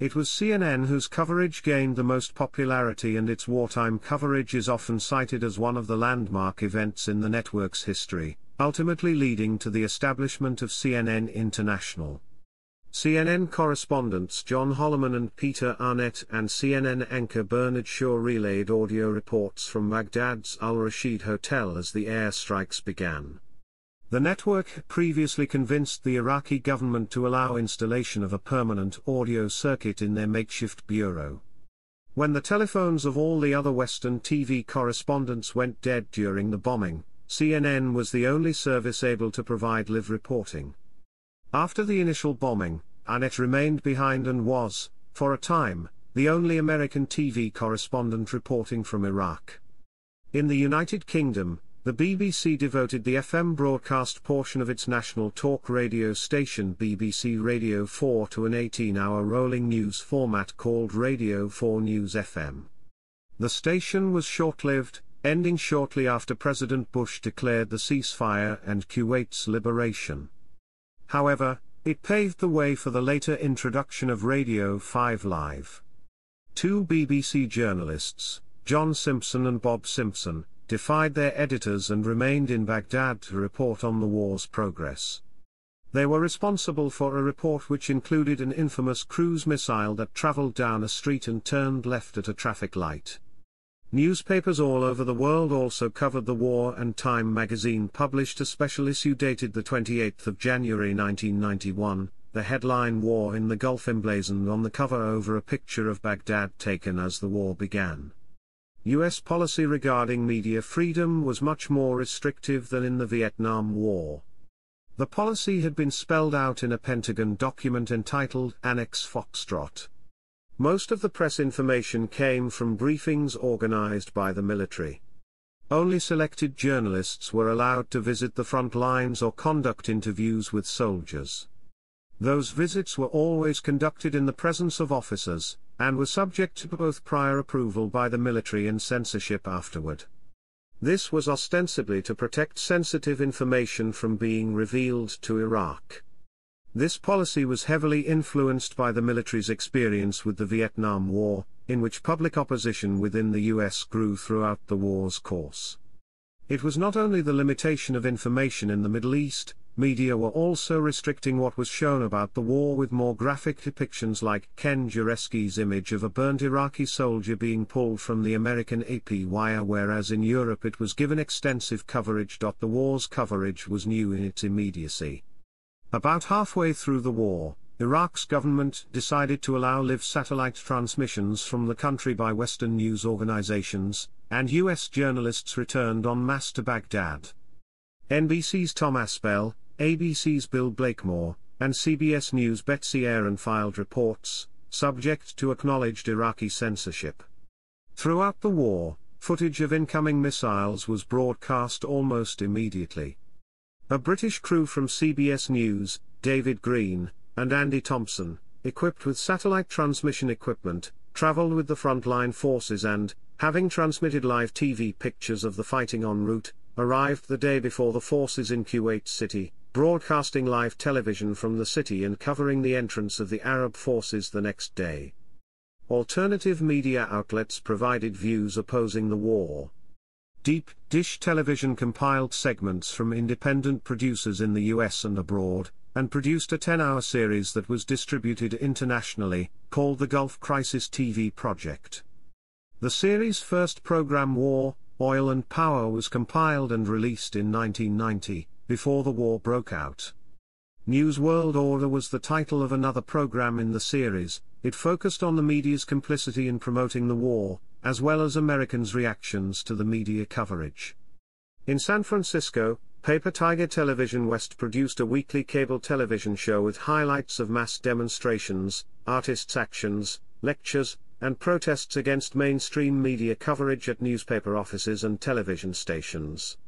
It was CNN whose coverage gained the most popularity and its wartime coverage is often cited as one of the landmark events in the network's history, ultimately leading to the establishment of CNN International. CNN correspondents John Holloman and Peter Arnett and CNN anchor Bernard Shaw relayed audio reports from Baghdad's Al Rashid Hotel as the airstrikes began. The network previously convinced the Iraqi government to allow installation of a permanent audio circuit in their makeshift bureau. When the telephones of all the other Western TV correspondents went dead during the bombing, CNN was the only service able to provide live reporting. After the initial bombing, it remained behind and was, for a time, the only American TV correspondent reporting from Iraq. In the United Kingdom, the BBC devoted the FM broadcast portion of its national talk radio station BBC Radio 4 to an 18-hour rolling news format called Radio 4 News FM. The station was short-lived, ending shortly after President Bush declared the ceasefire and Kuwait's liberation. However, it paved the way for the later introduction of Radio 5 Live. Two BBC journalists, John Simpson and Bob Simpson, defied their editors and remained in Baghdad to report on the war's progress. They were responsible for a report which included an infamous cruise missile that traveled down a street and turned left at a traffic light. Newspapers all over the world also covered the war and Time magazine published a special issue dated 28 January 1991, the headline War in the Gulf emblazoned on the cover over a picture of Baghdad taken as the war began. US policy regarding media freedom was much more restrictive than in the Vietnam War. The policy had been spelled out in a Pentagon document entitled Annex Foxtrot. Most of the press information came from briefings organized by the military. Only selected journalists were allowed to visit the front lines or conduct interviews with soldiers. Those visits were always conducted in the presence of officers, and were subject to both prior approval by the military and censorship afterward. This was ostensibly to protect sensitive information from being revealed to Iraq. This policy was heavily influenced by the military's experience with the Vietnam War, in which public opposition within the US grew throughout the war's course. It was not only the limitation of information in the Middle East, media were also restricting what was shown about the war with more graphic depictions like Ken Jureski's image of a burned Iraqi soldier being pulled from the American AP wire whereas in Europe it was given extensive coverage. The war's coverage was new in its immediacy, about halfway through the war, Iraq's government decided to allow live satellite transmissions from the country by Western news organizations, and U.S. journalists returned en masse to Baghdad. NBC's Tom Aspell, ABC's Bill Blakemore, and CBS News' Betsy Aaron filed reports, subject to acknowledged Iraqi censorship. Throughout the war, footage of incoming missiles was broadcast almost immediately. A British crew from CBS News, David Green, and Andy Thompson, equipped with satellite transmission equipment, travelled with the frontline forces and, having transmitted live TV pictures of the fighting en route, arrived the day before the forces in Kuwait City, broadcasting live television from the city and covering the entrance of the Arab forces the next day. Alternative media outlets provided views opposing the war. Deep Dish Television compiled segments from independent producers in the US and abroad, and produced a 10 hour series that was distributed internationally, called the Gulf Crisis TV Project. The series' first program, War, Oil and Power, was compiled and released in 1990, before the war broke out. News World Order was the title of another program in the series, it focused on the media's complicity in promoting the war, as well as Americans' reactions to the media coverage. In San Francisco, Paper Tiger Television West produced a weekly cable television show with highlights of mass demonstrations, artists' actions, lectures, and protests against mainstream media coverage at newspaper offices and television stations.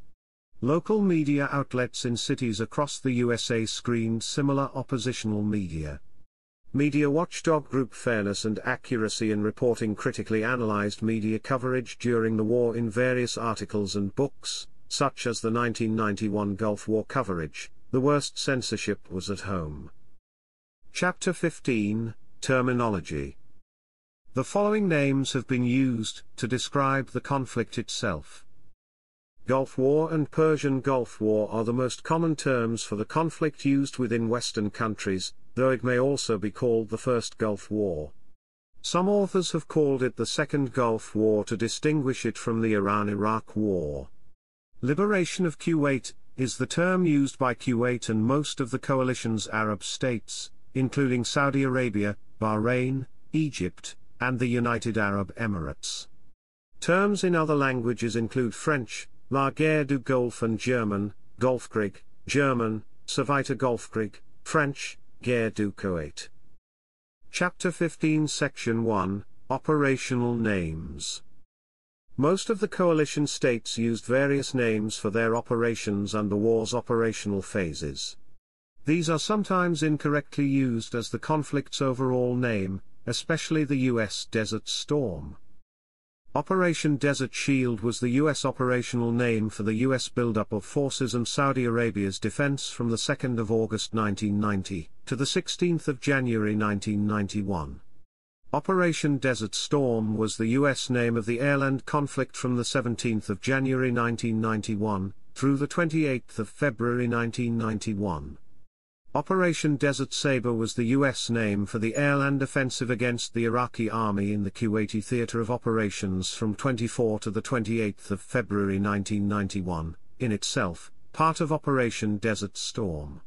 Local media outlets in cities across the USA screened similar oppositional media. Media watchdog group Fairness and Accuracy in Reporting critically analyzed media coverage during the war in various articles and books, such as the 1991 Gulf War coverage, The Worst Censorship Was at Home. Chapter 15 Terminology The following names have been used to describe the conflict itself. Gulf War and Persian Gulf War are the most common terms for the conflict used within Western countries, though it may also be called the First Gulf War. Some authors have called it the Second Gulf War to distinguish it from the Iran-Iraq War. Liberation of Kuwait, is the term used by Kuwait and most of the coalition's Arab states, including Saudi Arabia, Bahrain, Egypt, and the United Arab Emirates. Terms in other languages include French, La Guerre du Golfe and German, Golfkrieg, German, Savita Golfkrieg, French, Chapter 15 Section 1 Operational Names Most of the coalition states used various names for their operations and the war's operational phases. These are sometimes incorrectly used as the conflict's overall name, especially the U.S. Desert Storm. Operation Desert Shield was the U.S. operational name for the U.S. buildup of forces and Saudi Arabia's defense from the 2nd of August 1990 to the 16th of January 1991. Operation Desert Storm was the U.S. name of the airland conflict from the 17th of January 1991 through the 28th of February 1991. Operation Desert Sabre was the U.S. name for the airland offensive against the Iraqi army in the Kuwaiti theater of operations from 24 to the 28th of February 1991, in itself, part of Operation Desert Storm.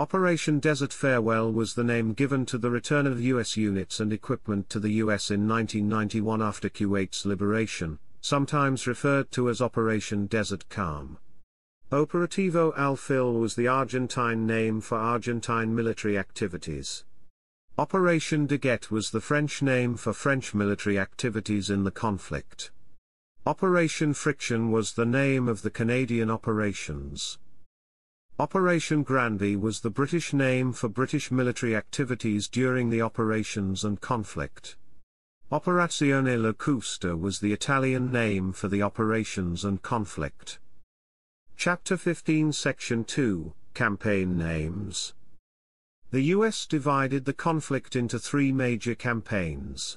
Operation Desert Farewell was the name given to the return of U.S. units and equipment to the U.S. in 1991 after Kuwait's liberation, sometimes referred to as Operation Desert Calm. Operativo Alfil was the Argentine name for Argentine military activities. Operation Daguet was the French name for French military activities in the conflict. Operation Friction was the name of the Canadian operations. Operation Granby was the British name for British military activities during the operations and conflict. Operazione Locusta was the Italian name for the operations and conflict. Chapter 15 Section 2, Campaign Names The US divided the conflict into three major campaigns.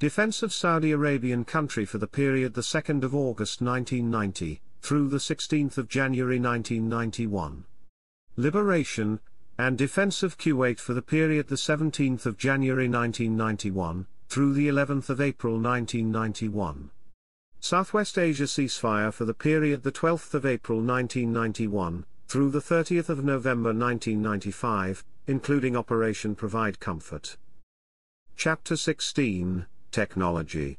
Defense of Saudi Arabian country for the period the 2nd of August 1990, through the 16th of January 1991. Liberation, and defense of Kuwait for the period the 17th of January 1991, through the 11th of April 1991. Southwest Asia ceasefire for the period the 12th of April 1991 through the 30th of November 1995, including Operation Provide Comfort. Chapter 16 Technology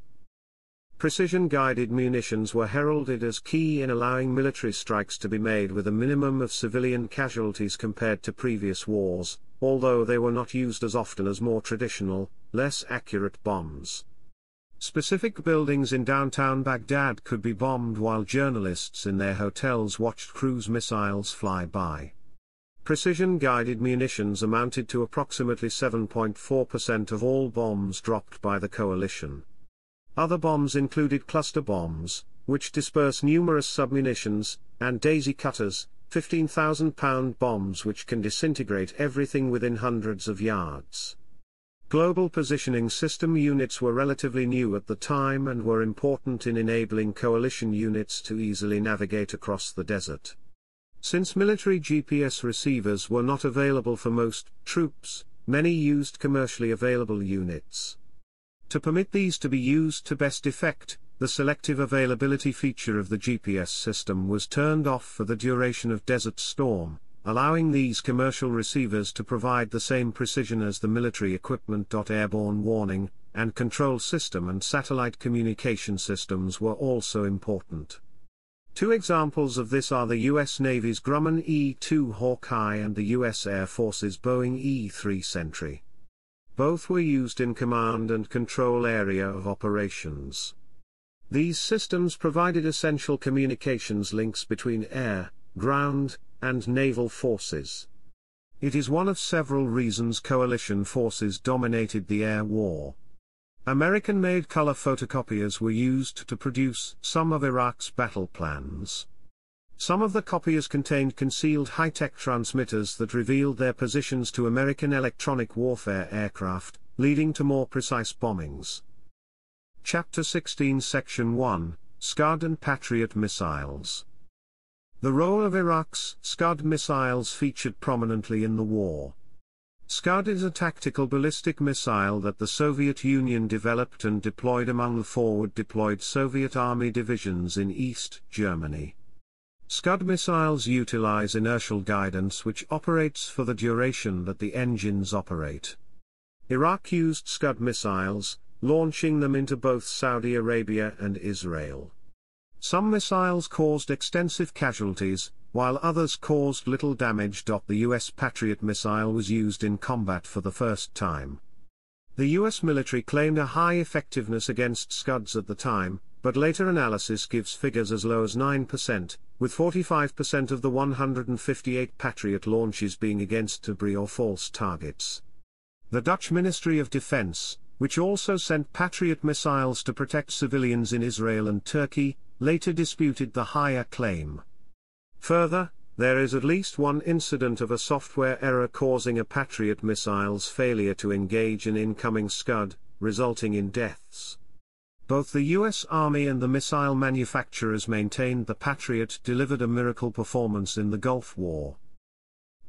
Precision guided munitions were heralded as key in allowing military strikes to be made with a minimum of civilian casualties compared to previous wars, although they were not used as often as more traditional, less accurate bombs. Specific buildings in downtown Baghdad could be bombed while journalists in their hotels watched cruise missiles fly by. Precision guided munitions amounted to approximately 7.4% of all bombs dropped by the coalition. Other bombs included cluster bombs, which disperse numerous submunitions, and daisy cutters, 15,000 pound bombs which can disintegrate everything within hundreds of yards. Global positioning system units were relatively new at the time and were important in enabling coalition units to easily navigate across the desert. Since military GPS receivers were not available for most troops, many used commercially available units. To permit these to be used to best effect, the selective availability feature of the GPS system was turned off for the duration of Desert Storm, allowing these commercial receivers to provide the same precision as the military equipment. Airborne warning, and control system and satellite communication systems were also important. Two examples of this are the U.S. Navy's Grumman E-2 Hawkeye and the U.S. Air Force's Boeing E-3 Sentry. Both were used in command and control area of operations. These systems provided essential communications links between air, ground, and naval forces. It is one of several reasons coalition forces dominated the air war. American-made color photocopiers were used to produce some of Iraq's battle plans. Some of the copiers contained concealed high-tech transmitters that revealed their positions to American electronic warfare aircraft, leading to more precise bombings. Chapter 16 Section 1, Scud and Patriot Missiles the role of Iraq's Scud missiles featured prominently in the war. Scud is a tactical ballistic missile that the Soviet Union developed and deployed among the forward deployed Soviet Army divisions in East Germany. Scud missiles utilize inertial guidance which operates for the duration that the engines operate. Iraq used Scud missiles, launching them into both Saudi Arabia and Israel. Some missiles caused extensive casualties, while others caused little damage. The US Patriot missile was used in combat for the first time. The US military claimed a high effectiveness against Scuds at the time, but later analysis gives figures as low as 9%, with 45% of the 158 Patriot launches being against debris or false targets. The Dutch Ministry of Defense, which also sent Patriot missiles to protect civilians in Israel and Turkey, later disputed the higher claim. Further, there is at least one incident of a software error causing a Patriot missile's failure to engage an incoming Scud, resulting in deaths. Both the U.S. Army and the missile manufacturers maintained the Patriot delivered a miracle performance in the Gulf War.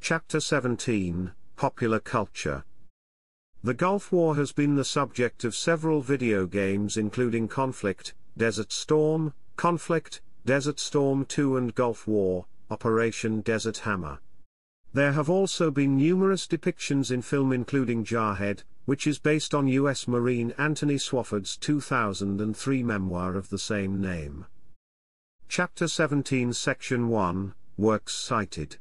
Chapter 17 Popular Culture The Gulf War has been the subject of several video games including Conflict, Desert Storm, Conflict, Desert Storm 2 and Gulf War, Operation Desert Hammer. There have also been numerous depictions in film including Jarhead, which is based on U.S. Marine Anthony Swafford's 2003 memoir of the same name. Chapter 17 Section 1, Works Cited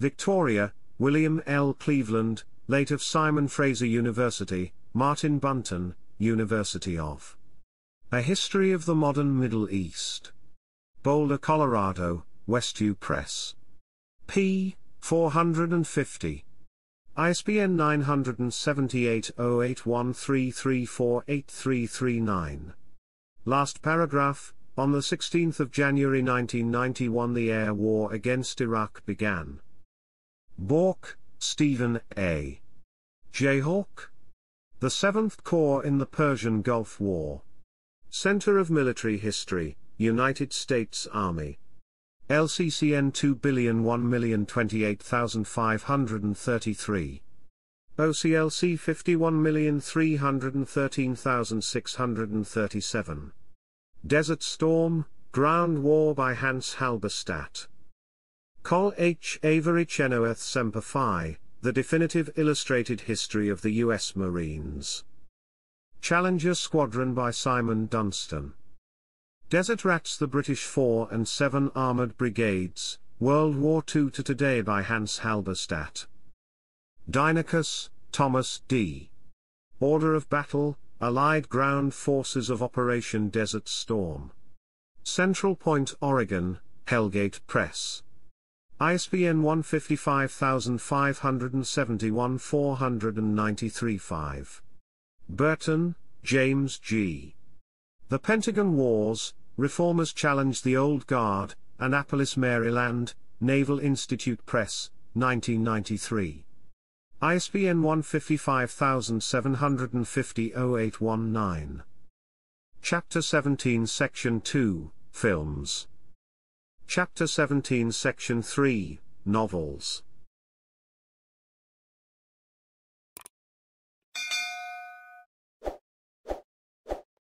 Victoria, William L. Cleveland, late of Simon Fraser University, Martin Bunton, University of a History of the Modern Middle East. Boulder, Colorado, Westview Press. p. 450. ISBN 978 0813348339. Last paragraph, on the 16th of January 1991 the air war against Iraq began. Bork, Stephen A. Jayhawk. The Seventh Corps in the Persian Gulf War. Center of Military History, United States Army. LCCN 201028533. OCLC 51313637. Desert Storm, Ground War by Hans Halberstadt. Col H. Avery Chenoweth Semper Fi, The Definitive Illustrated History of the U.S. Marines. Challenger Squadron by Simon Dunstan. Desert Rats The British 4 and 7 Armoured Brigades, World War II to Today by Hans Halberstadt. Dynacus, Thomas D. Order of Battle, Allied Ground Forces of Operation Desert Storm. Central Point, Oregon, Hellgate Press. ISBN 155571 5. Burton, James G. The Pentagon Wars, Reformers Challenge the Old Guard, Annapolis, Maryland, Naval Institute Press, 1993. ISBN 155750 Chapter 17 Section 2, Films. Chapter 17 Section 3, Novels.